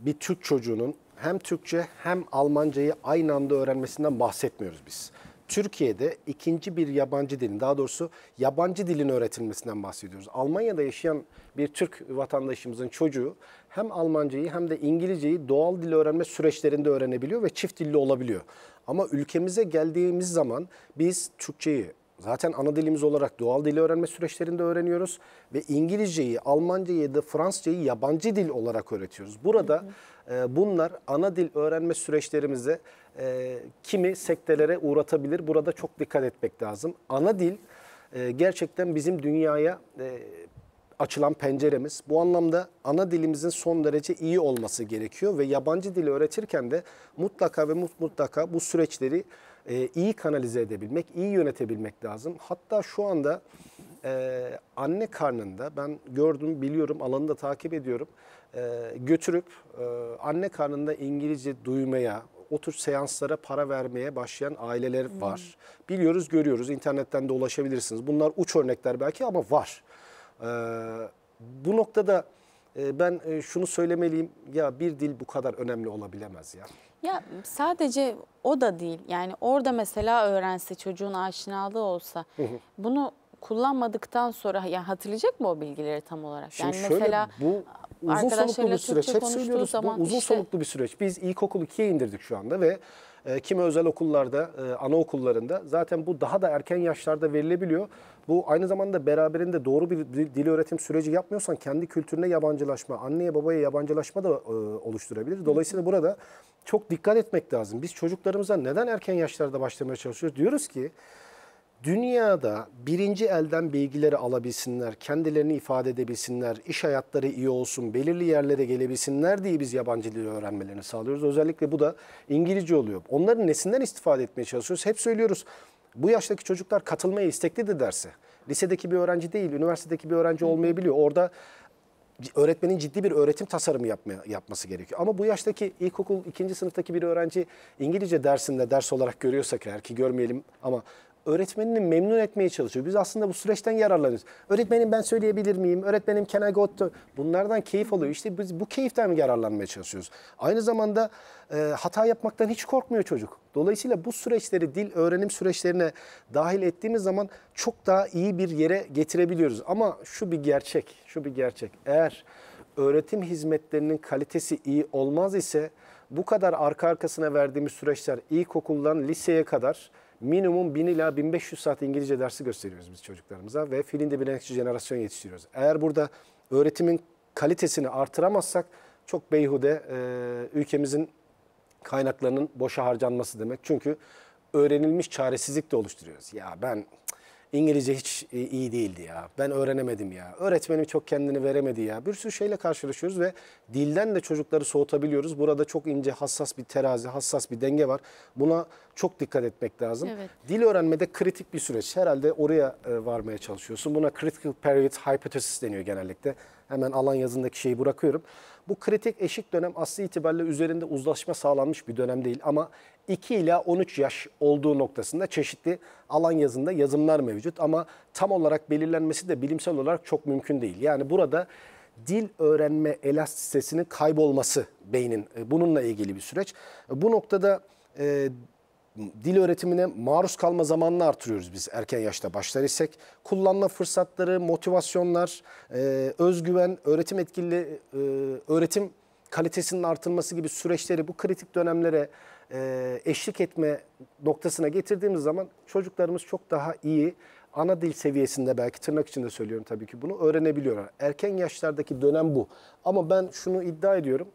bir Türk çocuğunun hem Türkçe hem Almancayı aynı anda öğrenmesinden bahsetmiyoruz biz. Türkiye'de ikinci bir yabancı dilin, daha doğrusu yabancı dilin öğretilmesinden bahsediyoruz. Almanya'da yaşayan bir Türk vatandaşımızın çocuğu hem Almancayı hem de İngilizceyi doğal dil öğrenme süreçlerinde öğrenebiliyor ve çift dilli olabiliyor. Ama ülkemize geldiğimiz zaman biz Türkçeyi, Zaten ana dilimiz olarak doğal dili öğrenme süreçlerinde öğreniyoruz ve İngilizceyi, Almancayı ya da Fransızcayı yabancı dil olarak öğretiyoruz. Burada e, bunlar ana dil öğrenme süreçlerimizi e, kimi sektelere uğratabilir. Burada çok dikkat etmek lazım. Ana dil e, gerçekten bizim dünyaya e, açılan penceremiz. Bu anlamda ana dilimizin son derece iyi olması gerekiyor ve yabancı dili öğretirken de mutlaka ve mutlaka bu süreçleri e, iyi kanalize edebilmek, iyi yönetebilmek lazım. Hatta şu anda e, anne karnında ben gördüm, biliyorum, alanı da takip ediyorum. E, götürüp e, anne karnında İngilizce duymaya, o tür seanslara para vermeye başlayan aileler var. Hmm. Biliyoruz, görüyoruz. internetten de ulaşabilirsiniz. Bunlar uç örnekler belki ama var. E, bu noktada ee, ben e, şunu söylemeliyim ya bir dil bu kadar önemli olabilemez ya. Ya sadece o da değil yani orada mesela öğrense çocuğun aşinalığı olsa hı hı. bunu kullanmadıktan sonra yani hatırlayacak mı o bilgileri tam olarak? Şimdi yani şöyle, mesela bu uzun soluklu bir süreç. Hep söylüyoruz zaman bu uzun işte... soluklu bir süreç. Biz ilkokulu ikiye indirdik şu anda ve e, kimi özel okullarda, e, anaokullarında zaten bu daha da erken yaşlarda verilebiliyor. Bu aynı zamanda beraberinde doğru bir dil öğretim süreci yapmıyorsan kendi kültürüne yabancılaşma, anneye babaya yabancılaşma da e, oluşturabilir. Dolayısıyla burada çok dikkat etmek lazım. Biz çocuklarımıza neden erken yaşlarda başlamaya çalışıyoruz? Diyoruz ki dünyada birinci elden bilgileri alabilsinler, kendilerini ifade edebilsinler, iş hayatları iyi olsun, belirli yerlere gelebilsinler diye biz yabancı dil öğrenmelerini sağlıyoruz. Özellikle bu da İngilizce oluyor. Onların nesinden istifade etmeye çalışıyoruz? Hep söylüyoruz bu yaştaki çocuklar katılmaya isteklidir derse. Lisedeki bir öğrenci değil, üniversitedeki bir öğrenci olmayabiliyor. Orada öğretmenin ciddi bir öğretim tasarımı yapma, yapması gerekiyor. Ama bu yaştaki ilkokul ikinci sınıftaki bir öğrenci İngilizce dersinde ders olarak görüyorsak eğer ki görmeyelim ama öğretmenini memnun etmeye çalışıyor. Biz aslında bu süreçten yararlanıyoruz. Öğretmenim ben söyleyebilir miyim? Öğretmenim can I go to? Bunlardan keyif alıyor. İşte biz bu keyiften yararlanmaya çalışıyoruz. Aynı zamanda e, hata yapmaktan hiç korkmuyor çocuk. Dolayısıyla bu süreçleri dil öğrenim süreçlerine dahil ettiğimiz zaman çok daha iyi bir yere getirebiliyoruz. Ama şu bir gerçek, şu bir gerçek. Eğer öğretim hizmetlerinin kalitesi iyi olmaz ise bu kadar arka arkasına verdiğimiz süreçler ilkokuldan liseye kadar minimum 1000 ila 1500 saat İngilizce dersi gösteriyoruz biz çocuklarımıza ve filinde bir jenerasyon yetiştiriyoruz. Eğer burada öğretimin kalitesini artıramazsak çok beyhude e, ülkemizin kaynaklarının boşa harcanması demek. Çünkü öğrenilmiş çaresizlik de oluşturuyoruz. Ya ben cık, İngilizce hiç e, iyi değildi ya. Ben öğrenemedim ya. Öğretmenim çok kendini veremedi ya. Bir sürü şeyle karşılaşıyoruz ve dilden de çocukları soğutabiliyoruz. Burada çok ince hassas bir terazi, hassas bir denge var. Buna çok dikkat etmek lazım. Evet. Dil öğrenmede kritik bir süreç. Herhalde oraya e, varmaya çalışıyorsun. Buna critical period hypothesis deniyor genellikle. Hemen alan yazındaki şeyi bırakıyorum. Bu kritik eşik dönem asli itibariyle üzerinde uzlaşma sağlanmış bir dönem değil ama 2 ila 13 yaş olduğu noktasında çeşitli alan yazında yazımlar mevcut ama tam olarak belirlenmesi de bilimsel olarak çok mümkün değil. Yani burada dil öğrenme elastisitesinin kaybolması beynin e, bununla ilgili bir süreç. E, bu noktada e, dil öğretimine maruz kalma zamanını artırıyoruz biz erken yaşta başlar isek. Kullanma fırsatları, motivasyonlar, e, özgüven, öğretim etkili e, öğretim kalitesinin artırılması gibi süreçleri bu kritik dönemlere e, eşlik etme noktasına getirdiğimiz zaman çocuklarımız çok daha iyi ana dil seviyesinde belki tırnak içinde söylüyorum tabii ki bunu öğrenebiliyorlar. Erken yaşlardaki dönem bu. Ama ben şunu iddia ediyorum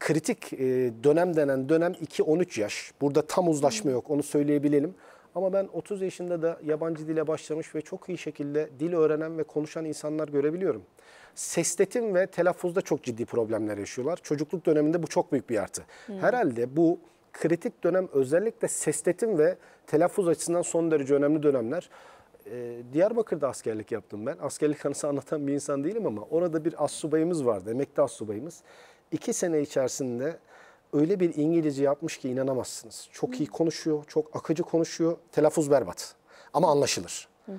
kritik e, dönem denen dönem 2-13 yaş. Burada tam uzlaşma yok onu söyleyebilelim. Ama ben 30 yaşında da yabancı dile başlamış ve çok iyi şekilde dil öğrenen ve konuşan insanlar görebiliyorum. Sesletim ve telaffuzda çok ciddi problemler yaşıyorlar. Çocukluk döneminde bu çok büyük bir artı. Hmm. Herhalde bu kritik dönem özellikle sesletim ve telaffuz açısından son derece önemli dönemler. Ee, Diyarbakır'da askerlik yaptım ben. Askerlik anısı anlatan bir insan değilim ama orada bir assubayımız vardı, emekli assubayımız iki sene içerisinde öyle bir İngilizce yapmış ki inanamazsınız. Çok iyi konuşuyor, çok akıcı konuşuyor. Telaffuz berbat ama anlaşılır. hı.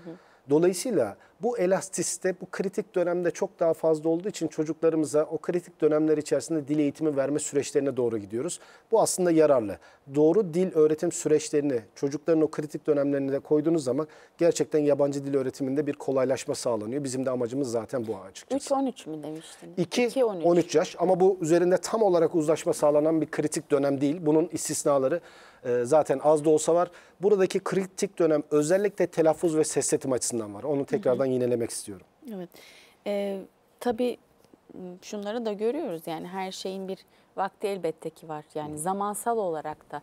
Dolayısıyla bu elastiste bu kritik dönemde çok daha fazla olduğu için çocuklarımıza o kritik dönemler içerisinde dil eğitimi verme süreçlerine doğru gidiyoruz. Bu aslında yararlı. Doğru dil öğretim süreçlerini çocukların o kritik dönemlerine koyduğunuz zaman gerçekten yabancı dil öğretiminde bir kolaylaşma sağlanıyor. Bizim de amacımız zaten bu açıkçası. 3-13 mü demiştiniz? 2-13 yaş ama bu üzerinde tam olarak uzlaşma sağlanan bir kritik dönem değil. Bunun istisnaları ee, zaten az da olsa var. Buradaki kritik dönem özellikle telaffuz ve ses setim açısından var. Onu tekrardan hı yinelemek istiyorum. Evet. Ee, tabii ıı, şunları da görüyoruz yani her şeyin bir vakti elbette ki var. Yani zamansal olarak da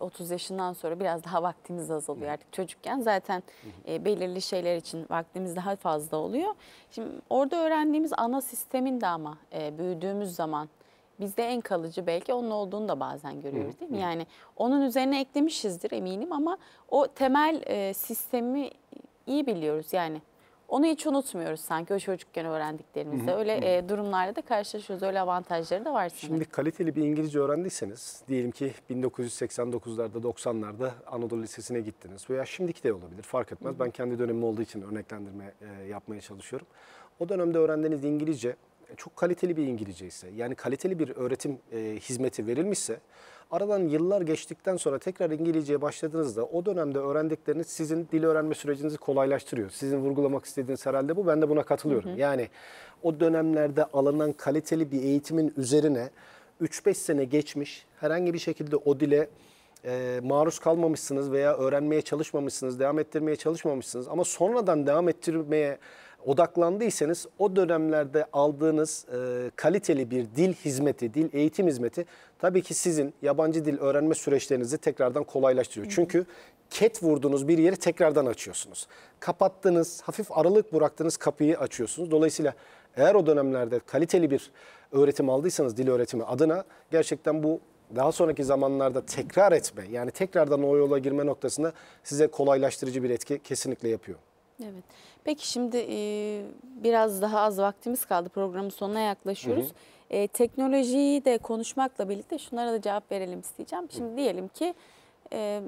30 e, yaşından sonra biraz daha vaktimiz azalıyor artık çocukken zaten e, belirli şeyler için vaktimiz daha fazla oluyor. Şimdi orada öğrendiğimiz ana sistemin de ama e, büyüdüğümüz zaman bizde en kalıcı belki onun olduğunu da bazen görüyoruz değil mi? Yani onun üzerine eklemişizdir eminim ama o temel e, sistemi iyi biliyoruz yani. Onu hiç unutmuyoruz sanki o çocukken öğrendiklerimizde. Öyle e, durumlarla da karşılaşıyoruz. Öyle avantajları da var sanırım. Şimdi kaliteli bir İngilizce öğrendiyseniz diyelim ki 1989'larda 90'larda Anadolu Lisesi'ne gittiniz veya şimdiki de olabilir fark etmez. Ben kendi dönemim olduğu için örneklendirme e, yapmaya çalışıyorum. O dönemde öğrendiğiniz İngilizce çok kaliteli bir İngilizce ise yani kaliteli bir öğretim e, hizmeti verilmişse aradan yıllar geçtikten sonra tekrar İngilizceye başladığınızda o dönemde öğrendikleriniz sizin dil öğrenme sürecinizi kolaylaştırıyor. Sizin vurgulamak istediğiniz herhalde bu ben de buna katılıyorum. Hı hı. Yani o dönemlerde alınan kaliteli bir eğitimin üzerine 3-5 sene geçmiş herhangi bir şekilde o dile e, maruz kalmamışsınız veya öğrenmeye çalışmamışsınız, devam ettirmeye çalışmamışsınız ama sonradan devam ettirmeye çalışmamışsınız odaklandıysanız o dönemlerde aldığınız e, kaliteli bir dil hizmeti, dil eğitim hizmeti tabii ki sizin yabancı dil öğrenme süreçlerinizi tekrardan kolaylaştırıyor. Hı. Çünkü ket vurduğunuz bir yeri tekrardan açıyorsunuz. Kapattınız, hafif aralık bıraktığınız kapıyı açıyorsunuz. Dolayısıyla eğer o dönemlerde kaliteli bir öğretim aldıysanız dil öğretimi adına gerçekten bu daha sonraki zamanlarda tekrar etme yani tekrardan o yola girme noktasında size kolaylaştırıcı bir etki kesinlikle yapıyor. Evet. Peki şimdi e, biraz daha az vaktimiz kaldı. Programın sonuna yaklaşıyoruz. Hı hı. E, teknolojiyi de konuşmakla birlikte şunlara da cevap verelim isteyeceğim. Şimdi hı. diyelim ki e,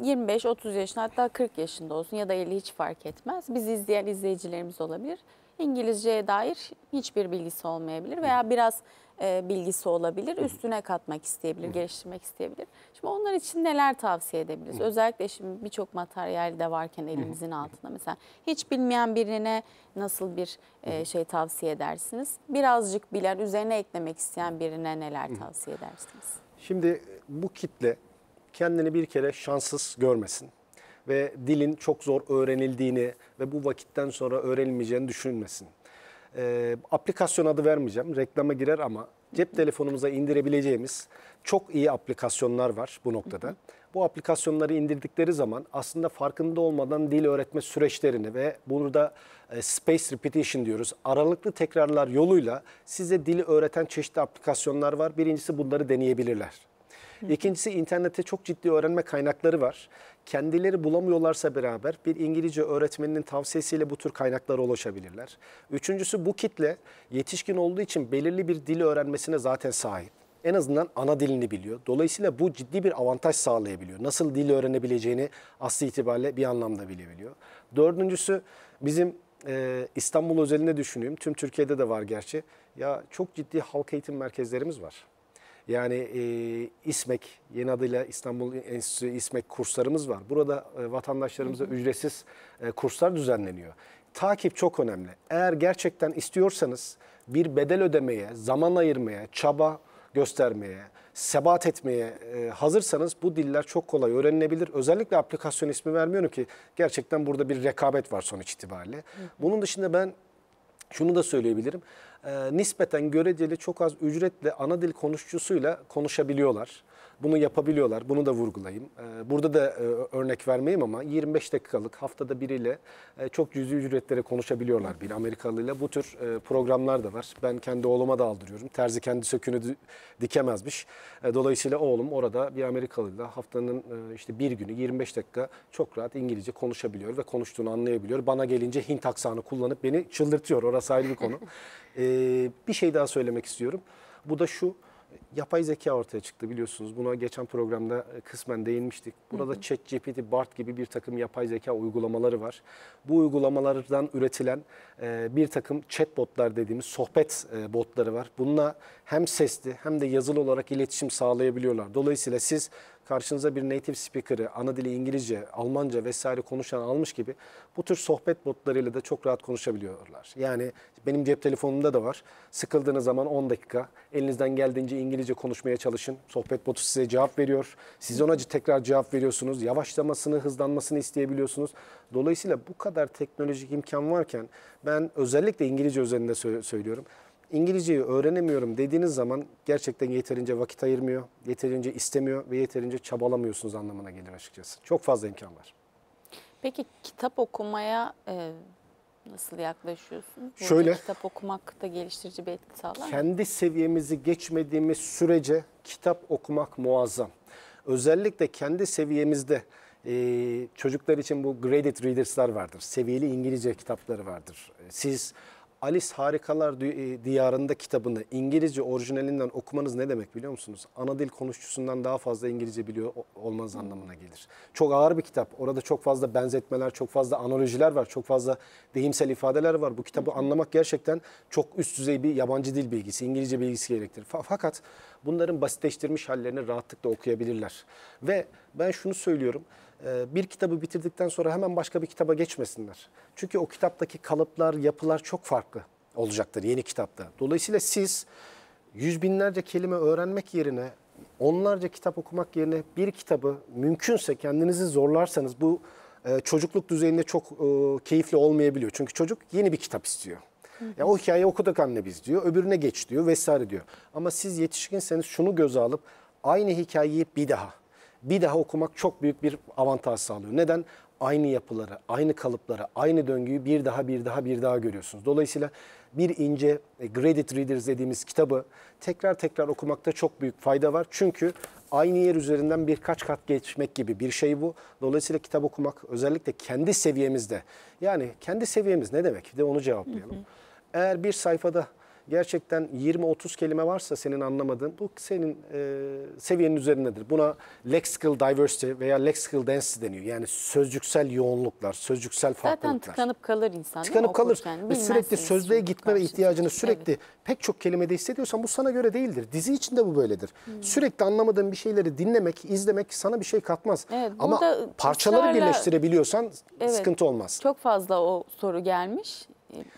25-30 yaşında hatta 40 yaşında olsun ya da 50 hiç fark etmez. Bizi izleyen izleyicilerimiz olabilir. İngilizceye dair hiçbir bilgisi olmayabilir veya biraz e, bilgisi olabilir. Üstüne katmak isteyebilir, geliştirmek isteyebilir. Şimdi onlar için neler tavsiye edebiliriz? Özellikle şimdi birçok materyal de varken elimizin altında. Mesela hiç bilmeyen birine nasıl bir e, şey tavsiye edersiniz? Birazcık bilen, üzerine eklemek isteyen birine neler tavsiye edersiniz? Şimdi bu kitle kendini bir kere şanssız görmesin ve dilin çok zor öğrenildiğini ve bu vakitten sonra öğrenilmeyeceğini düşünmesin e, aplikasyon adı vermeyeceğim. Reklama girer ama cep telefonumuza indirebileceğimiz çok iyi aplikasyonlar var bu noktada. Bu aplikasyonları indirdikleri zaman aslında farkında olmadan dil öğretme süreçlerini ve burada e, space repetition diyoruz. Aralıklı tekrarlar yoluyla size dili öğreten çeşitli aplikasyonlar var. Birincisi bunları deneyebilirler. İkincisi internette çok ciddi öğrenme kaynakları var. Kendileri bulamıyorlarsa beraber bir İngilizce öğretmeninin tavsiyesiyle bu tür kaynaklara ulaşabilirler. Üçüncüsü bu kitle yetişkin olduğu için belirli bir dili öğrenmesine zaten sahip en azından ana dilini biliyor. Dolayısıyla bu ciddi bir avantaj sağlayabiliyor. Nasıl dil öğrenebileceğini aslı itibariyle bir anlamda bilebiliyor. Dördüncüsü bizim e, İstanbul özelinde düşünüyorum. Tüm Türkiye'de de var gerçi. Ya çok ciddi halk eğitim merkezlerimiz var. Yani e, İSMEK, yeni adıyla İstanbul Enstitüsü İSMEK kurslarımız var. Burada e, vatandaşlarımıza ücretsiz e, kurslar düzenleniyor. Takip çok önemli. Eğer gerçekten istiyorsanız bir bedel ödemeye, zaman ayırmaya, çaba göstermeye, sebat etmeye e, hazırsanız bu diller çok kolay öğrenilebilir. Özellikle aplikasyon ismi vermiyorum ki gerçekten burada bir rekabet var sonuç itibariyle. Bunun dışında ben şunu da söyleyebilirim e, nispeten göreceli çok az ücretle ana dil konuşucusuyla konuşabiliyorlar. Bunu yapabiliyorlar. Bunu da vurgulayayım. E, burada da e, örnek vermeyeyim ama 25 dakikalık haftada biriyle e, çok cüzi ücretlere konuşabiliyorlar bir Amerikalıyla. Bu tür e, programlar da var. Ben kendi oğluma da aldırıyorum. Terzi kendi sökünü dikemezmiş. dolayısıyla oğlum orada bir Amerikalıyla haftanın işte bir günü 25 dakika çok rahat İngilizce konuşabiliyor ve konuştuğunu anlayabiliyor. Bana gelince Hint aksanı kullanıp beni çıldırtıyor. Orası ayrı bir konu. E, bir şey daha söylemek istiyorum. Bu da şu. Yapay zeka ortaya çıktı biliyorsunuz. Buna geçen programda e, kısmen değinmiştik. Burada ChatGPT, BART gibi bir takım yapay zeka uygulamaları var. Bu uygulamalardan üretilen e, bir takım chatbotlar dediğimiz sohbet e, botları var. Bununla hem sesli hem de yazılı olarak iletişim sağlayabiliyorlar. Dolayısıyla siz karşınıza bir native speaker'ı, ana dili İngilizce, Almanca vesaire konuşan almış gibi bu tür sohbet botlarıyla da çok rahat konuşabiliyorlar. Yani benim cep telefonumda da var. Sıkıldığınız zaman 10 dakika elinizden geldiğince İngilizce konuşmaya çalışın. Sohbet botu size cevap veriyor. Siz ona tekrar cevap veriyorsunuz. Yavaşlamasını, hızlanmasını isteyebiliyorsunuz. Dolayısıyla bu kadar teknolojik imkan varken ben özellikle İngilizce üzerinde söylüyorum. İngilizceyi öğrenemiyorum dediğiniz zaman gerçekten yeterince vakit ayırmıyor, yeterince istemiyor ve yeterince çabalamıyorsunuz anlamına gelir açıkçası. Çok fazla imkan var. Peki kitap okumaya e, nasıl yaklaşıyorsun? Burada Şöyle. Kitap okumak da geliştirici bir etki sağlar mı? Kendi seviyemizi geçmediğimiz sürece kitap okumak muazzam. Özellikle kendi seviyemizde e, çocuklar için bu graded readers'lar vardır. Seviyeli İngilizce kitapları vardır. E, siz Alice Harikalar e, Diyarında kitabını İngilizce orijinalinden okumanız ne demek biliyor musunuz? Ana dil konuşçusundan daha fazla İngilizce biliyor olmanız anlamına gelir. Çok ağır bir kitap. Orada çok fazla benzetmeler, çok fazla analojiler var, çok fazla deyimsel ifadeler var. Bu kitabı anlamak gerçekten çok üst düzey bir yabancı dil bilgisi, İngilizce bilgisi gerektirir. Fakat bunların basitleştirilmiş hallerini rahatlıkla okuyabilirler. Ve ben şunu söylüyorum. E, bir kitabı bitirdikten sonra hemen başka bir kitaba geçmesinler. Çünkü o kitaptaki kalıplar, yapılar çok farklı olacaktır yeni kitapta. Dolayısıyla siz yüz binlerce kelime öğrenmek yerine onlarca kitap okumak yerine bir kitabı mümkünse kendinizi zorlarsanız bu e, çocukluk düzeyinde çok e, keyifli olmayabiliyor. Çünkü çocuk yeni bir kitap istiyor. Hı Ya o hikayeyi okuduk anne biz diyor, öbürüne geç diyor vesaire diyor. Ama siz yetişkinseniz şunu göze alıp aynı hikayeyi bir daha bir daha okumak çok büyük bir avantaj sağlıyor. Neden? Aynı yapıları, aynı kalıpları, aynı döngüyü bir daha bir daha bir daha görüyorsunuz. Dolayısıyla bir ince e, Graded Readers dediğimiz kitabı tekrar tekrar okumakta çok büyük fayda var. Çünkü aynı yer üzerinden birkaç kat geçmek gibi bir şey bu. Dolayısıyla kitap okumak özellikle kendi seviyemizde. Yani kendi seviyemiz ne demek? Bir de onu cevaplayalım. Hı hı. Eğer bir sayfada gerçekten 20-30 kelime varsa senin anlamadığın bu senin e, seviyenin üzerindedir. Buna lexical diversity veya lexical density deniyor. Yani sözcüksel yoğunluklar, sözcüksel farklılıklar. Zaten tıkanıp kalır insan. Tıkanıp kalır. ve sürekli sözlüğe gitme ihtiyacını sürekli evet. pek çok kelimede hissediyorsan bu sana göre değildir. Dizi içinde bu böyledir. Hmm. Sürekli anlamadığın bir şeyleri dinlemek, izlemek sana bir şey katmaz. Evet, Ama parçaları ısrarla... birleştirebiliyorsan evet, sıkıntı olmaz. Çok fazla o soru gelmiş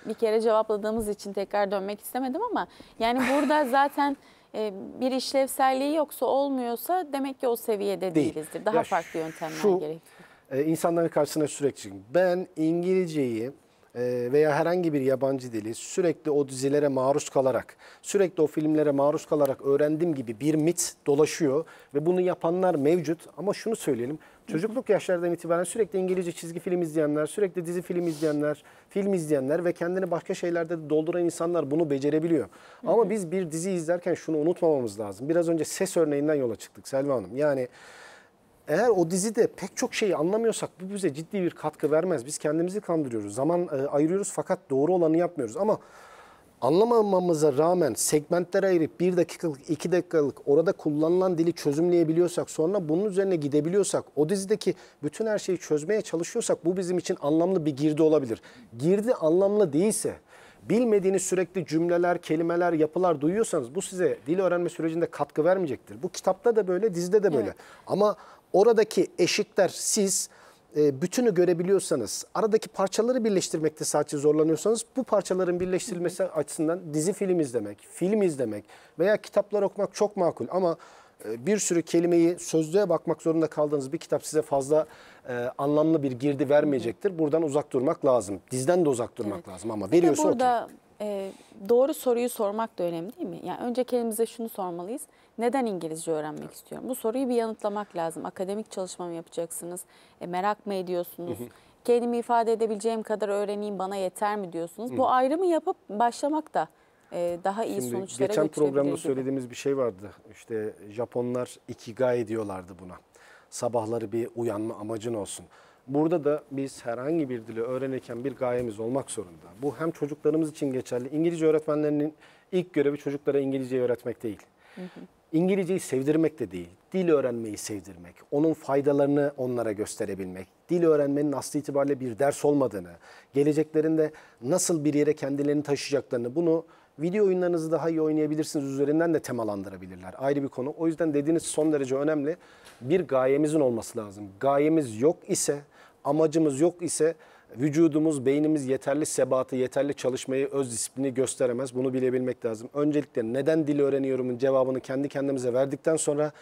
bir kere cevapladığımız için tekrar dönmek istemedim ama yani burada zaten e, bir işlevselliği yoksa olmuyorsa demek ki o seviyede Değil. değilizdir. Daha Ya farklı yöntemler şu, gerekiyor. e, karşısına sürekli Ben İngilizceyi e, veya herhangi bir yabancı dili sürekli o dizilere maruz kalarak, sürekli o filmlere maruz kalarak öğrendim gibi bir mit dolaşıyor ve bunu yapanlar mevcut ama şunu söyleyelim Çocukluk yaşlarından itibaren sürekli İngilizce çizgi film izleyenler, sürekli dizi film izleyenler, film izleyenler ve kendini başka şeylerde dolduran insanlar bunu becerebiliyor. Ama biz bir dizi izlerken şunu unutmamamız lazım. Biraz önce ses örneğinden yola çıktık Selva Hanım. Yani eğer o dizide pek çok şeyi anlamıyorsak bu bize ciddi bir katkı vermez. Biz kendimizi kandırıyoruz. Zaman e, ayırıyoruz fakat doğru olanı yapmıyoruz. Ama anlamamamıza rağmen segmentlere ayırıp bir dakikalık, iki dakikalık orada kullanılan dili çözümleyebiliyorsak sonra bunun üzerine gidebiliyorsak o dizideki bütün her şeyi çözmeye çalışıyorsak bu bizim için anlamlı bir girdi olabilir. Girdi anlamlı değilse bilmediğiniz sürekli cümleler, kelimeler, yapılar duyuyorsanız bu size dil öğrenme sürecinde katkı vermeyecektir. Bu kitapta da böyle, dizide de böyle. Evet. Ama oradaki eşikler siz e, bütünü görebiliyorsanız, aradaki parçaları birleştirmekte sadece zorlanıyorsanız bu parçaların birleştirilmesi hı hı. açısından dizi film izlemek, film izlemek veya kitaplar okumak çok makul ama e, bir sürü kelimeyi sözlüğe bakmak zorunda kaldığınız bir kitap size fazla e, anlamlı bir girdi vermeyecektir. Buradan uzak durmak lazım. Dizden de uzak durmak evet. lazım ama veriyorsa burada, okuyun. Ee, doğru soruyu sormak da önemli değil mi? Yani önce kendimize şunu sormalıyız. Neden İngilizce öğrenmek istiyorum? Bu soruyu bir yanıtlamak lazım. Akademik çalışma mı yapacaksınız? E, merak mı ediyorsunuz? Kendimi ifade edebileceğim kadar öğreneyim bana yeter mi diyorsunuz? Bu ayrımı yapıp başlamak da e, daha iyi Şimdi sonuçlara Geçen programda gibi. söylediğimiz bir şey vardı. İşte Japonlar ikigai diyorlardı buna. Sabahları bir uyanma amacın olsun. Burada da biz herhangi bir dili öğrenirken bir gayemiz olmak zorunda. Bu hem çocuklarımız için geçerli. İngilizce öğretmenlerinin ilk görevi çocuklara İngilizceyi öğretmek değil. İngilizceyi sevdirmek de değil, dil öğrenmeyi sevdirmek, onun faydalarını onlara gösterebilmek, dil öğrenmenin aslı itibariyle bir ders olmadığını, geleceklerinde nasıl bir yere kendilerini taşıyacaklarını, bunu video oyunlarınızı daha iyi oynayabilirsiniz üzerinden de temalandırabilirler. Ayrı bir konu. O yüzden dediğiniz son derece önemli. Bir gayemizin olması lazım. Gayemiz yok ise amacımız yok ise vücudumuz, beynimiz yeterli sebatı, yeterli çalışmayı, öz disiplini gösteremez. Bunu bilebilmek lazım. Öncelikle neden dil öğreniyorumun cevabını kendi kendimize verdikten sonra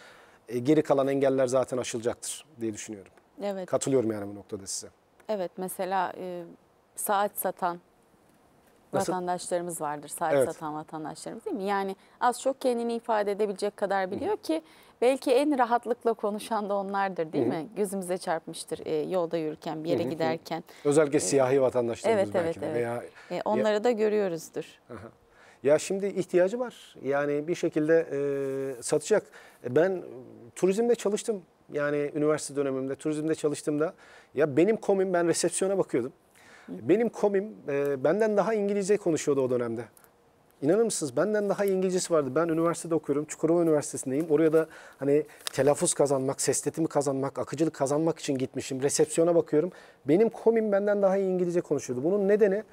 e, geri kalan engeller zaten aşılacaktır diye düşünüyorum. Evet. Katılıyorum yani bu noktada size. Evet mesela e, saat satan Nasıl? vatandaşlarımız vardır. Sahip evet. satan vatandaşlarımız değil mi? Yani az çok kendini ifade edebilecek kadar biliyor Hı. ki belki en rahatlıkla konuşan da onlardır değil Hı. mi? Gözümüze çarpmıştır e, yolda yürürken, bir yere Hı. giderken. Özellikle e, siyahi vatandaşlarımız evet, belki evet, de. Veya, e, onları ya... da görüyoruzdur. Aha. Ya şimdi ihtiyacı var. Yani bir şekilde e, satacak. E, ben turizmde çalıştım. Yani üniversite dönemimde turizmde çalıştığımda ya benim komim ben resepsiyona bakıyordum. Benim komim e, benden daha İngilizce konuşuyordu o dönemde. İnanır mısınız benden daha İngilizcesi vardı. Ben üniversitede okuyorum. Çukurova Üniversitesi'ndeyim. Oraya da hani telaffuz kazanmak, sesletimi kazanmak, akıcılık kazanmak için gitmişim. Resepsiyona bakıyorum. Benim komim benden daha iyi İngilizce konuşuyordu. Bunun nedeni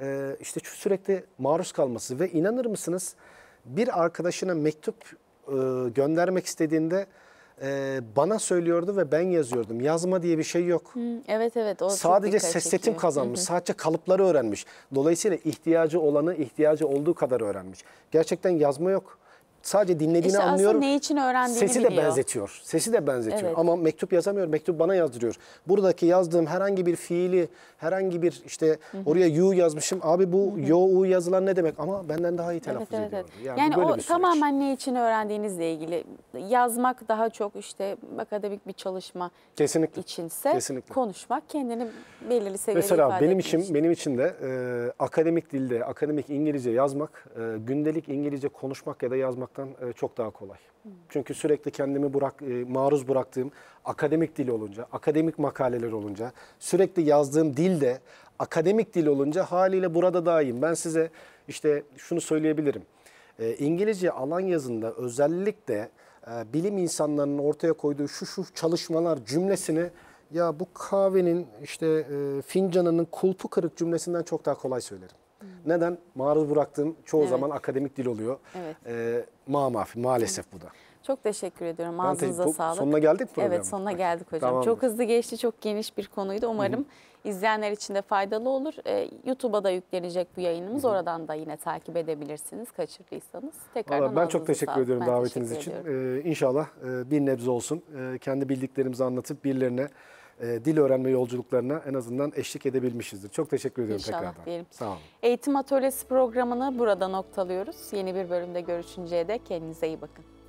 e, işte sürekli maruz kalması. Ve inanır mısınız bir arkadaşına mektup e, göndermek istediğinde e, bana söylüyordu ve ben yazıyordum. Yazma diye bir şey yok. Hı, evet evet. O Sadece sesletim kazanmış. Hı hı. Sadece kalıpları öğrenmiş. Dolayısıyla ihtiyacı olanı ihtiyacı olduğu kadar öğrenmiş. Gerçekten yazma yok sadece dinlediğini işte anlıyorum. ne için öğrendiğini Sesi biliyor. de benzetiyor. Sesi de benzetiyor. Evet. Ama mektup yazamıyor. Mektup bana yazdırıyor. Buradaki yazdığım herhangi bir fiili, herhangi bir işte Hı -hı. oraya you yazmışım. Abi bu yo u yazılan ne demek? Ama benden daha iyi telaffuz evet, evet, ediyor. Yani, yani böyle o bir süreç. tamamen ne için öğrendiğinizle ilgili. Yazmak daha çok işte akademik bir çalışma Kesinlikle. içinse Kesinlikle. konuşmak kendini belirli seviyede Mesela ifade benim için için. benim için de e, akademik dilde, akademik İngilizce yazmak, e, gündelik İngilizce konuşmak ya da yazmak anlatmaktan e, çok daha kolay. Çünkü sürekli kendimi bırak, e, maruz bıraktığım akademik dil olunca, akademik makaleler olunca, sürekli yazdığım dil de akademik dil olunca haliyle burada daha iyiyim. Ben size işte şunu söyleyebilirim. E, İngilizce alan yazında özellikle bilim insanlarının ortaya koyduğu şu şu çalışmalar cümlesini ya bu kahvenin işte fincanının kulpu kırık cümlesinden çok daha kolay söylerim. Hmm. Neden? Maruz bıraktığım çoğu evet. zaman akademik dil oluyor. Evet. Ee, ma mafi maalesef hmm. bu da. Çok teşekkür ediyorum. Ağzınıza ben sağlık. Sonuna geldik mi? Evet sonuna geldik hocam. Tamamdır. Çok hızlı geçti. Çok geniş bir konuydu. Umarım Hı -hı. izleyenler için de faydalı olur. Ee, YouTube'a da yüklenecek bu yayınımız. Hı -hı. Oradan da yine takip edebilirsiniz. Kaçırdıysanız tekrardan Vallahi Ben çok teşekkür sağlık. ediyorum ben davetiniz teşekkür için. Ediyorum. Ee, inşallah e, bir nebze olsun. E, kendi bildiklerimizi anlatıp birilerine e, dil öğrenme yolculuklarına en azından eşlik edebilmişizdir. Çok teşekkür ediyorum İnşallah tekrardan. diyelim. Sağ olun. Eğitim Atölyesi programını burada noktalıyoruz. Yeni bir bölümde görüşünceye dek kendinize iyi bakın.